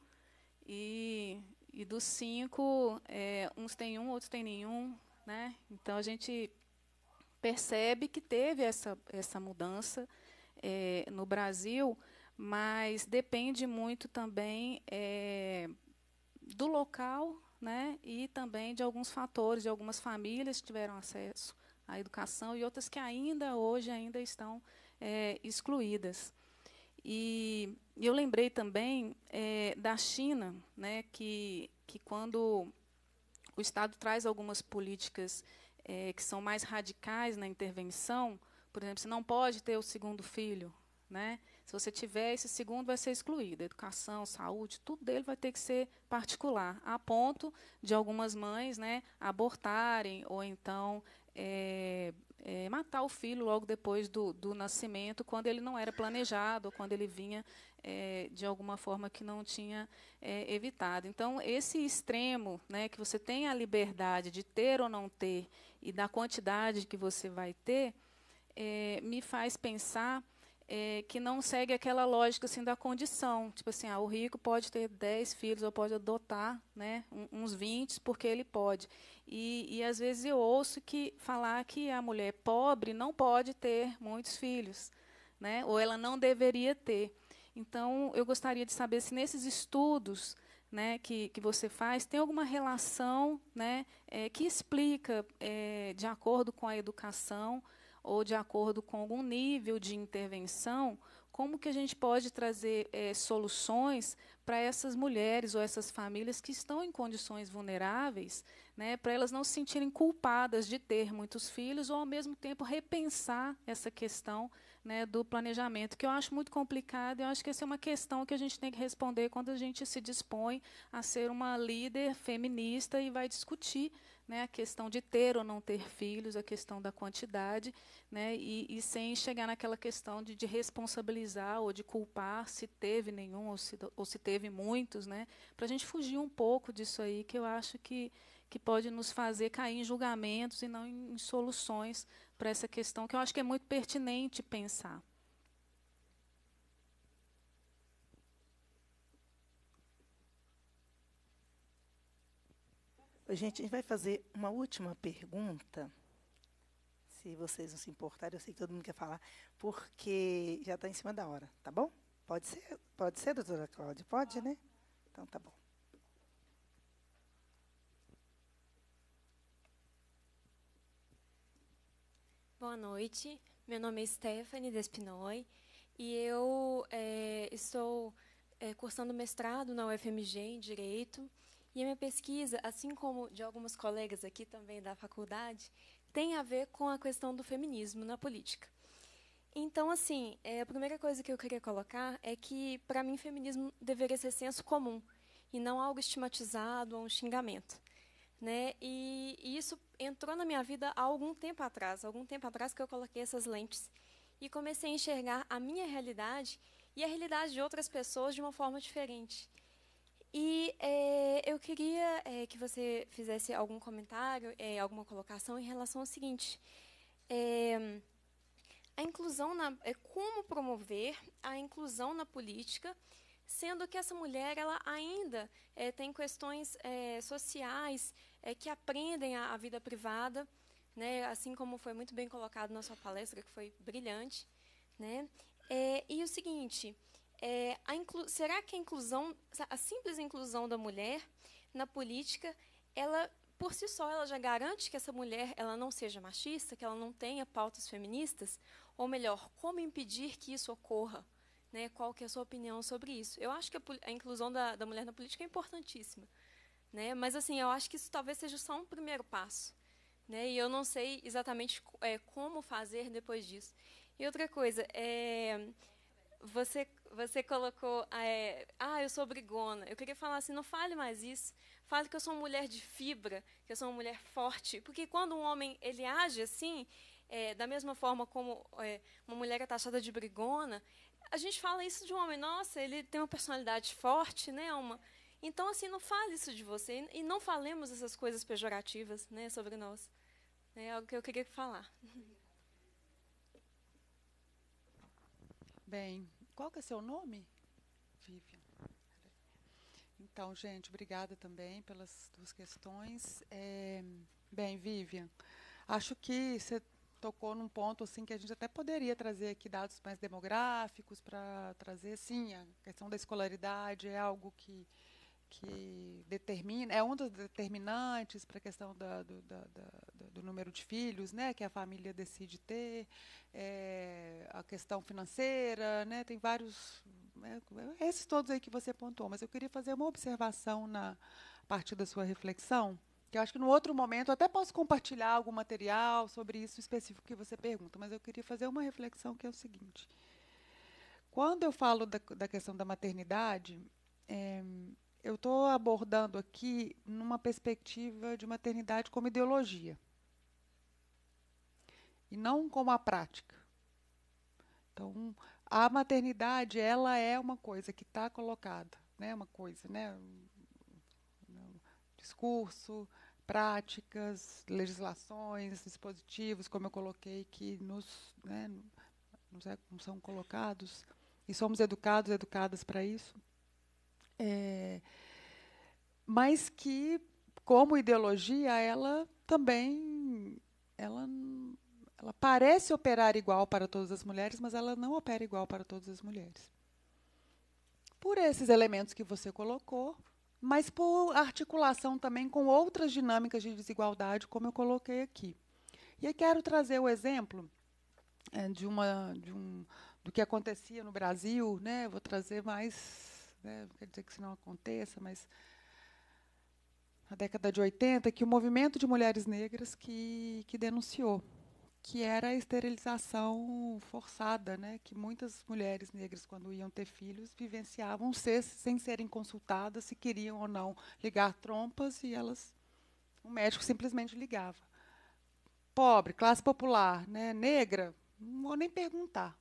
E, e dos cinco, é, uns têm um, outros têm nenhum, né? Então a gente percebe que teve essa, essa mudança é, no Brasil, mas depende muito também é, do local, né? E também de alguns fatores, de algumas famílias que tiveram acesso a educação e outras que ainda hoje ainda estão é, excluídas. E eu lembrei também é, da China, né, que, que quando o Estado traz algumas políticas é, que são mais radicais na intervenção, por exemplo, você não pode ter o segundo filho, né? Se você tiver, esse segundo vai ser excluído. Educação, saúde, tudo dele vai ter que ser particular, a ponto de algumas mães né, abortarem ou então é, é, matar o filho logo depois do, do, nascimento, quando ele não era planejado, ou quando ele vinha é, de alguma forma que não tinha é, evitado. Então, esse extremo, né, que você tem a liberdade de ter ou não ter, e da quantidade que você vai ter, é, me faz pensar é, que não segue aquela lógica assim da condição. Tipo assim, ah, o rico pode ter 10 filhos ou pode adotar né, uns 20 porque ele pode. E, e às vezes eu ouço que falar que a mulher pobre não pode ter muitos filhos, né, ou ela não deveria ter. Então, eu gostaria de saber se nesses estudos né, que, que você faz tem alguma relação né, é, que explica, é, de acordo com a educação, ou de acordo com algum nível de intervenção, como que a gente pode trazer é, soluções para essas mulheres ou essas famílias que estão em condições vulneráveis, né, para elas não se sentirem culpadas de ter muitos filhos ou, ao mesmo tempo, repensar essa questão né, do planejamento, que eu acho muito complicado e eu acho que essa é uma questão que a gente tem que responder quando a gente se dispõe a ser uma líder feminista e vai discutir né, a questão de ter ou não ter filhos, a questão da quantidade, né, e, e sem chegar naquela questão de, de responsabilizar ou de culpar se teve nenhum ou se, ou se teve muitos, né, para a gente fugir um pouco disso aí, que eu acho que, que pode nos fazer cair em julgamentos e não em, em soluções para essa questão, que eu acho que é muito pertinente pensar. Gente, a gente vai fazer uma última pergunta. Se vocês não se importarem, eu sei que todo mundo quer falar, porque já está em cima da hora, tá bom? Pode ser, pode ser, doutora Cláudia? Pode, né? Então tá bom. Boa noite. Meu nome é Stephanie Despinoy e eu é, estou é, cursando mestrado na UFMG em Direito. E a minha pesquisa, assim como de algumas colegas aqui também da faculdade, tem a ver com a questão do feminismo na política. Então, assim, é, a primeira coisa que eu queria colocar é que, para mim, feminismo deveria ser senso comum e não algo estigmatizado ou um xingamento. Né? E, e isso entrou na minha vida há algum tempo atrás, algum tempo atrás que eu coloquei essas lentes e comecei a enxergar a minha realidade e a realidade de outras pessoas de uma forma diferente. E é, eu queria é, que você fizesse algum comentário, é, alguma colocação em relação ao seguinte: é, a inclusão na, é, como promover a inclusão na política, sendo que essa mulher ela ainda é, tem questões sociais que aprendem a, a vida privada, né, assim como foi muito bem colocado na sua palestra, que foi brilhante, né? e o seguinte. É, será que a inclusão, a simples inclusão da mulher na política, ela por si só ela já garante que essa mulher ela não seja machista, que ela não tenha pautas feministas, ou melhor, como impedir que isso ocorra? Né? Qual que é a sua opinião sobre isso? Eu acho que a, a inclusão da, da, mulher na política é importantíssima, né? Mas assim, eu acho que isso talvez seja só um primeiro passo, né? E eu não sei exatamente é, como fazer depois disso. E outra coisa, é, você você colocou. Ah, é, ah, eu sou brigona. Eu queria falar assim: não fale mais isso. Fale que eu sou uma mulher de fibra, que eu sou uma mulher forte. Porque quando um homem ele age assim, é, da mesma forma como é, uma mulher é taxada de brigona, a gente fala isso de um homem. Nossa, ele tem uma personalidade forte, né? Uma... Então, assim, não fale isso de você. E não falemos essas coisas pejorativas né, sobre nós. É algo que eu queria falar. Bem, qual que é seu nome? Vivian. Então, gente, obrigada também pelas duas questões. É, bem, Vivian, acho que você tocou num ponto assim que a gente até poderia trazer aqui dados mais demográficos para trazer, sim, a questão da escolaridade é algo que que determina, é um dos determinantes para a questão da, do, da, da, do, número de filhos, né, que a família decide ter, é, a questão financeira, né, tem vários, é, esses todos aí que você apontou, mas eu queria fazer uma observação na a partir da sua reflexão, que eu acho que no outro momento eu até posso compartilhar algum material sobre isso específico que você pergunta, mas eu queria fazer uma reflexão que é o seguinte. Quando eu falo da, da questão da maternidade, é, eu estou abordando aqui numa perspectiva de maternidade como ideologia e não como a prática. Então, a maternidade ela é uma coisa que está colocada, né? Uma coisa, né? Discurso, práticas, legislações, dispositivos, como eu coloquei, que nos, né, nos é, são colocados e somos educados, educadas para isso é, mas que, como ideologia, ela também ela, ela parece operar igual para todas as mulheres, mas ela não opera igual para todas as mulheres. Por esses elementos que você colocou, mas por articulação também com outras dinâmicas de desigualdade, como eu coloquei aqui. E eu quero trazer o exemplo é, de uma, de um, do que acontecia no Brasil, né? Vou trazer mais né, quer dizer que isso não aconteça, mas na década de 80, que o movimento de mulheres negras que, que denunciou, que era a esterilização forçada, né, que muitas mulheres negras, quando iam ter filhos, vivenciavam ser, sem serem consultadas se queriam ou não ligar trompas, e elas o médico simplesmente ligava. Pobre, classe popular, né, negra, não vou nem perguntar.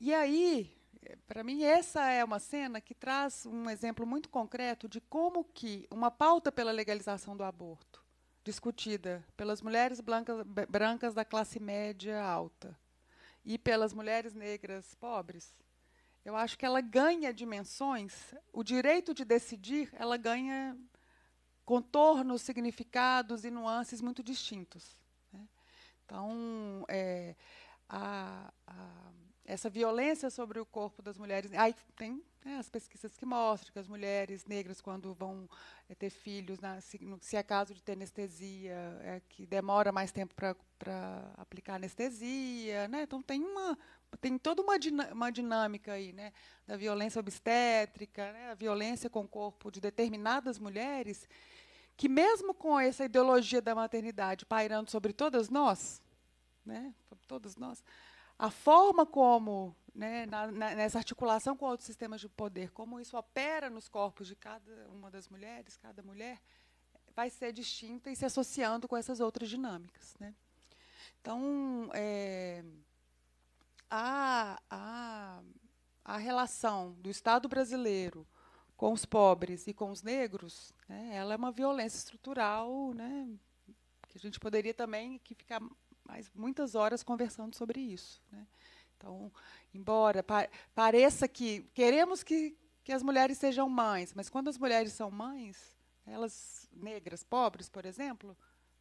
E aí, para mim essa é uma cena que traz um exemplo muito concreto de como que uma pauta pela legalização do aborto, discutida pelas mulheres brancas da classe média alta e pelas mulheres negras pobres, eu acho que ela ganha dimensões, o direito de decidir, ela ganha contornos, significados e nuances muito distintos. Né? Então, é, a, a essa violência sobre o corpo das mulheres. Aí tem né, as pesquisas que mostram que as mulheres negras, quando vão é, ter filhos, na, se, no, se, é caso de ter anestesia, é que demora mais tempo para aplicar anestesia. Né? Então, tem uma tem toda uma, dinâmica, uma dinâmica aí, né, da violência obstétrica, né, a violência com o corpo de determinadas mulheres, que mesmo com essa ideologia da maternidade pairando sobre todas nós, né, sobre todas nós, a forma como, né, na, nessa articulação com outros sistemas de poder, como isso opera nos corpos de cada uma das mulheres, cada mulher, vai ser distinta e se associando com essas outras dinâmicas. Né? Então, é, a, a, a relação do Estado brasileiro com os pobres e com os negros, né, ela é uma violência estrutural, né, que a gente poderia também que ficar mas muitas horas conversando sobre isso. Né? Então, embora pa pareça que queremos que, que as mulheres sejam mães, mas quando as mulheres são mães, elas negras, pobres, por exemplo,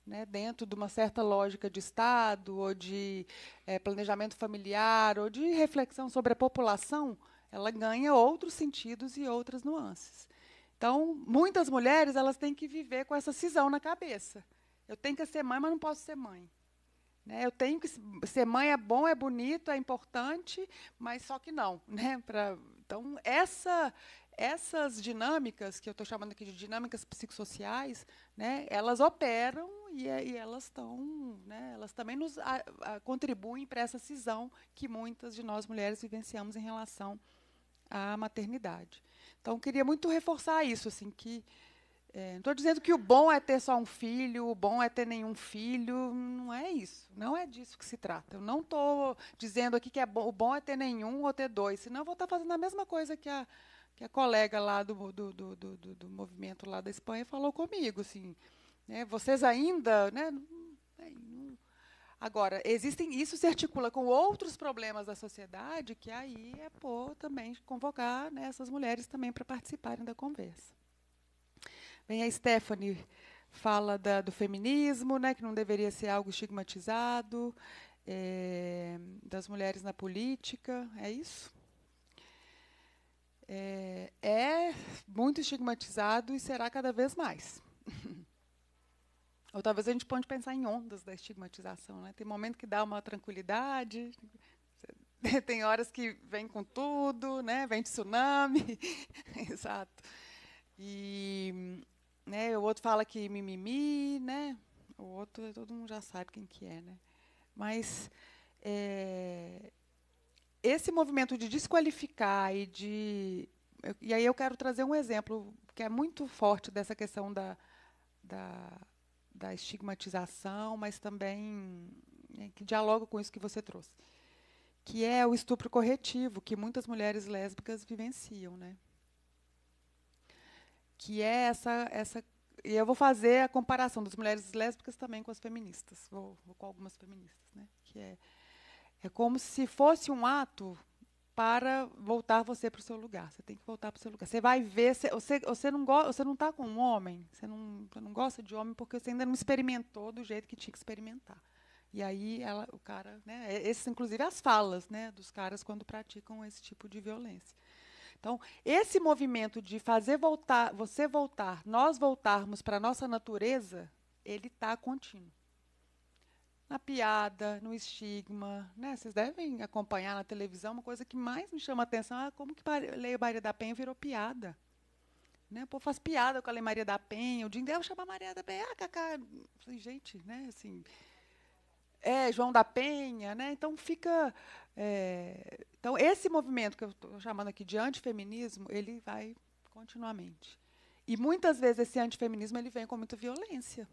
né, dentro de uma certa lógica de Estado, ou de é, planejamento familiar, ou de reflexão sobre a população, ela ganha outros sentidos e outras nuances. Então, muitas mulheres elas têm que viver com essa cisão na cabeça. Eu tenho que ser mãe, mas não posso ser mãe. Né? Eu tenho que ser mãe é bom, é bonito, é importante, mas só que não, [LAUGHS] né? Pra, então essa essas dinâmicas que eu estou chamando aqui de dinâmicas psicossociais, né, elas operam e, é, e elas estão, né, elas também nos a, a, contribuem para essa cisão que muitas de nós mulheres vivenciamos em relação à maternidade. Então queria muito reforçar isso, assim que é, não estou dizendo que o bom é ter só um filho, o bom é ter nenhum filho. Não é isso. Não é disso que se trata. Eu não estou dizendo aqui que é bom, o bom é ter nenhum ou ter dois. Senão eu vou estar tá fazendo a mesma coisa que a, que a colega lá do, do, do, do, do movimento lá da Espanha falou comigo. Assim, né, vocês ainda. Né, Agora, existem isso se articula com outros problemas da sociedade, que aí é pôr também convocar né, essas mulheres também para participarem da conversa. Bem, a Stephanie fala da, do feminismo, né, que não deveria ser algo estigmatizado, é, das mulheres na política, é isso? É, é muito estigmatizado e será cada vez mais. [LAUGHS] Ou talvez a gente pode pensar em ondas da estigmatização. Né? Tem momento que dá uma tranquilidade, [LAUGHS] tem horas que vem com tudo, né? vem tsunami. [LAUGHS] Exato. E né? O outro fala que mimimi, né? O outro, todo mundo já sabe quem que é, né? Mas é, esse movimento de desqualificar e de... E aí eu quero trazer um exemplo que é muito forte dessa questão da, da, da estigmatização, mas também né, que dialoga com isso que você trouxe, que é o estupro corretivo que muitas mulheres lésbicas vivenciam, né? que é essa essa e eu vou fazer a comparação das mulheres lésbicas também com as feministas, vou, vou com algumas feministas, né? Que é é como se fosse um ato para voltar você para o seu lugar. Você tem que voltar para o seu lugar. Você vai ver, você, você não gosta, você não está com um homem, você não, você não gosta de homem porque você ainda não experimentou do jeito que tinha que experimentar. E aí ela, o cara, né, é, esses inclusive as falas, né, dos caras quando praticam esse tipo de violência. Então, esse movimento de fazer voltar, você voltar, nós voltarmos para a nossa natureza, ele está contínuo. Na piada, no estigma, né? Vocês devem acompanhar na televisão uma coisa que mais me chama a atenção é como que Lei Maria da Penha virou piada. Né? O povo faz piada com a Lei Maria da Penha, o Dindel chama Maria da Penha, ah, cacá. Assim, gente, né? Assim, é, João da Penha, né? Então fica. É, então, esse movimento que eu estou chamando aqui de antifeminismo, ele vai continuamente. E muitas vezes esse antifeminismo ele vem com muita violência.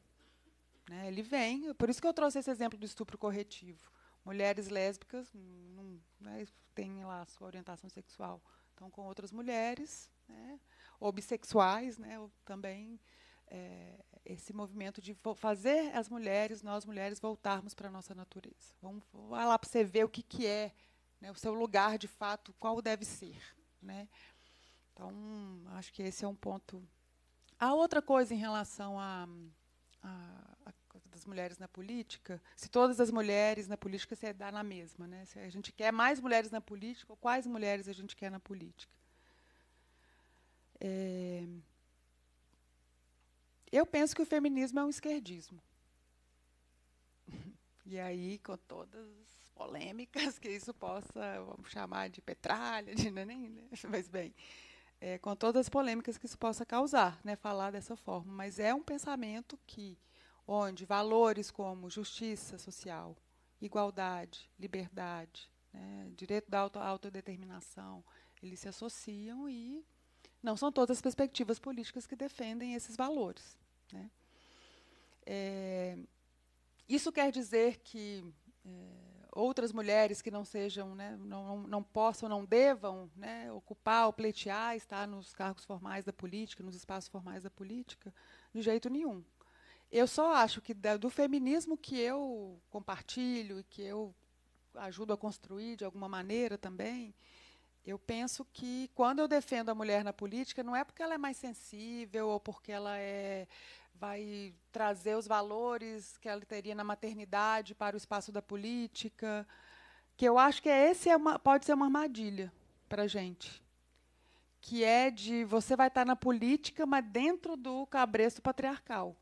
Né? Ele vem, por isso que eu trouxe esse exemplo do estupro corretivo. Mulheres lésbicas não, né, têm lá a sua orientação sexual, estão com outras mulheres, né? ou bissexuais né, ou também. É, esse movimento de fazer as mulheres, nós mulheres, voltarmos para a nossa natureza. Vamos, lá para você ver o que, que é né, o seu lugar de fato, qual deve ser. Né? Então, acho que esse é um ponto. A outra coisa em relação a, a, a das mulheres na política, se todas as mulheres na política se dá na mesma, né? Se a gente quer mais mulheres na política, ou quais mulheres a gente quer na política? É, eu penso que o feminismo é um esquerdismo. [LAUGHS] E aí, com todas as polêmicas que isso possa, vamos chamar de petralha, de neném, né? [LAUGHS] mas bem, é, com todas as polêmicas que isso possa causar, né, falar dessa forma. Mas é um pensamento que, onde valores como justiça social, igualdade, liberdade, né, direito da auto autodeterminação, eles se associam e não são todas as perspectivas políticas que defendem esses valores. Né? É, isso quer dizer que é, outras mulheres que não sejam, né, não, não, não possam, não devam né, ocupar ou pleitear, estar nos cargos formais da política, nos espaços formais da política, de jeito nenhum. Eu só acho que do feminismo que eu compartilho e que eu ajudo a construir de alguma maneira também, eu penso que quando eu defendo a mulher na política, não é porque ela é mais sensível ou porque ela é vai trazer os valores que ela teria na maternidade para o espaço da política, que eu acho que é esse é uma, pode ser uma armadilha para a gente, que é de você vai estar na política, mas dentro do cabresto patriarcal.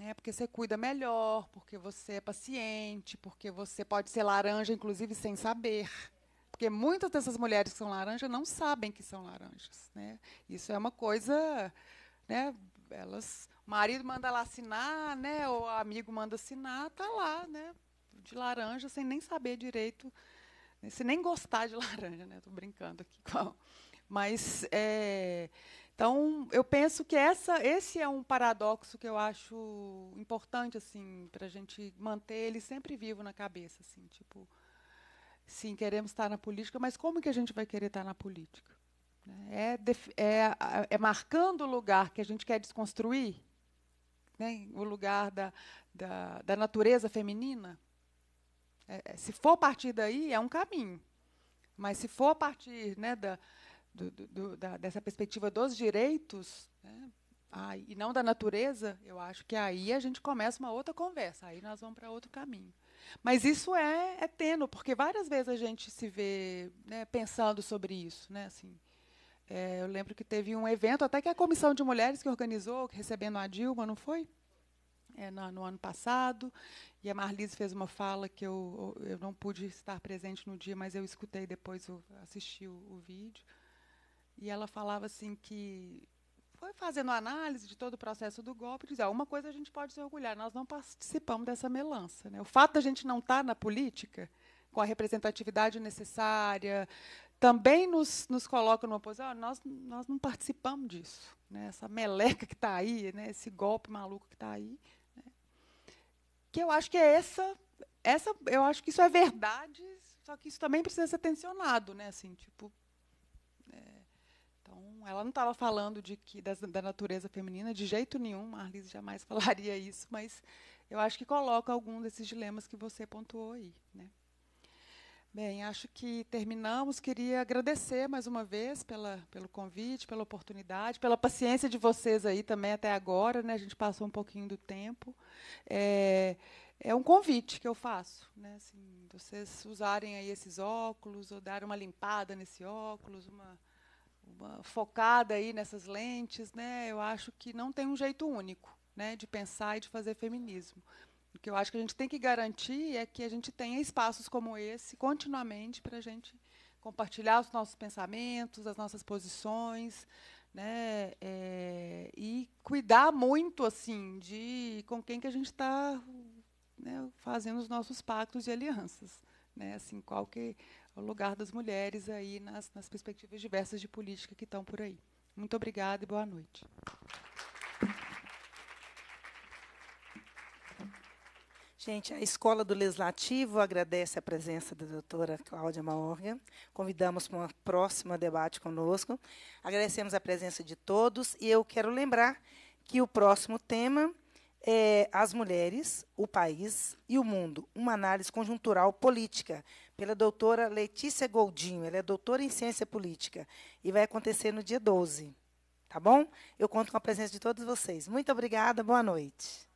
Né? Porque você cuida melhor, porque você é paciente, porque você pode ser laranja, inclusive, sem saber. Porque muitas dessas mulheres que são laranja não sabem que são laranjas. Né? Isso é uma coisa. Né? Elas marido manda lá assinar, né? O amigo manda assinar, tá lá, né? De laranja, sem nem saber direito, sem nem gostar de [LAUGHS] laranja, né? Estou brincando aqui com Mas, é, então, eu penso que essa, esse é um paradoxo que eu acho importante, assim, para a gente manter ele sempre vivo na cabeça, assim, tipo, sim, queremos estar na política, mas como que a gente vai querer estar na política? Né? É, é, é marcando o lugar que a gente quer desconstruir, né, o lugar da, da, da natureza feminina. É, é se for a partir daí, é um caminho. Mas se for a partir né, da, do, do, da, dessa perspectiva dos direitos, né, e não da natureza, eu acho que aí a gente começa uma outra conversa, aí nós vamos para outro caminho. Mas isso é, é tênue, porque várias vezes a gente se vê né, pensando sobre isso. Né, assim, é, eu lembro que teve um evento, até que a Comissão de Mulheres que organizou, recebendo a Dilma, não foi? É, no, no, ano passado. E a Marlise fez uma fala que eu, eu não pude estar presente no dia, mas eu escutei depois, eu assisti o, o vídeo. E ela falava assim que foi fazendo análise de todo o processo do golpe, e dizer, ah, uma coisa a gente pode se orgulhar, nós não participamos dessa melança. Né? O fato a gente não estar tá na política, com a representatividade necessária, também nos, nos coloca numa posição, ah, nós, nós não participamos disso. Né? Essa meleca que está aí, né? esse golpe maluco que está aí. Né? Que eu acho que é essa, essa. Eu acho que isso é verdade, só que isso também precisa ser tensionado, né? Assim, tipo. É, então, ela não estava falando de que das, da natureza feminina de jeito nenhum, a jamais [LAUGHS] falaria isso, mas eu acho que coloca algum desses dilemas que você pontuou aí, né? Bem, acho que terminamos. Queria agradecer mais uma vez pela, pelo convite, pela oportunidade, pela paciência de vocês aí também até agora. Né? A gente passou um pouquinho do tempo. É, é um convite que eu faço, né? Assim, vocês usarem aí esses óculos, ou dar uma limpada nesse óculos, uma, uma focada aí nessas lentes, né? Eu acho que não tem um jeito único, né? De pensar e de fazer feminismo. O que eu acho que a gente tem que garantir é que a gente tenha espaços como esse continuamente para a gente compartilhar os nossos pensamentos, as nossas posições, né? É, e cuidar muito assim de com quem que a gente está né, fazendo os nossos pactos e alianças, né? Assim, qual que é o lugar das mulheres aí nas, nas perspectivas diversas de política que estão por aí. Muito obrigada e boa noite. Gente, a Escola do Legislativo agradece a presença da doutora Cláudia Maorga. Convidamos para uma próxima debate conosco. Agradecemos a presença de todos e eu quero lembrar que o próximo tema é As Mulheres, o País e o Mundo, uma análise conjuntural política, pela doutora Letícia Goldinho. Ela é doutora em Ciência Política e vai acontecer no dia 12. Tá bom? Eu conto com a presença de todos vocês. Muito obrigada, boa noite.